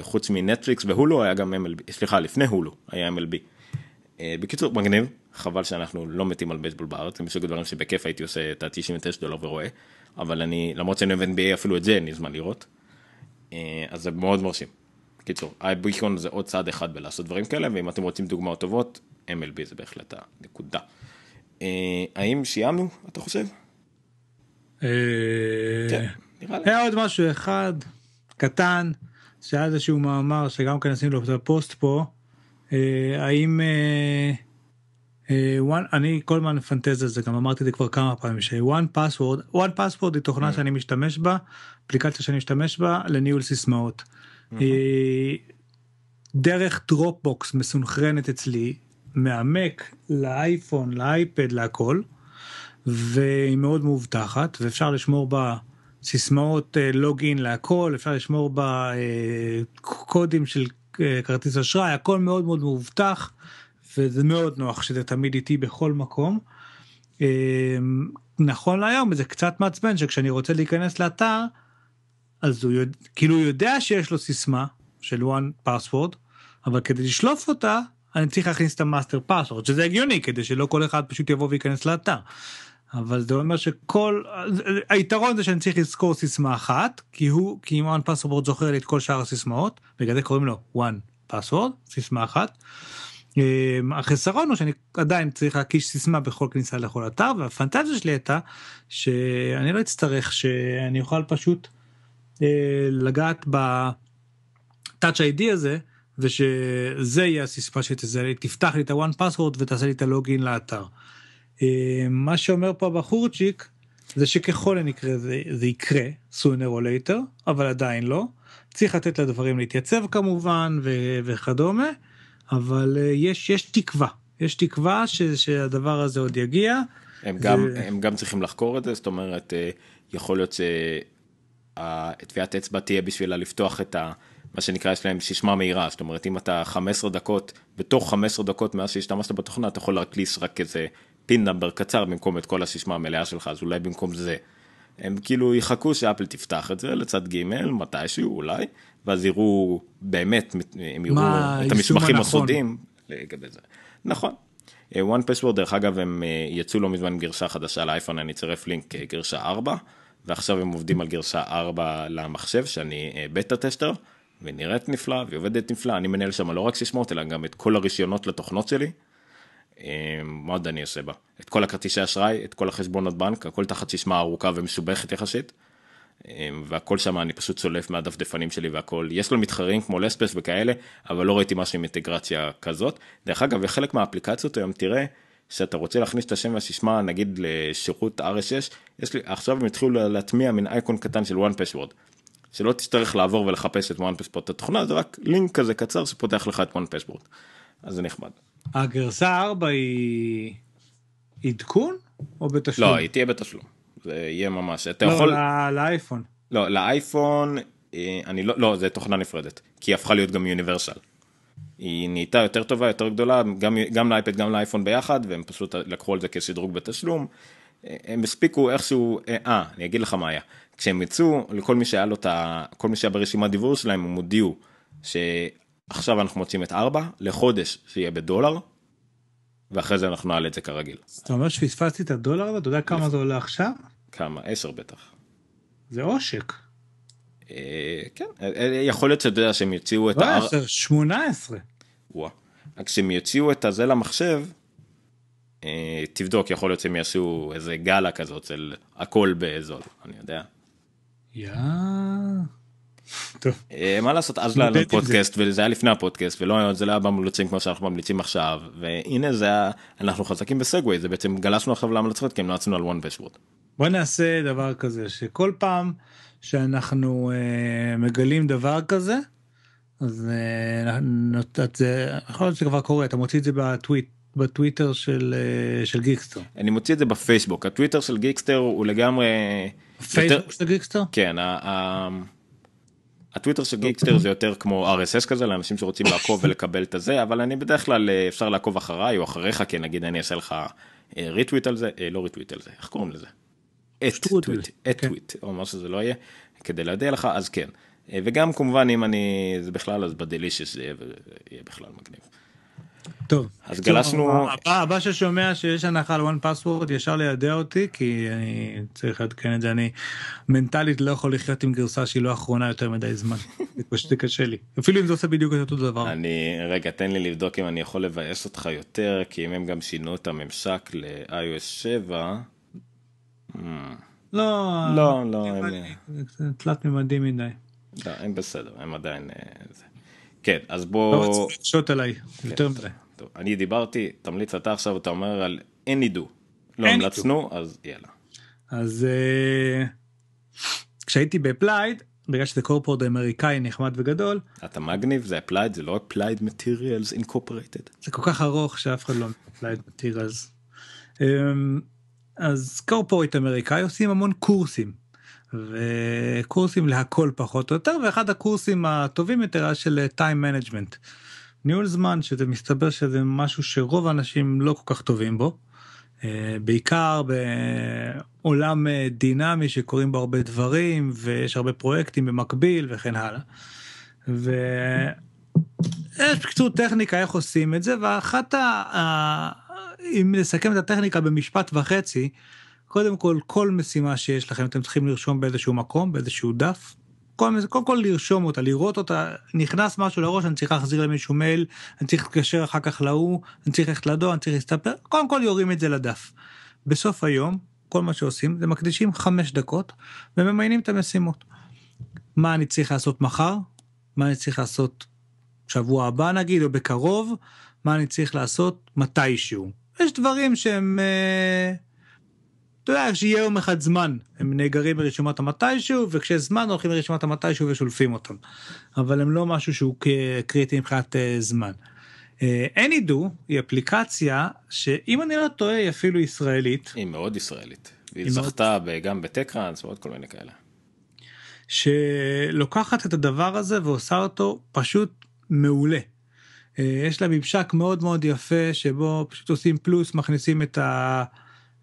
חוץ מנטפליקס והולו היה גם MLB, סליחה, לפני הולו היה MLB. בקיצור, מגניב. חבל שאנחנו לא מתים על בייסבול בארץ, זה מסוג הדברים שבכיף הייתי עושה את ה-99 דולר ורואה, אבל אני, למרות שאני אוהב NBA אפילו את זה אין לי זמן לראות, אה, אז זה מאוד מרשים. קיצור, הביקון זה עוד צעד אחד בלעשות דברים כאלה, ואם אתם רוצים דוגמאות טובות, MLB זה בהחלט הנקודה. אה, האם סיימנו, אתה חושב? אה, כן, היה עוד משהו אחד קטן שהיה איזשהו מאמר שגם כן עשינו לו את הפוסט פה האם וואן, אה, אני כל הזמן מפנטז על זה גם אמרתי את זה כבר כמה פעמים שוואן פסוורד וואן פסוורד היא תוכנה mm. שאני משתמש בה אפליקציה שאני משתמש בה לניהול סיסמאות. Mm-hmm. אה, דרך דרופבוקס מסונכרנת אצלי מהמק לאייפון לאייפד להכל והיא מאוד מאובטחת ואפשר לשמור בה סיסמאות לוגין אה, להכל אפשר לשמור בה קודים של כרטיס אשראי הכל מאוד מאוד מאובטח. וזה מאוד נוח שזה תמיד איתי בכל מקום. אמ, נכון להיום זה קצת מעצבן שכשאני רוצה להיכנס לאתר אז הוא יודע, כאילו הוא יודע שיש לו סיסמה של one password אבל כדי לשלוף אותה אני צריך להכניס את המאסטר פאסוורד שזה הגיוני כדי שלא כל אחד פשוט יבוא וייכנס לאתר. אבל זה אומר שכל היתרון זה שאני צריך לזכור סיסמה אחת כי הוא כי אם one password זוכר לי את כל שאר הסיסמאות בגלל זה קוראים לו one password סיסמה אחת. אמ, החסרון הוא שאני עדיין צריך להקיש סיסמה בכל כניסה לכל אתר והפנטזיה שלי הייתה שאני לא אצטרך שאני אוכל פשוט אה, לגעת בטאצ' איי די הזה ושזה יהיה הסיסמה שתזהה לי תפתח לי את הוואן פסוורד ותעשה לי את הלוגין לאתר. אמ, מה שאומר פה הבחורצ'יק זה שככל הנקרה זה, זה יקרה sooner or later אבל עדיין לא צריך לתת לדברים להתייצב כמובן וכדומה. אבל אה, יש, יש תקווה, יש תקווה ש, שהדבר הזה עוד יגיע. הם, זה... גם, הם גם צריכים לחקור את זה, זאת אומרת, אה, יכול להיות שטביעת אצבע תהיה בשבילה לפתוח את ה... מה שנקרא, יש להם ששמה מהירה, זאת אומרת, אם אתה 15 דקות, בתוך 15 דקות מאז שהשתמשת בתוכנה, אתה יכול להקליס רק איזה פין נאמבר קצר במקום את כל הששמה המלאה שלך, אז אולי במקום זה. הם כאילו יחכו שאפל תפתח את זה לצד ג' מתישהו אולי, ואז יראו באמת, הם יראו את המסמכים הסודיים לגבי זה. נכון. אה, one password דרך אגב הם אה, יצאו לא מזמן עם גרשה חדשה לאייפון אני אצרף לינק אה, גרשה 4 ועכשיו הם עובדים על גרשה 4 למחשב שאני בטה טסטר ונראית נפלאה, והיא עובדת נפלאה, אני מנהל שם לא רק סיסמאות אלא גם את כל הרישיונות לתוכנות שלי. מה עוד אני עושה בה? את כל הכרטיסי אשראי את כל החשבונות בנק הכל תחת סיסמה ארוכה ומסובכת יחסית. אמ, והכל שם אני פשוט שולף מהדפדפנים שלי והכל יש לו מתחרים כמו לספס וכאלה אבל לא ראיתי משהו עם אינטגרציה כזאת דרך אגב חלק מהאפליקציות היום תראה שאתה רוצה להכניס את השם והסיסמה נגיד לשירות RSS יש לי עכשיו הם התחילו להטמיע מין אייקון קטן של one password שלא תצטרך לעבור ולחפש את one password את התוכנה זה רק לינק כזה קצר שפותח לך את one password אז זה נחמד. הגרסה 4 היא עדכון או בתשלום? לא היא תהיה בתשלום. זה יהיה ממש, אתה לא, יכול... לא, לאייפון. לא, לאייפון, אה, אני לא, לא, זה תוכנה נפרדת, כי היא הפכה להיות גם יוניברסל. היא נהייתה יותר טובה, יותר גדולה, גם, גם לאייפד, גם לאייפון ביחד, והם פשוט לקחו על זה כשדרוג בתשלום. אה, הם הספיקו איכשהו, אה, אה, אני אגיד לך מה היה. כשהם יצאו, לכל מי שהיה לו את ה... כל מי שהיה ברשימת דיבור שלהם, הם הודיעו שעכשיו אנחנו מוצאים את 4, לחודש שיהיה בדולר, ואחרי זה אנחנו נעלה את זה כרגיל. זאת אומרת שפספסתי את הדולר הזה? אתה יודע כמה זה עולה עכשיו? כמה? עשר בטח. זה עושק. אה, כן, אה, אה, יכול להיות שאתה יודע שהם יוציאו את ה... לא, עשרה. וואו. שהם יוציאו את הזה למחשב, תבדוק, יכול להיות שהם יעשו איזה גאלה כזאת של הכל באזור, אני יודע. יא... טוב. מה לעשות, אז לא היה לנו פודקאסט, וזה היה לפני הפודקאסט, ולא, זה לא היה כמו שאנחנו ממליצים עכשיו, והנה זה היה, אנחנו חזקים בסגווי, זה בעצם גלשנו עכשיו להמלצות, כי לא על בוא נעשה דבר כזה שכל פעם שאנחנו אה, מגלים דבר כזה אז אה, נות, את זה יכול להיות שכבר קורה אתה מוציא את זה בטוויט בטוויטר של אה, של גיקסטר אני מוציא את זה בפייסבוק הטוויטר של גיקסטר הוא לגמרי פייסבוק יותר... של גיקסטר כן. ה... ה... הטוויטר של גיקסטר זה יותר כמו RSS כזה לאנשים שרוצים לעקוב (laughs) ולקבל את הזה אבל אני בדרך כלל אה, אפשר לעקוב אחריי או אחריך כי נגיד אני אעשה לך ריטוויט אה, על זה אה, לא ריטוויט על זה איך קוראים לזה את טוויט, את כן. טוויט, או מה שזה לא יהיה, כדי להודיע לך, אז כן. וגם כמובן אם אני, זה בכלל, אז בדלישיוס זה יהיה בכלל מגניב. טוב. אז גלשנו... הבא, ששומע שיש הנחה על one password ישר לידע אותי כי אני צריך לעדכן את זה אני מנטלית לא יכול לחיות עם גרסה שהיא לא אחרונה יותר מדי זמן. (laughs) זה פשוט קשה לי אפילו אם זה עושה בדיוק את אותו דבר. אני רגע תן לי לבדוק אם אני יכול לבאס אותך יותר כי אם הם גם שינו את הממשק ל-iOS 7. לא, לא, אה, לא, הם... אה, תלת מימדים מדי. לא, הם בסדר, הם עדיין... אה, כן, אז בואו... לא רוצים לקשות עליי, כן, יותר מדי. אני דיברתי, תמליץ אתה עכשיו, אתה אומר על אין ידעו. לא המלצנו, אז יאללה. אז כשהייתי באפלייד, בגלל שזה קורפורד אמריקאי נחמד וגדול. אתה מגניב, זה אפלייד, זה לא אפלייד מטריאלס אינקופרטד. זה כל כך ארוך שאף אחד לא אפלייד אמ, מטריאלס. אז קורפורט אמריקאי עושים המון קורסים. וקורסים להכל פחות או יותר ואחד הקורסים הטובים יותר היה של טיים אה, מנג'מנט. ניהול זמן שזה מסתבר שזה משהו שרוב האנשים לא כל כך טובים בו. אה, בעיקר בעולם אה, דינמי שקורים בו הרבה דברים ויש הרבה פרויקטים במקביל וכן הלאה. ו... יש בקיצור טכניקה איך עושים את זה ואחת אם נסכם את הטכניקה במשפט וחצי, קודם כל, כל משימה שיש לכם אתם צריכים לרשום באיזשהו מקום, באיזשהו דף. קודם, כל, כל לרשום אותה, לראות אותה, נכנס משהו לראש, אני צריך להחזיר למישהו מייל, אני צריך להתקשר אחר כך להוא, אני צריך ללכת לדואר, אני צריך להסתפר, קודם כל יורים את זה לדף. בסוף היום, כל מה שעושים זה מקדישים חמש דקות וממיינים את המשימות. מה אני צריך לעשות מחר, מה אני צריך לעשות שבוע הבא נגיד, או בקרוב, מה אני צריך לעשות מתישהו. יש דברים שהם, אה, אתה יודע, שיהיה יום אחד זמן, הם נאגרים ברשימת המתישהו, וכשיש זמן הולכים לרשימת המתישהו ושולפים אותם. אבל הם לא משהו שהוא קריטי מבחינת אה, זמן. אה, AnyDo היא אפליקציה שאם אני לא טועה היא אפילו ישראלית. היא מאוד ישראלית. והיא זכתה מאוד... גם בטקראנס ועוד כל מיני כאלה. שלוקחת את הדבר הזה ועושה אותו פשוט מעולה. אה, יש לה ממשק מאוד מאוד יפה שבו פשוט עושים פלוס מכניסים את ה...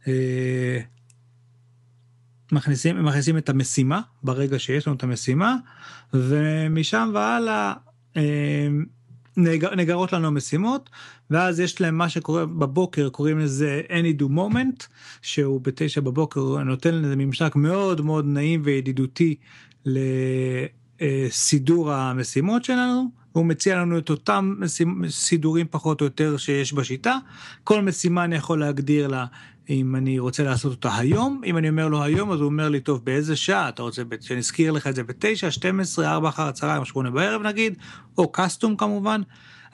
אה, מכניסים מכניסים את המשימה ברגע שיש לנו את המשימה ומשם והלאה אה, נגרות לנו המשימות ואז יש להם מה שקורה בבוקר קוראים לזה any do moment שהוא בתשע בבוקר נותן לזה ממשק מאוד מאוד נעים וידידותי לסידור המשימות שלנו והוא מציע לנו את אותם סידורים פחות או יותר שיש בשיטה. כל משימה אני יכול להגדיר לה אם אני רוצה לעשות אותה היום, אם אני אומר לו היום אז הוא אומר לי טוב באיזה שעה אתה רוצה שאני אזכיר לך את זה בתשע, שתים עשרה, ארבע אחר הצהריים, שמונה בערב נגיד, או קסטום כמובן,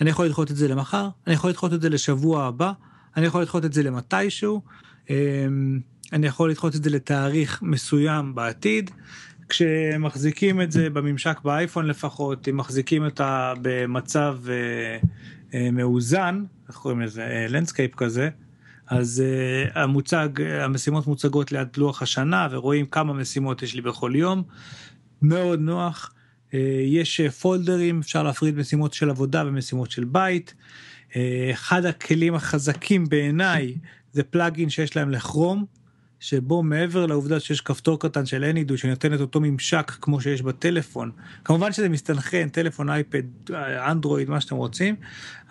אני יכול לדחות את זה למחר, אני יכול לדחות את זה לשבוע הבא, אני יכול לדחות את זה למתישהו. אמ, אני יכול לדחות את זה לתאריך מסוים בעתיד, כשמחזיקים את זה בממשק באייפון לפחות, אם מחזיקים אותה במצב אה, אה, מאוזן, איך קוראים לזה? אה, לנדסקייפ כזה. אז אה, המוצג, המשימות מוצגות ליד לוח השנה ורואים כמה משימות יש לי בכל יום. מאוד נוח. אה, יש אה, פולדרים, אפשר להפריד משימות של עבודה ומשימות של בית. אה, אחד הכלים החזקים בעיניי זה פלאגין שיש להם לכרום, שבו מעבר לעובדה שיש כפתור קטן של AnyDo שנותן את אותו ממשק כמו שיש בטלפון, כמובן שזה מסתנכן, טלפון, אייפד, אנדרואיד, מה שאתם רוצים,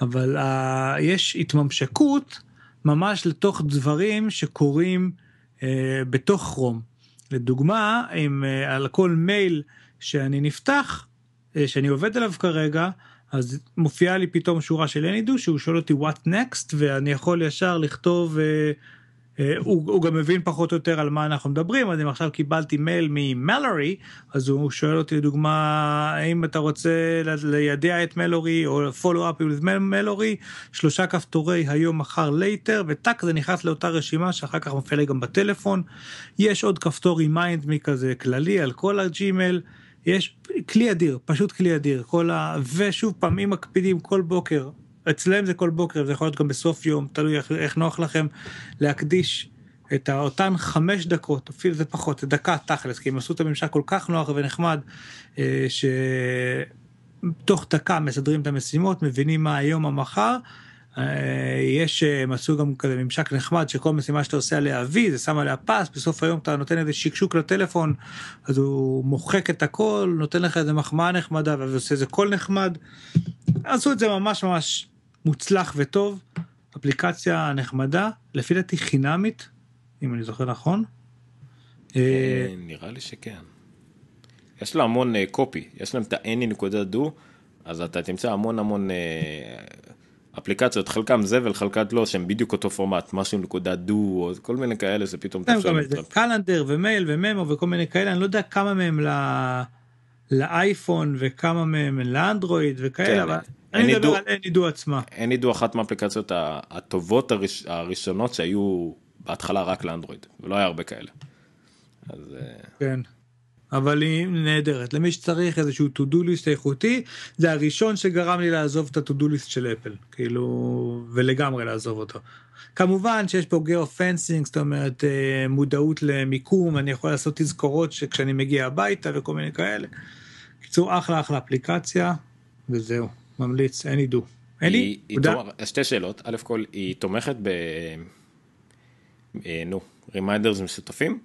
אבל uh, יש התממשקות ממש לתוך דברים שקורים uh, בתוך כרום. לדוגמה, אם uh, על כל מייל שאני נפתח, uh, שאני עובד עליו כרגע, אז מופיעה לי פתאום שורה של AnyDo שהוא שואל אותי what next ואני יכול ישר לכתוב uh, אה, הוא, הוא גם מבין פחות או יותר על מה אנחנו מדברים, אז אם עכשיו קיבלתי מייל ממלורי, אז הוא שואל אותי לדוגמה, האם אתה רוצה לידע את מלורי או follow up with מלורי, שלושה כפתורי היום, מחר, later, וטאק זה נכנס לאותה רשימה שאחר כך מופיע לי גם בטלפון. יש עוד כפתור remind מי כזה כללי על כל הג'ימל. יש כלי אדיר, פשוט כלי אדיר, כל ה... ושוב פעם, אם מקפידים כל בוקר אצלם זה כל בוקר, זה יכול להיות גם בסוף יום, תלוי איך, איך נוח לכם להקדיש את אותן חמש דקות, אפילו זה פחות, זה דקה תכלס, כי הם עשו את הממשק כל כך נוח ונחמד, אה, שתוך דקה מסדרים את המשימות, מבינים מה היום, המחר. אה, יש, אה, הם עשו גם כזה ממשק נחמד שכל משימה שאתה עושה עליה וי, זה שם עליה פס, בסוף היום אתה נותן איזה שקשוק לטלפון, אז הוא מוחק את הכל, נותן לך איזה מחמאה נחמדה ועושה איזה קול נחמד. עשו את זה ממש ממש מוצלח וטוב, אפליקציה נחמדה, לפי דעתי חינמית, אם אני זוכר נכון. אה, נראה לי שכן. יש לה המון קופי, אה, יש להם את ה דו, אז אתה תמצא המון המון אה, אפליקציות, חלקם זבל, חלקת לא, שהם בדיוק אותו פורמט, משהו נקודה דו, או כל מיני כאלה זה פתאום... קלנדר ומייל וממו וכל מיני כאלה, אני לא יודע כמה מהם לאייפון וכמה מהם לאנדרואיד וכאלה, כן, אבל... אני מדבר על אין NIDO עצמה. אין NIDO אחת מהאפליקציות הטובות הראש, הראשונות שהיו בהתחלה רק לאנדרואיד, ולא היה הרבה כאלה. אז... אה, כן. אבל היא נהדרת. למי שצריך איזשהו to do list איכותי, זה הראשון שגרם לי לעזוב את ה-to do list של אפל, כאילו, ולגמרי לעזוב אותו. כמובן שיש פה גיאו-פנסינג, זאת אומרת אה, מודעות למיקום, אני יכול לעשות תזכורות שכשאני מגיע הביתה וכל מיני כאלה. קיצור, אחלה אחלה אפליקציה, וזהו. ממליץ, any do. לי, תודה. שתי שאלות, א' כל, היא תומכת ב... אה, נו, רימיינדרס משותפים?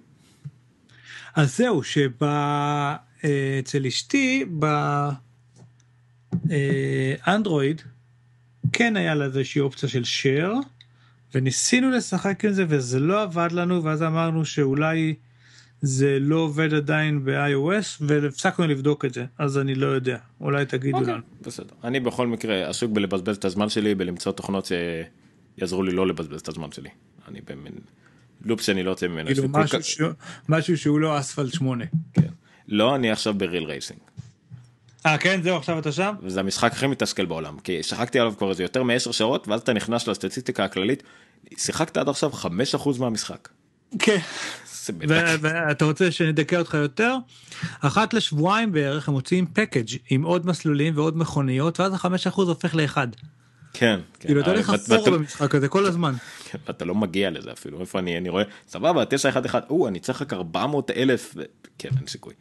אז זהו, אה, אצל אשתי, באנדרואיד, אה, כן היה לה איזושהי אופציה של share, וניסינו לשחק עם זה וזה לא עבד לנו, ואז אמרנו שאולי... זה לא עובד עדיין ב-iOS והפסקנו לבדוק את זה אז אני לא יודע אולי תגידו okay. אוקיי. לנו. בסדר אני בכל מקרה עסוק בלבזבז את הזמן שלי בלמצוא תוכנות שיעזרו לי לא לבזבז את הזמן שלי. אני במין לופ שאני לא יוצא ממנו. כאילו משהו, כל... ש... משהו שהוא לא אספלט 8. כן. לא אני עכשיו בריל רייסינג. אה כן זהו עכשיו אתה שם? זה המשחק הכי מתסכל בעולם כי שחקתי עליו כבר איזה יותר מ-10 שעות ואז אתה נכנס לסטטיסטיקה הכללית שיחקת עד עכשיו 5% מהמשחק. כן. אתה רוצה שנדכא אותך יותר? אחת לשבועיים בערך הם מוציאים פקאג' עם עוד מסלולים ועוד מכוניות ואז החמש אחוז הופך לאחד. כן. כן. כאילו אתה הולך אפור אה, במשחק הזה כל הזמן. כן, אתה לא מגיע לזה אפילו איפה אני אני רואה סבבה תשע אחד אחד או אני צריך רק 400 אלף כן אין סיכוי.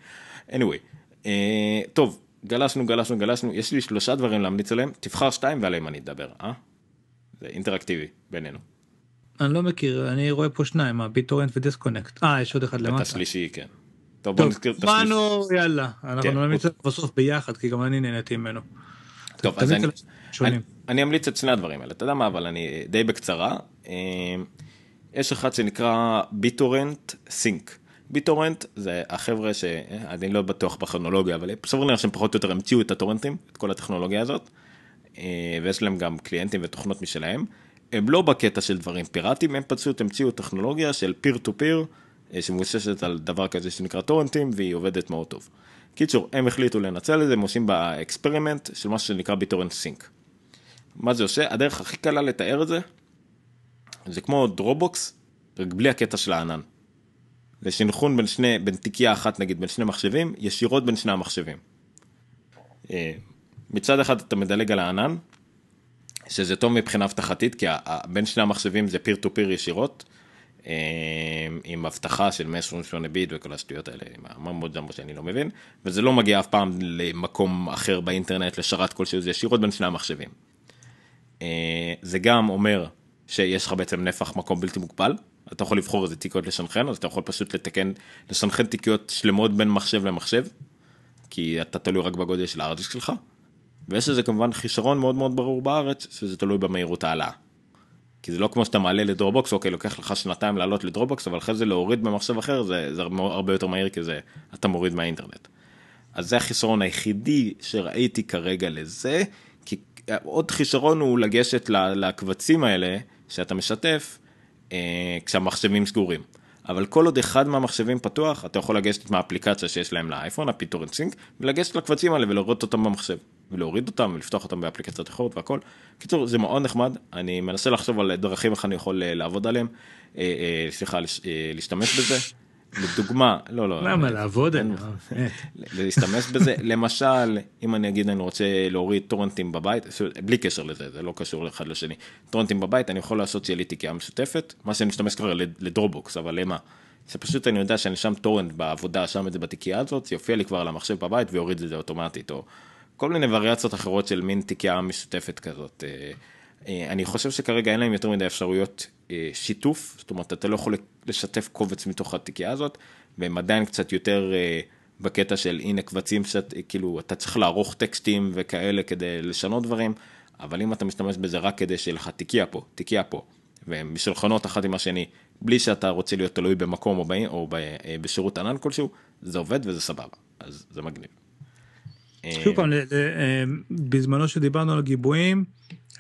anyway אה, טוב גלשנו גלשנו גלשנו יש לי שלושה דברים להמליץ עליהם תבחר שתיים ועליהם אני אדבר אה? זה אינטראקטיבי בינינו. אני לא מכיר אני רואה פה שניים הביטורנט ודיסקונקט אה יש עוד אחד למטה. את השלישי כן. טוב, בוא נזכיר את השלישי. מנו יאללה אנחנו כן, נמליץ הוא... אוקיי. בסוף ביחד כי גם אני נהניתי ממנו. טוב אז אני, אמליץ את שני הדברים האלה אתה יודע מה אבל אני די בקצרה אמ, יש אחד שנקרא ביטורנט סינק. ביטורנט זה החבר'ה שאני לא בטוח בכרונולוגיה אבל סביר לי שהם פחות או יותר המציאו את הטורנטים את כל הטכנולוגיה הזאת אה, ויש להם גם קליינטים ותוכנות משלהם. הם לא בקטע של דברים פיראטיים, הם פשוט המציאו טכנולוגיה של פיר טו פיר, שמבוססת על דבר כזה שנקרא טורנטים, והיא עובדת מאוד טוב. קיצור, הם החליטו לנצל את זה, הם עושים באקספרימנט של מה שנקרא ביטורנט סינק. מה זה עושה? הדרך הכי קלה לתאר את זה, זה כמו דרובוקס, רק בלי הקטע של הענן. זה שנחון בין שני, בין תיקייה אחת נגיד, בין שני מחשבים, ישירות בין שני המחשבים. אה, מצד אחד אתה מדלג על הענן, שזה טוב מבחינה אבטחתית, כי בין שני המחשבים זה פיר טו פיר ישירות, אה, עם אבטחה של 128 ביט וכל השטויות האלה, עם הממות ג'מבו שאני לא מבין, וזה לא מגיע אף פעם למקום אחר באינטרנט, לשרת כלשהו, זה ישירות בין שני המחשבים. אה, זה גם אומר שיש לך בעצם נפח מקום בלתי מוגבל, אתה יכול לבחור איזה תיקיות לשנכן, אז אתה יכול פשוט לתקן, לשנכן תיקיות שלמות בין מחשב למחשב, כי אתה תלוי רק בגודל של הארדיסק שלך. ויש לזה כמובן חישרון מאוד מאוד ברור בארץ, שזה תלוי במהירות העלאה. כי זה לא כמו שאתה מעלה לדרובוקס, אוקיי, לוקח לך שנתיים לעלות לדרובוקס, אבל אחרי זה להוריד במחשב אחר זה, זה הרבה יותר מהיר, כי זה, אתה מוריד מהאינטרנט. אז זה החיסרון היחידי שראיתי כרגע לזה, כי עוד חישרון הוא לגשת לקבצים האלה, שאתה משתף, אה, כשהמחשבים סגורים. אבל כל עוד אחד מהמחשבים פתוח, אתה יכול לגשת מהאפליקציה שיש להם לאייפון, הפיטורנסינג, ולגשת לקבצים האלה ולראות אותם במחשב. ולהוריד אותם ולפתוח אותם באפליקציות אחרות והכל. קיצור זה מאוד נחמד אני מנסה לחשוב על דרכים איך אני יכול אה, לעבוד עליהם אה, אה, סליחה להשתמש בזה. לדוגמה לא לא למה לעבוד להשתמש בזה למשל אם אני אגיד אני רוצה להוריד טורנטים בבית בלי קשר לזה זה לא קשור אחד לשני טורנטים בבית אני יכול לעשות שיהיה לי תיקייה משותפת מה שאני משתמש כבר לדרובוקס אבל למה. זה פשוט אני יודע שאני שם טורנט בעבודה שם את זה בתיקייה הזאת יופיע לי כבר על המחשב בבית ויוריד את זה אוטומטית או כל מיני וריאציות אחרות של מין תיקייה משותפת כזאת. אה, אה, אני חושב שכרגע אין להם יותר מדי אפשרויות אה, שיתוף, זאת אומרת, אתה לא יכול לשתף קובץ מתוך התיקייה הזאת, והם עדיין קצת יותר בקטע של הנה קבצים שאת, כאילו, אתה צריך לערוך טקסטים וכאלה כדי לשנות דברים, אבל אם אתה משתמש בזה רק כדי שיהיה לך תיקייה פה, תיקייה פה, והם משולחנות אחת עם השני, בלי שאתה רוצה להיות תלוי במקום או, ב, או ב, בשירות ענן כלשהו, זה עובד וזה סבבה, אז זה מגניב. אה, שוב פעם, אה, בזמנו שדיברנו על גיבויים,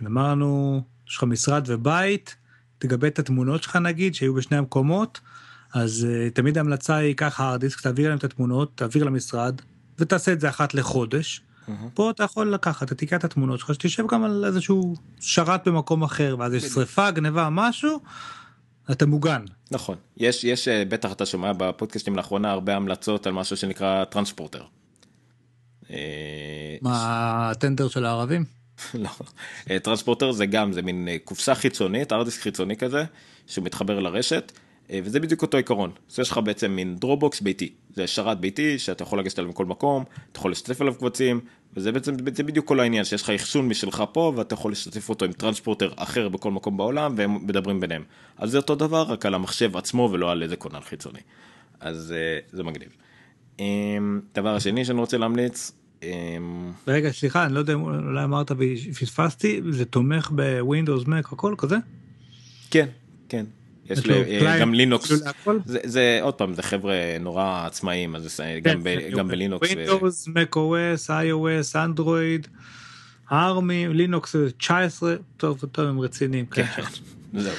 אמרנו, יש לך משרד ובית, תגבה את התמונות שלך נגיד, שהיו בשני המקומות, אז אה, תמיד ההמלצה היא, קח hard disk, תעביר להם את התמונות, תעביר למשרד, ותעשה את זה אחת לחודש. פה אתה יכול לקחת, אתה תיקח את התמונות שלך, שתשב גם על איזשהו שרת במקום אחר, ואז יש שריפה, גניבה, משהו, אתה מוגן. נכון, יש, יש, בטח אתה שומע בפודקאסטים לאחרונה הרבה המלצות על משהו שנקרא טרנספורטר. מה הטנדר של הערבים? (laughs) לא, אה, טרנספורטר זה גם, זה מין אה, קופסה חיצונית, ארדיסק חיצוני כזה, שמתחבר לרשת, אה, וזה בדיוק אותו עיקרון. אז יש לך בעצם מין דרובוקס ביתי, זה שרת ביתי שאתה יכול לגשת אליו מכל מקום, אתה יכול לשתף עליו קבצים, וזה בעצם, זה בדיוק כל העניין, שיש לך אחסון משלך פה, ואתה יכול לשתף אותו עם טרנספורטר אחר בכל מקום בעולם, והם מדברים ביניהם. אז זה אותו דבר, רק על המחשב עצמו ולא על איזה קונן חיצוני. אז זה מגניב. אמ, דבר שני שאני רוצה להמליץ. אמ, רגע סליחה אני לא יודע אולי אמרת ופספסתי זה תומך בווינדוס מק הכל כזה? כן כן יש ל... אה, גם לינוקס זה, עוד פעם זה חבר'ה נורא עצמאים אז כן, גם, כן, גם כן. בלינוקס. ווינדוס מק אוס איי-או-אס אנדרואיד ארמי לינוקס 19 טוב טוב הם רציניים. (laughs) זהו.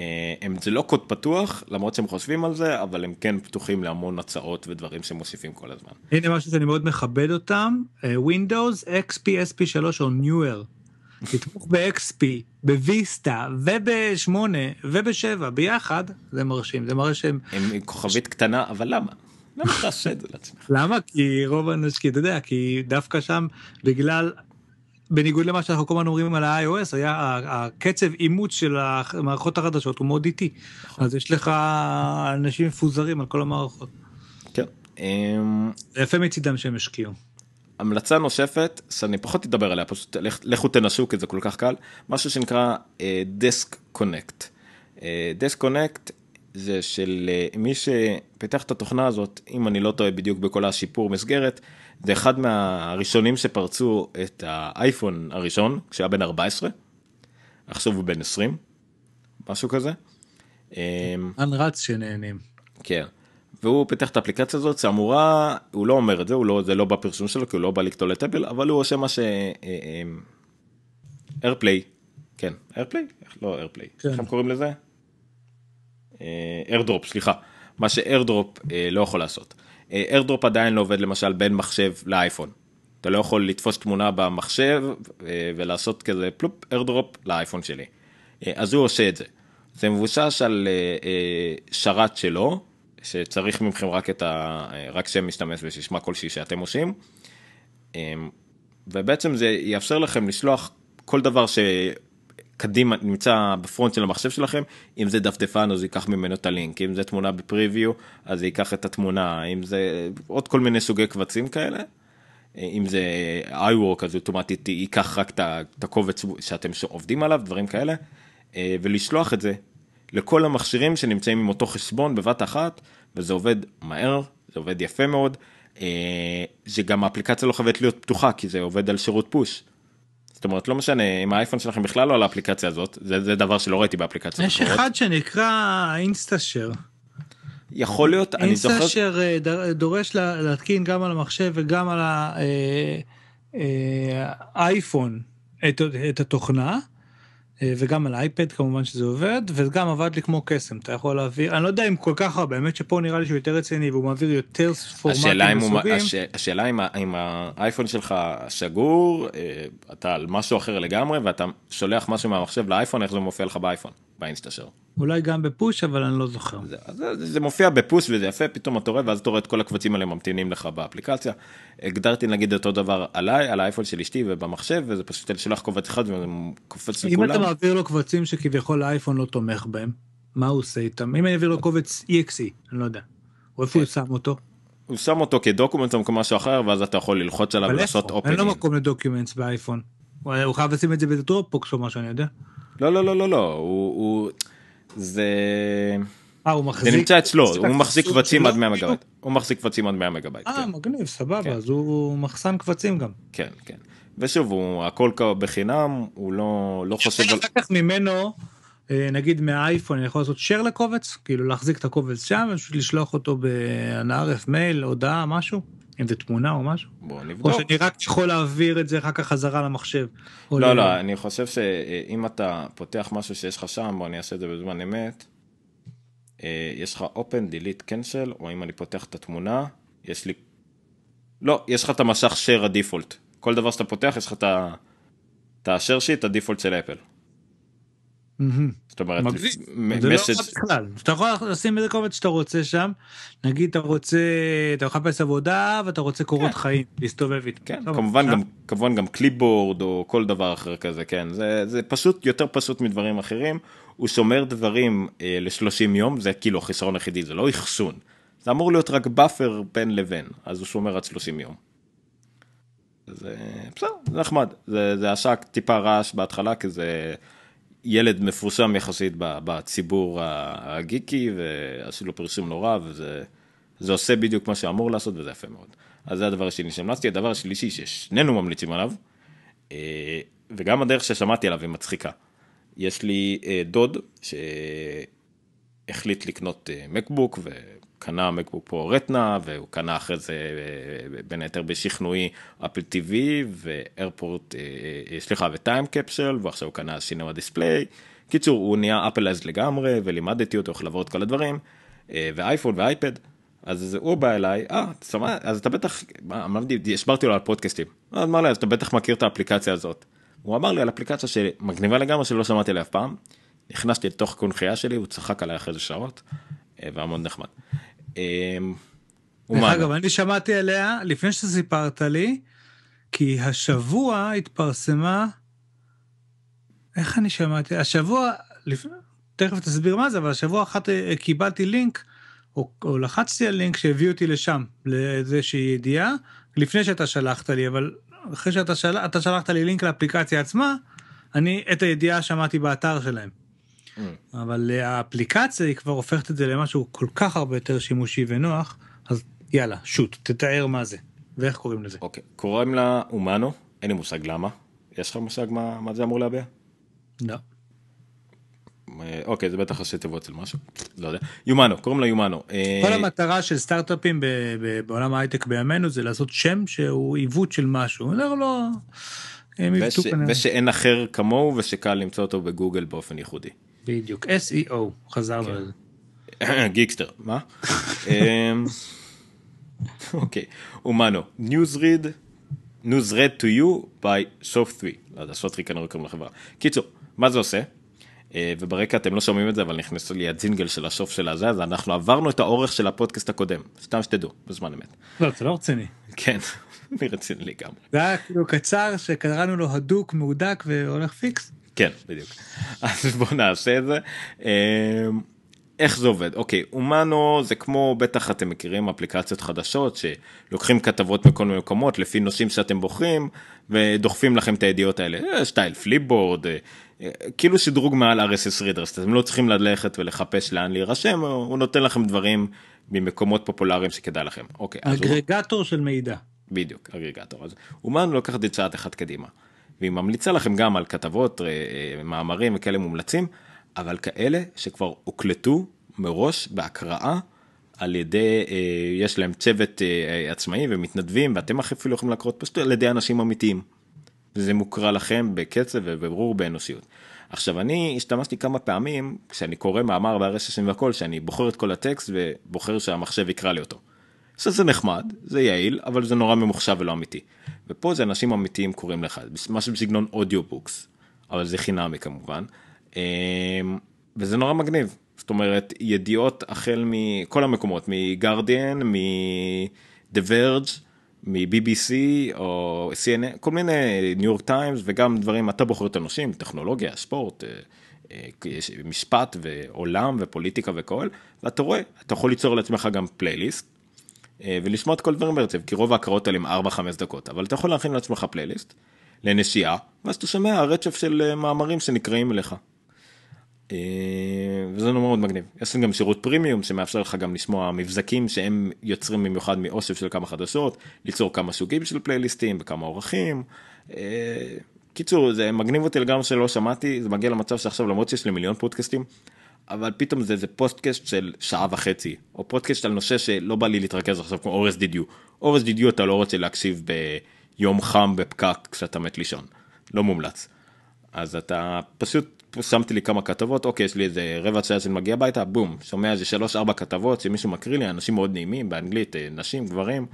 אה, הם, זה לא קוד פתוח, למרות שהם חושבים על זה, אבל הם כן פתוחים להמון הצעות ודברים שמוסיפים כל הזמן. הנה משהו שאני מאוד מכבד אותם, אה, Windows, XP, SP3 או Newer. לתמוך ב-XP, בוויסטה וב-8 וב-7 ביחד, זה מרשים, זה מראה שהם... הם עם כוכבית קטנה, אבל למה? למה אתה עושה את זה לעצמך? למה? כי רוב האנשים, אתה יודע, כי דווקא שם, בגלל בניגוד למה שאנחנו כל הזמן אומרים על ה-iOS, היה הקצב אימוץ של המערכות החדשות הוא מאוד איטי. נכון. אז יש לך אנשים מפוזרים על כל המערכות. כן. זה אמ, יפה מצידם שהם השקיעו. המלצה נוספת שאני פחות אדבר עליה, פשוט לכו תנסו כי זה כל כך קל, משהו שנקרא דסק קונקט. דסק קונקט זה של אה, מי שפיתח את התוכנה הזאת, אם אני לא טועה בדיוק בכל השיפור מסגרת, זה אחד מהראשונים שפרצו את האייפון הראשון כשהיה בן 14, עכשיו הוא בן 20, משהו כזה. אמ, אנרץ שנהנים. כן. והוא פיתח את האפליקציה הזאת שאמורה, הוא לא אומר את זה, לא, זה לא בפרסום שלו כי הוא לא בא לקטול את אפל, אבל הוא עושה מה ש... אה, אמ, איירפליי, כן, איירפליי? לא איירפליי, כן. איך הם קוראים לזה? אה, איירדרופ, סליחה, מה שאיירדרופ אה, לא יכול לעשות. איירדרופ אה, עדיין לא עובד למשל בין מחשב לאייפון. אתה לא יכול לתפוס תמונה במחשב אה, ולעשות כזה פלופ איירדרופ לאייפון שלי. אה, אז הוא עושה את זה. זה מבוסס על שרת שלו, שצריך מכם רק את ה... רק שם משתמש ושישמע כלשהי שאתם עושים. ובעצם זה יאפשר לכם לשלוח כל דבר ש... קדימה נמצא בפרונט של המחשב שלכם אם זה דפדפן אז ייקח ממנו את הלינק אם זה תמונה בפריוויו אז ייקח את התמונה אם זה עוד כל מיני סוגי קבצים כאלה. אם זה iWork אז אוטומטית ייקח רק את הקובץ שאתם עובדים עליו דברים כאלה אה, ולשלוח את זה לכל המכשירים שנמצאים עם אותו חשבון בבת אחת וזה עובד מהר זה עובד יפה מאוד אה, שגם האפליקציה לא חייבת להיות פתוחה כי זה עובד על שירות פוש. זאת אומרת לא משנה אם האייפון שלכם בכלל לא על האפליקציה הזאת זה, זה דבר שלא ראיתי באפליקציה. יש אחרות. אחד שנקרא אינסטאשר. יכול להיות אני זוכר. אינסטאשר אה, אה, דורש לה, להתקין גם על המחשב וגם על אה, האייפון את, את התוכנה. אה, וגם על אייפד כמובן שזה עובד וגם עבד לי כמו קסם אתה יכול להעביר אני לא יודע אם כל כך הרבה האמת שפה נראה לי שהוא יותר רציני והוא מעביר יותר פורמטים מסוגים. השאלה אם, הש, האייפון שלך שגור אה, אתה על משהו אחר לגמרי ואתה שולח משהו מהמחשב לאייפון איך זה מופיע לך באייפון. באינסטה שלו. אולי גם בפוש אבל אני לא זוכר. זה, זה, זה זה מופיע בפוש וזה יפה פתאום אתה רואה ואז אתה רואה את כל הקבצים האלה ממתינים לך באפליקציה. הגדרתי נגיד אותו דבר עליי על האייפון של אשתי ובמחשב וזה פשוט שלח קובץ אחד וקופץ לכולם. אם אתה מעביר לו קבצים שכביכול האייפון לא תומך בהם מה הוא עושה איתם אם אני אעביר לו קובץ exe e, אני לא יודע. או איפה כן. הוא שם אותו? הוא שם אותו כדוקומנט או משהו אחר ואז אתה יכול ללחוץ עליו ולעשות אופנינג. אין לו מקום לדוקומנט באייפון. הוא חייב לשים את זה באיזה או משהו אני יודע. לא, לא, לא, לא, לא, הוא... הוא... זה... אה, הוא מחזיק... זה נמצא אצלו, הוא מחזיק קבצים עד 100 מגבייט. הוא מחזיק קבצים עד 100 מגבייט. אה, כן. מגניב, סבבה, כן. אז הוא מחסן קבצים גם. כן, כן. ושוב, הוא הכל בחינם, הוא לא, לא חושב על... אחר כך ממנו, אה, נגיד מהאייפון, אני יכול לעשות share לקובץ, כאילו להחזיק את הקובץ שם, פשוט לשלוח אותו בהנאה מייל, הודעה, משהו. אם זה תמונה או משהו? בוא נבדוק. או שאני רק יכול להעביר את זה אחר כך חזרה למחשב. לא, לא, לא, אני חושב שאם אתה פותח משהו שיש לך שם, בוא אני אעשה את זה בזמן אמת, אה, יש לך open, delete, cancel, או אם אני פותח את התמונה, יש לי... לא, יש לך את המשך share הדיפולט. כל דבר שאתה פותח, יש לך את ה... share sheet הדיפולט של אפל. זאת אומרת, מסג' לא אתה יכול לשים איזה קובץ שאתה רוצה שם נגיד אתה רוצה אתה מחפש עבודה ואתה רוצה קורות כן. חיים להסתובב איתה. כן, לא, כמובן גם כמובן גם קליפבורד או כל דבר אחר כזה כן זה פשוט יותר פשוט מדברים אחרים הוא שומר דברים אה, ל-30 יום זה כאילו החיסרון היחידי זה לא אחסון זה אמור להיות רק באפר בין לבין אז הוא שומר עד 30 יום. זה בסדר זה נחמד זה עשה טיפה רעש בהתחלה כי זה. ילד מפורסם יחסית בציבור הגיקי, ועשו לו פרסום נורא, וזה עושה בדיוק מה שאמור לעשות, וזה יפה מאוד. אז זה הדבר השני שהמלצתי. הדבר השלישי ששנינו ממליצים עליו, אה, וגם הדרך ששמעתי עליו היא מצחיקה. יש לי אה, דוד שהחליט לקנות אה, מקבוק, קנה מקבוק פרו רטנה, והוא קנה אחרי זה אה, אה, בין היתר בשכנועי אפל טיווי ואיירפורט, אה, סליחה, וטיים קפסל, ועכשיו הוא קנה סינמה דיספליי. קיצור, הוא נהיה אפלייז לגמרי, ולימדתי אותו איך לעבור את כל הדברים, ואייפון ואייפד. אז הוא בא אליי, אה, שמה, אז אתה בטח, אמרתי, הסברתי לו על פודקאסטים. הוא אמר לי, אז אתה בטח מכיר את האפליקציה הזאת. הוא אמר לי על אפליקציה שמגניבה לגמרי שלא שמעתי עליה אף פעם. נכנסתי לתוך קונכייה שלי, הוא צחק עליי אחרי זה שעות, והיה מאוד נחמד. אמ, דרך אגב, אני שמעתי עליה לפני שסיפרת לי, כי השבוע התפרסמה, איך אני שמעתי? השבוע, לפ... תכף תסביר מה זה, אבל השבוע אחת אה, קיבלתי לינק, או, או לחצתי על לינק שהביא אותי לשם, לאיזושהי ידיעה, לפני שאתה שלחת לי, אבל אחרי שאתה של... שלחת לי לינק לאפליקציה עצמה, אני את הידיעה שמעתי באתר שלהם. Mm. אבל אה, האפליקציה היא כבר הופכת את זה למשהו כל כך הרבה יותר שימושי ונוח, אז יאללה, שוט, תתאר מה זה, ואיך קוראים לזה. אוקיי, okay. קוראים לה אומנו, אין לי מושג למה. יש לך מושג מה, מה זה אמור להביע? לא. אה, אוקיי, זה בטח עושה תיבות של משהו, לא יודע. יומנו, קוראים לה יומנו. אה, כל המטרה של סטארט-אפים בעולם ההייטק בימינו זה לעשות שם שהוא עיוות של משהו. זה לא... ושאין אחר כמוהו ושקל למצוא אותו בגוגל באופן ייחודי. בדיוק, SEO, חזרנו כן. לזה. אה, גיקסטר, מה? אמ, אוקיי, אומנו, Newsread, Newsread to you by Soft 3, לא יודע, Soft 3 כנראה קוראים לחברה. קיצור, מה זה עושה? אה, וברקע אתם לא שומעים את זה, אבל נכנס לי הג'ינגל של הסוף של הזה, אז אנחנו עברנו את האורך של הפודקאסט הקודם, סתם שתדעו, בזמן אמת. לא, זה לא רציני. כן, (laughs) אני רציני לגמרי. זה היה כאילו קצר שקראנו לו הדוק, מהודק והולך פיקס. כן, בדיוק. אז בואו נעשה את זה. אמ, איך זה עובד? אוקיי, אומנו זה כמו, בטח אתם מכירים אפליקציות חדשות שלוקחים כתבות מכל מיני מקומות לפי נושאים שאתם בוחרים ודוחפים לכם את הידיעות האלה, שטייל אה, פליפבורד, אה, אה, כאילו שדרוג מעל RSS רידרס, אתם לא צריכים ללכת ולחפש לאן להירשם, הוא נותן לכם דברים ממקומות פופולריים שכדאי לכם. אוקיי, אגרגטור הוא... של מידע. בדיוק, אגרגטור. אז אומנו לוקח את זה צעד אחד קדימה. והיא ממליצה לכם גם על כתבות, אה, אה, מאמרים וכאלה מומלצים, אבל כאלה שכבר הוקלטו מראש בהקראה על ידי, אה, יש להם צוות עצמאי ומתנדבים, ואתם אפילו יכולים להקרות פשוט על ידי אנשים אמיתיים. זה מוקרא לכם בקצב וברור באנושיות. עכשיו אני השתמשתי כמה פעמים כשאני קורא מאמר והרשת והכל שאני בוחר את כל הטקסט ובוחר שהמחשב יקרא לי אותו. זה, זה נחמד, זה יעיל, אבל זה נורא ממוחשב ולא אמיתי. ופה זה אנשים אמיתיים קוראים לך, משהו בסגנון אודיובוקס, אבל זה חינמי כמובן, אמ, וזה נורא מגניב. זאת אומרת, ידיעות החל מכל המקומות, מגרדיאן, מ-The Verge, מ-BBC או CNN, כל מיני ניו יורק טיימס וגם דברים, אתה בוחר את הנושאים, טכנולוגיה, ספורט, אה, אה, משפט ועולם ופוליטיקה וכל, ואתה רואה, אתה יכול ליצור לעצמך גם פלייליסט, אה, ולשמוע את כל הדברים ברצף, כי רוב ההקראות האלה הם 4-5 דקות, אבל אתה יכול להכין לעצמך פלייליסט לנשייה, ואז אתה שומע רצף של אה, מאמרים שנקראים אליך. אה, וזה נורא מאוד מגניב. יש גם שירות פרימיום שמאפשר לך גם לשמוע מבזקים שהם יוצרים במיוחד מאוסף של כמה חדשות, ליצור כמה שוגים של פלייליסטים וכמה אורחים. קיצור, זה מגניב אותי לגמרי שלא שמעתי, זה מגיע למצב שעכשיו למרות שיש לי מיליון פודקאסטים, אבל פתאום זה איזה פוסטקאסט של שעה וחצי, או פודקאסט על נושא שלא בא לי להתרכז עכשיו כמו אורס דידיו. אורס דידיו אתה לא רוצה להקשיב ביום חם בפקק כשאתה מת לישון, לא מומלץ. אז אתה פשוט שמתי לי כמה כתבות, אוקיי, יש לי איזה רבע שעה שאני מגיע הביתה, בום, שומע איזה שלוש ארבע כתבות שמישהו מקריא לי, אנשים מאוד נעימים באנגלית, אה, נשים, גברים,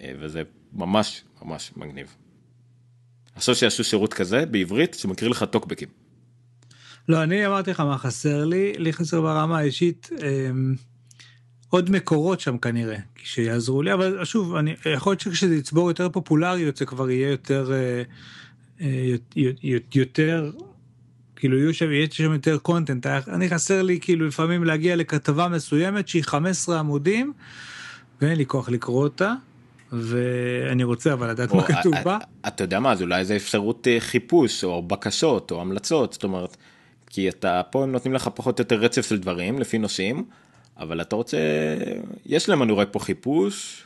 אה, וזה ממש ממש מגניב. עכשיו שיעשו שירות כזה בעברית שמקריא לך טוקבקים. לא, אני אמרתי לך מה חסר לי, לי חסר ברמה האישית אה, עוד מקורות שם כנראה, שיעזרו לי, אבל שוב, אני, יכול להיות שכשזה יצבור יותר פופולריות זה כבר יהיה יותר, אה, אה, יותר, כאילו יהיו שם, יהיה שם יותר קונטנט, אני חסר לי כאילו לפעמים להגיע לכתבה מסוימת שהיא 15 עמודים, ואין לי כוח לקרוא אותה. ואני רוצה אבל לדעת מה כתוב אה, בה. אה, אתה יודע מה, אז אולי זה אפשרות אה, חיפוש או בקשות או המלצות, זאת אומרת, כי אתה, פה הם נותנים לך פחות או יותר רצף של דברים לפי נושאים, אבל אתה רוצה, יש להם אני רואה פה חיפוש,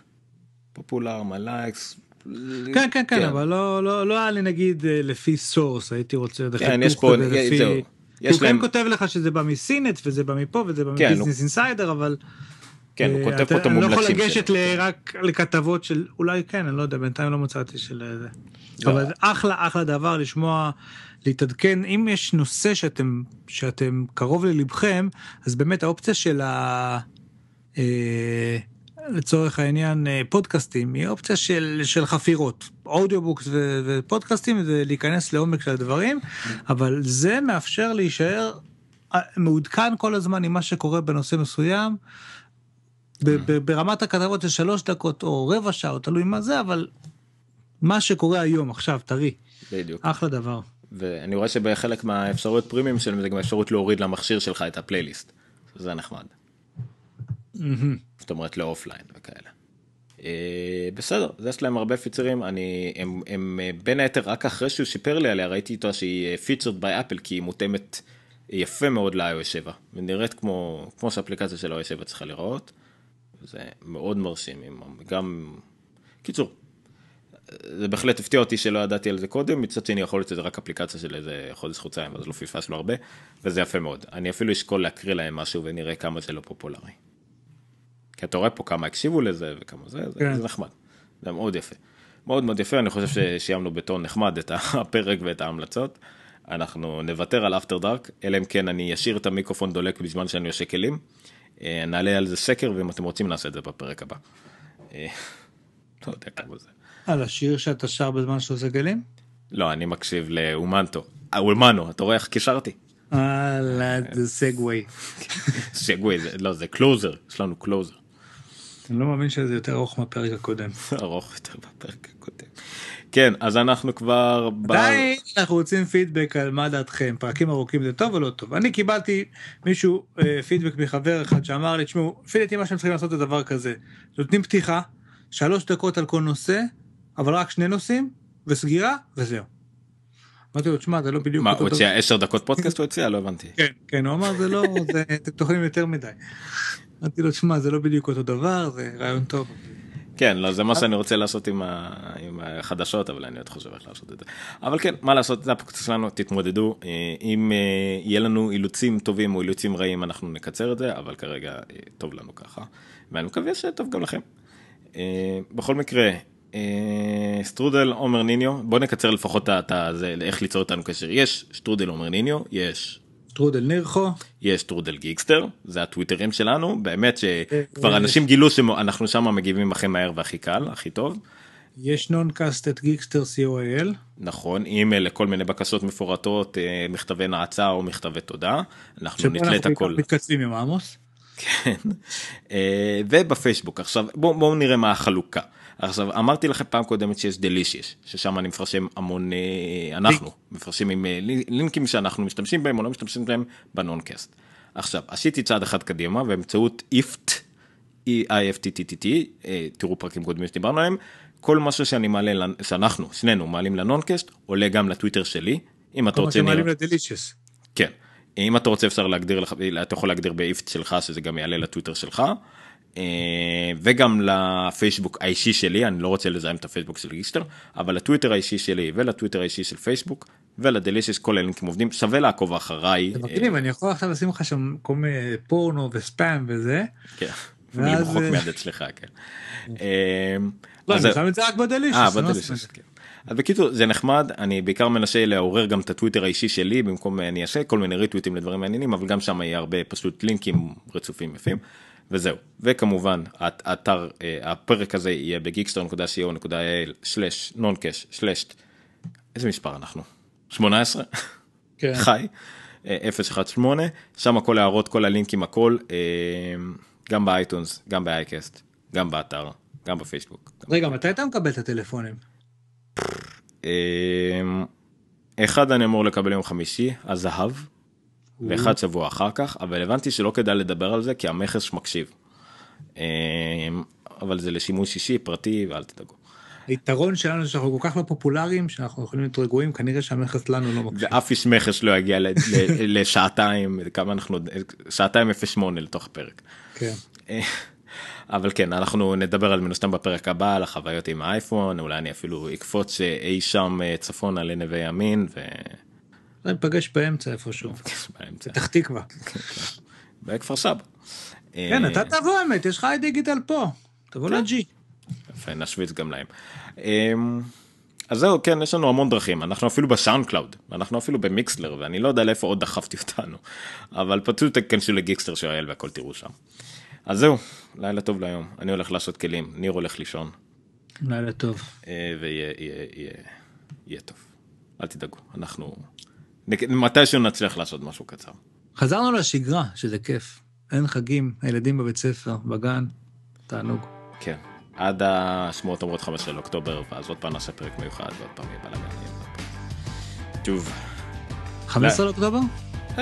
פופולר, מלאקס. כן, כן, כן, כן. אבל לא, לא, לא היה לי נגיד אה, לפי סורס, הייתי רוצה לדחות כן, יש פה, לפי... אה, זהו. יש הוא כן להם... כותב לך שזה בא מסינט וזה בא מפה וזה בא כן, מביזנס אינסיידר אבל כן, הוא אה, כותב פה את המומלצים שלו. אני לא יכול לגשת רק לכתבות של, אולי כן, אני לא יודע, בינתיים לא מצאתי של אה, זה. לא. אבל זה אחלה אחלה דבר לשמוע, להתעדכן, אם יש נושא שאתם, שאתם קרוב ללבכם, אז באמת האופציה של ה... אה, לצורך העניין פודקאסטים היא אופציה של של חפירות אודיובוקס ו, ופודקאסטים זה להיכנס לעומק של הדברים אבל זה מאפשר להישאר מעודכן כל הזמן עם מה שקורה בנושא מסוים ברמת הכתבות של שלוש דקות או רבע שעה, או תלוי מה זה, אבל מה שקורה היום, עכשיו, טרי. בדיוק. אחלה דבר. ואני רואה שבחלק מהאפשרויות פרימיים שלהם זה גם אפשרות להוריד למכשיר שלך את הפלייליסט. זה נחמד. זאת אומרת לאופליין וכאלה. אה, בסדר, אז יש להם הרבה פיצרים, אני, הם, הם אה, בין היתר רק אחרי שהוא שיפר לי עליה ראיתי איתו שהיא פיצ'רד ביי אפל כי היא מותאמת יפה מאוד ל-iOS 7, ונראית כמו, כמו שאפליקציה של iOS 7 צריכה לראות. זה מאוד מרשים, גם... קיצור, זה בהחלט הפתיע אותי שלא ידעתי על זה קודם, מצד שני יכול להיות שזה רק אפליקציה של איזה חודש חוציים, אז לא פיפסנו הרבה, וזה יפה מאוד. אני אפילו אשקול להקריא להם משהו ונראה כמה זה לא פופולרי. כי אתה רואה פה כמה הקשיבו לזה וכמה זה, כן. זה נחמד. זה מאוד יפה. מאוד מאוד יפה, אני חושב שסיימנו בטון נחמד את הפרק ואת ההמלצות. אנחנו נוותר על אפטר דארק, אלא אם כן אני אשאיר את המיקרופון דולק בזמן שאני יושב כלים. אה, נעלה על זה סקר, ואם אתם רוצים נעשה את זה בפרק הבא. אה, לא יודע כמה זה. על השיר שאתה שר בזמן שאתה עושה גלים? לא, אני מקשיב לאומנטו. אומנו אתה רואה איך קישרתי? וואלה, אה, זה סגווי. סגווי, לא, זה קלוזר, יש לנו קלוזר. אני לא מאמין שזה יותר ארוך מהפרק הקודם. ארוך יותר מהפרק הקודם. כן, אז אנחנו כבר... עדיין בר... אנחנו רוצים פידבק על מה דעתכם, פרקים ארוכים זה טוב או לא טוב. אני קיבלתי מישהו, אה, פידבק מחבר אחד שאמר לי, תשמעו, פידבק מה שהם צריכים לעשות זה דבר כזה, נותנים פתיחה, שלוש דקות על כל נושא, אבל רק שני נושאים, וסגירה, וזהו. אמרתי לו, תשמע, זה לא בדיוק... מה, הוא הציע עשר דקות פודקאסט הוא הציע? לא הבנתי. כן, כן, הוא אמר, זה לא, זה תוכנים יותר מדי. אמרתי לו, תשמע, זה לא בדיוק אותו דבר, זה רעיון טוב. כן, לא, זה מה אה? שאני רוצה לעשות עם, ה... עם החדשות, אבל אני עוד חושב איך לעשות את זה. אבל כן, מה לעשות, זה הפוקס שלנו, תתמודדו. אה, אם אה, יהיה לנו אילוצים טובים או אילוצים רעים, אנחנו נקצר את זה, אבל כרגע טוב לנו ככה. ואני מקווה שטוב גם לכם. בכל מקרה, סטרודל עומר ניניו, בואו נקצר לפחות את ה... איך ליצור איתנו קשר. יש שטרודל עומר ניניו, יש טרודל נירכו. יש טרודל גיקסטר, זה הטוויטרים שלנו, באמת שכבר אה, אה, אנשים גילו שאנחנו שם מגיבים הכי מהר והכי קל, הכי טוב. יש נונקאסט את גיקסטר co.il. נכון, אימייל לכל מיני בקשות מפורטות, אה, מכתבי נאצה או מכתבי תודה. אנחנו נתלה את הכל. מתקצבים עם עמוס. כן, ובפייסבוק. עכשיו בואו בוא נראה מה החלוקה. עכשיו, אמרתי לכם פעם קודמת שיש דלישיס ששם אני מפרשם המון, אה, אנחנו מפרשים עם אה, לינקים שאנחנו משתמשים בהם או לא משתמשים בהם בנונקאסט. עכשיו, עשיתי צעד אחד קדימה באמצעות איפט, E-I-F-T-T-T-T, אה, תראו פרקים קודמים שדיברנו עליהם, כל משהו שאני מעלה, שאנחנו, שנינו, מעלים לנונקאסט, עולה גם לטוויטר שלי, אם אתה רוצה... כל מה שמעלים לדלישיוס. כן. אם אתה רוצה אפשר להגדיר לך, אתה יכול להגדיר באיפט שלך שזה גם יעלה לטוויטר שלך. אה, וגם לפייסבוק האישי שלי, אני לא רוצה לזהם את הפייסבוק של גיסטר, אבל לטוויטר האישי שלי ולטוויטר האישי של פייסבוק ולדלישיס כל הלינקים עובדים, שווה לעקוב אחריי. זה אה, מגניב, אני יכול עכשיו לשים לך שם כל מיני פורנו וספאם וזה. כן, אני (laughs) ולמחוק מיד אצלך, כן. (laughs) אמ, לא, אני שם את זה רק בדלישיס. אה, לא בדלישיס, כן. אז בקיצור זה נחמד אני בעיקר מנסה לעורר גם את הטוויטר האישי שלי במקום אה, אני אעשה כל מיני ריטוויטים לדברים מעניינים אבל גם שם יהיה הרבה פשוט לינקים רצופים יפים. וזהו. וכמובן, את, אתר, אה, הפרק הזה יהיה בגיקסטר.co.il/נונקאש/, איזה מספר אנחנו? 18? כן. (laughs) חי. 018, אה, שם כל הערות, כל הלינקים, הכל, אה, גם באייטונס, גם באייקסט, גם באתר, גם בפייסבוק. רגע, מתי אתה מקבל את הטלפונים? אה, אחד אני אמור לקבל יום חמישי, הזהב. ואחד שבוע אחר כך, אבל הבנתי שלא כדאי לדבר על זה כי המכס מקשיב. אמ, אבל זה לשימוש אישי, פרטי, ואל תדאגו. היתרון שלנו זה שאנחנו כל כך לא פופולריים שאנחנו יכולים להיות רגועים כנראה שהמכס לנו לא מקשיב. ואף איש מכס לא יגיע (laughs) לשעתיים כמה אנחנו שעתיים 08 לתוך הפרק. כן. אה, אבל כן אנחנו נדבר על מנוסתם בפרק הבא על החוויות עם האייפון אולי אני אפילו אקפוץ אי שם אה, צפונה לנווה ימין. ו... אני ניפגש באמצע איפשהו. באמצע. פתח תקווה. בכפר סבא. כן, אה, אתה תבוא האמת, יש לך אי דיגיטל פה. תבוא כן. לג'י. יפה, נשוויץ גם להם. אמ, אז זהו, כן, יש לנו המון דרכים, אנחנו אפילו בסאונד קלאוד, אנחנו אפילו במיקסלר, ואני לא יודע לאיפה עוד דחפתי אותנו, אבל פשוט תיכנסו לגיקסלר של אייל והכל תראו שם. אז זהו, לילה טוב להיום, אני הולך לעשות כלים, ניר הולך לישון. לילה טוב. אה, ויהיה יהיה, יהיה, יהיה טוב, אל תדאגו, אנחנו מתישהו נצליח לעשות משהו קצר. חזרנו לשגרה, שזה כיף. אין חגים, הילדים בבית ספר, בגן, תענוג. כן, עד השמועות אומרות 5 של אוקטובר, ואז עוד פעם נעשה פרק מיוחד, ועוד פעם יהיה בלאגן. שוב. 15 לאוקטובר?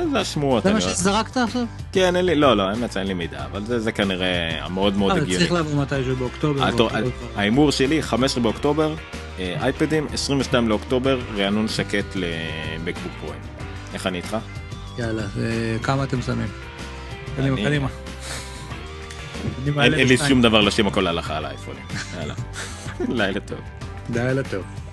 אה, זה השמועות. זה מה שזרקת עכשיו? כן, אין לי, לא, לא, אין לי מידע, אבל זה כנראה המאוד מאוד אה, הגיוני. אבל צריך לעבור מתישהו באוקטובר. ההימור שלי, 15 באוקטובר, אה, אייפדים, 22 לאוקטובר, רענון שקט לבקבוק פרויין. איך אני איתך? יאללה, כמה אתם שמים? קדימה, קדימה. אין לי שום דבר לשים הכל הלכה על האייפונים. יאללה. (laughs) לילה טוב. לילה טוב.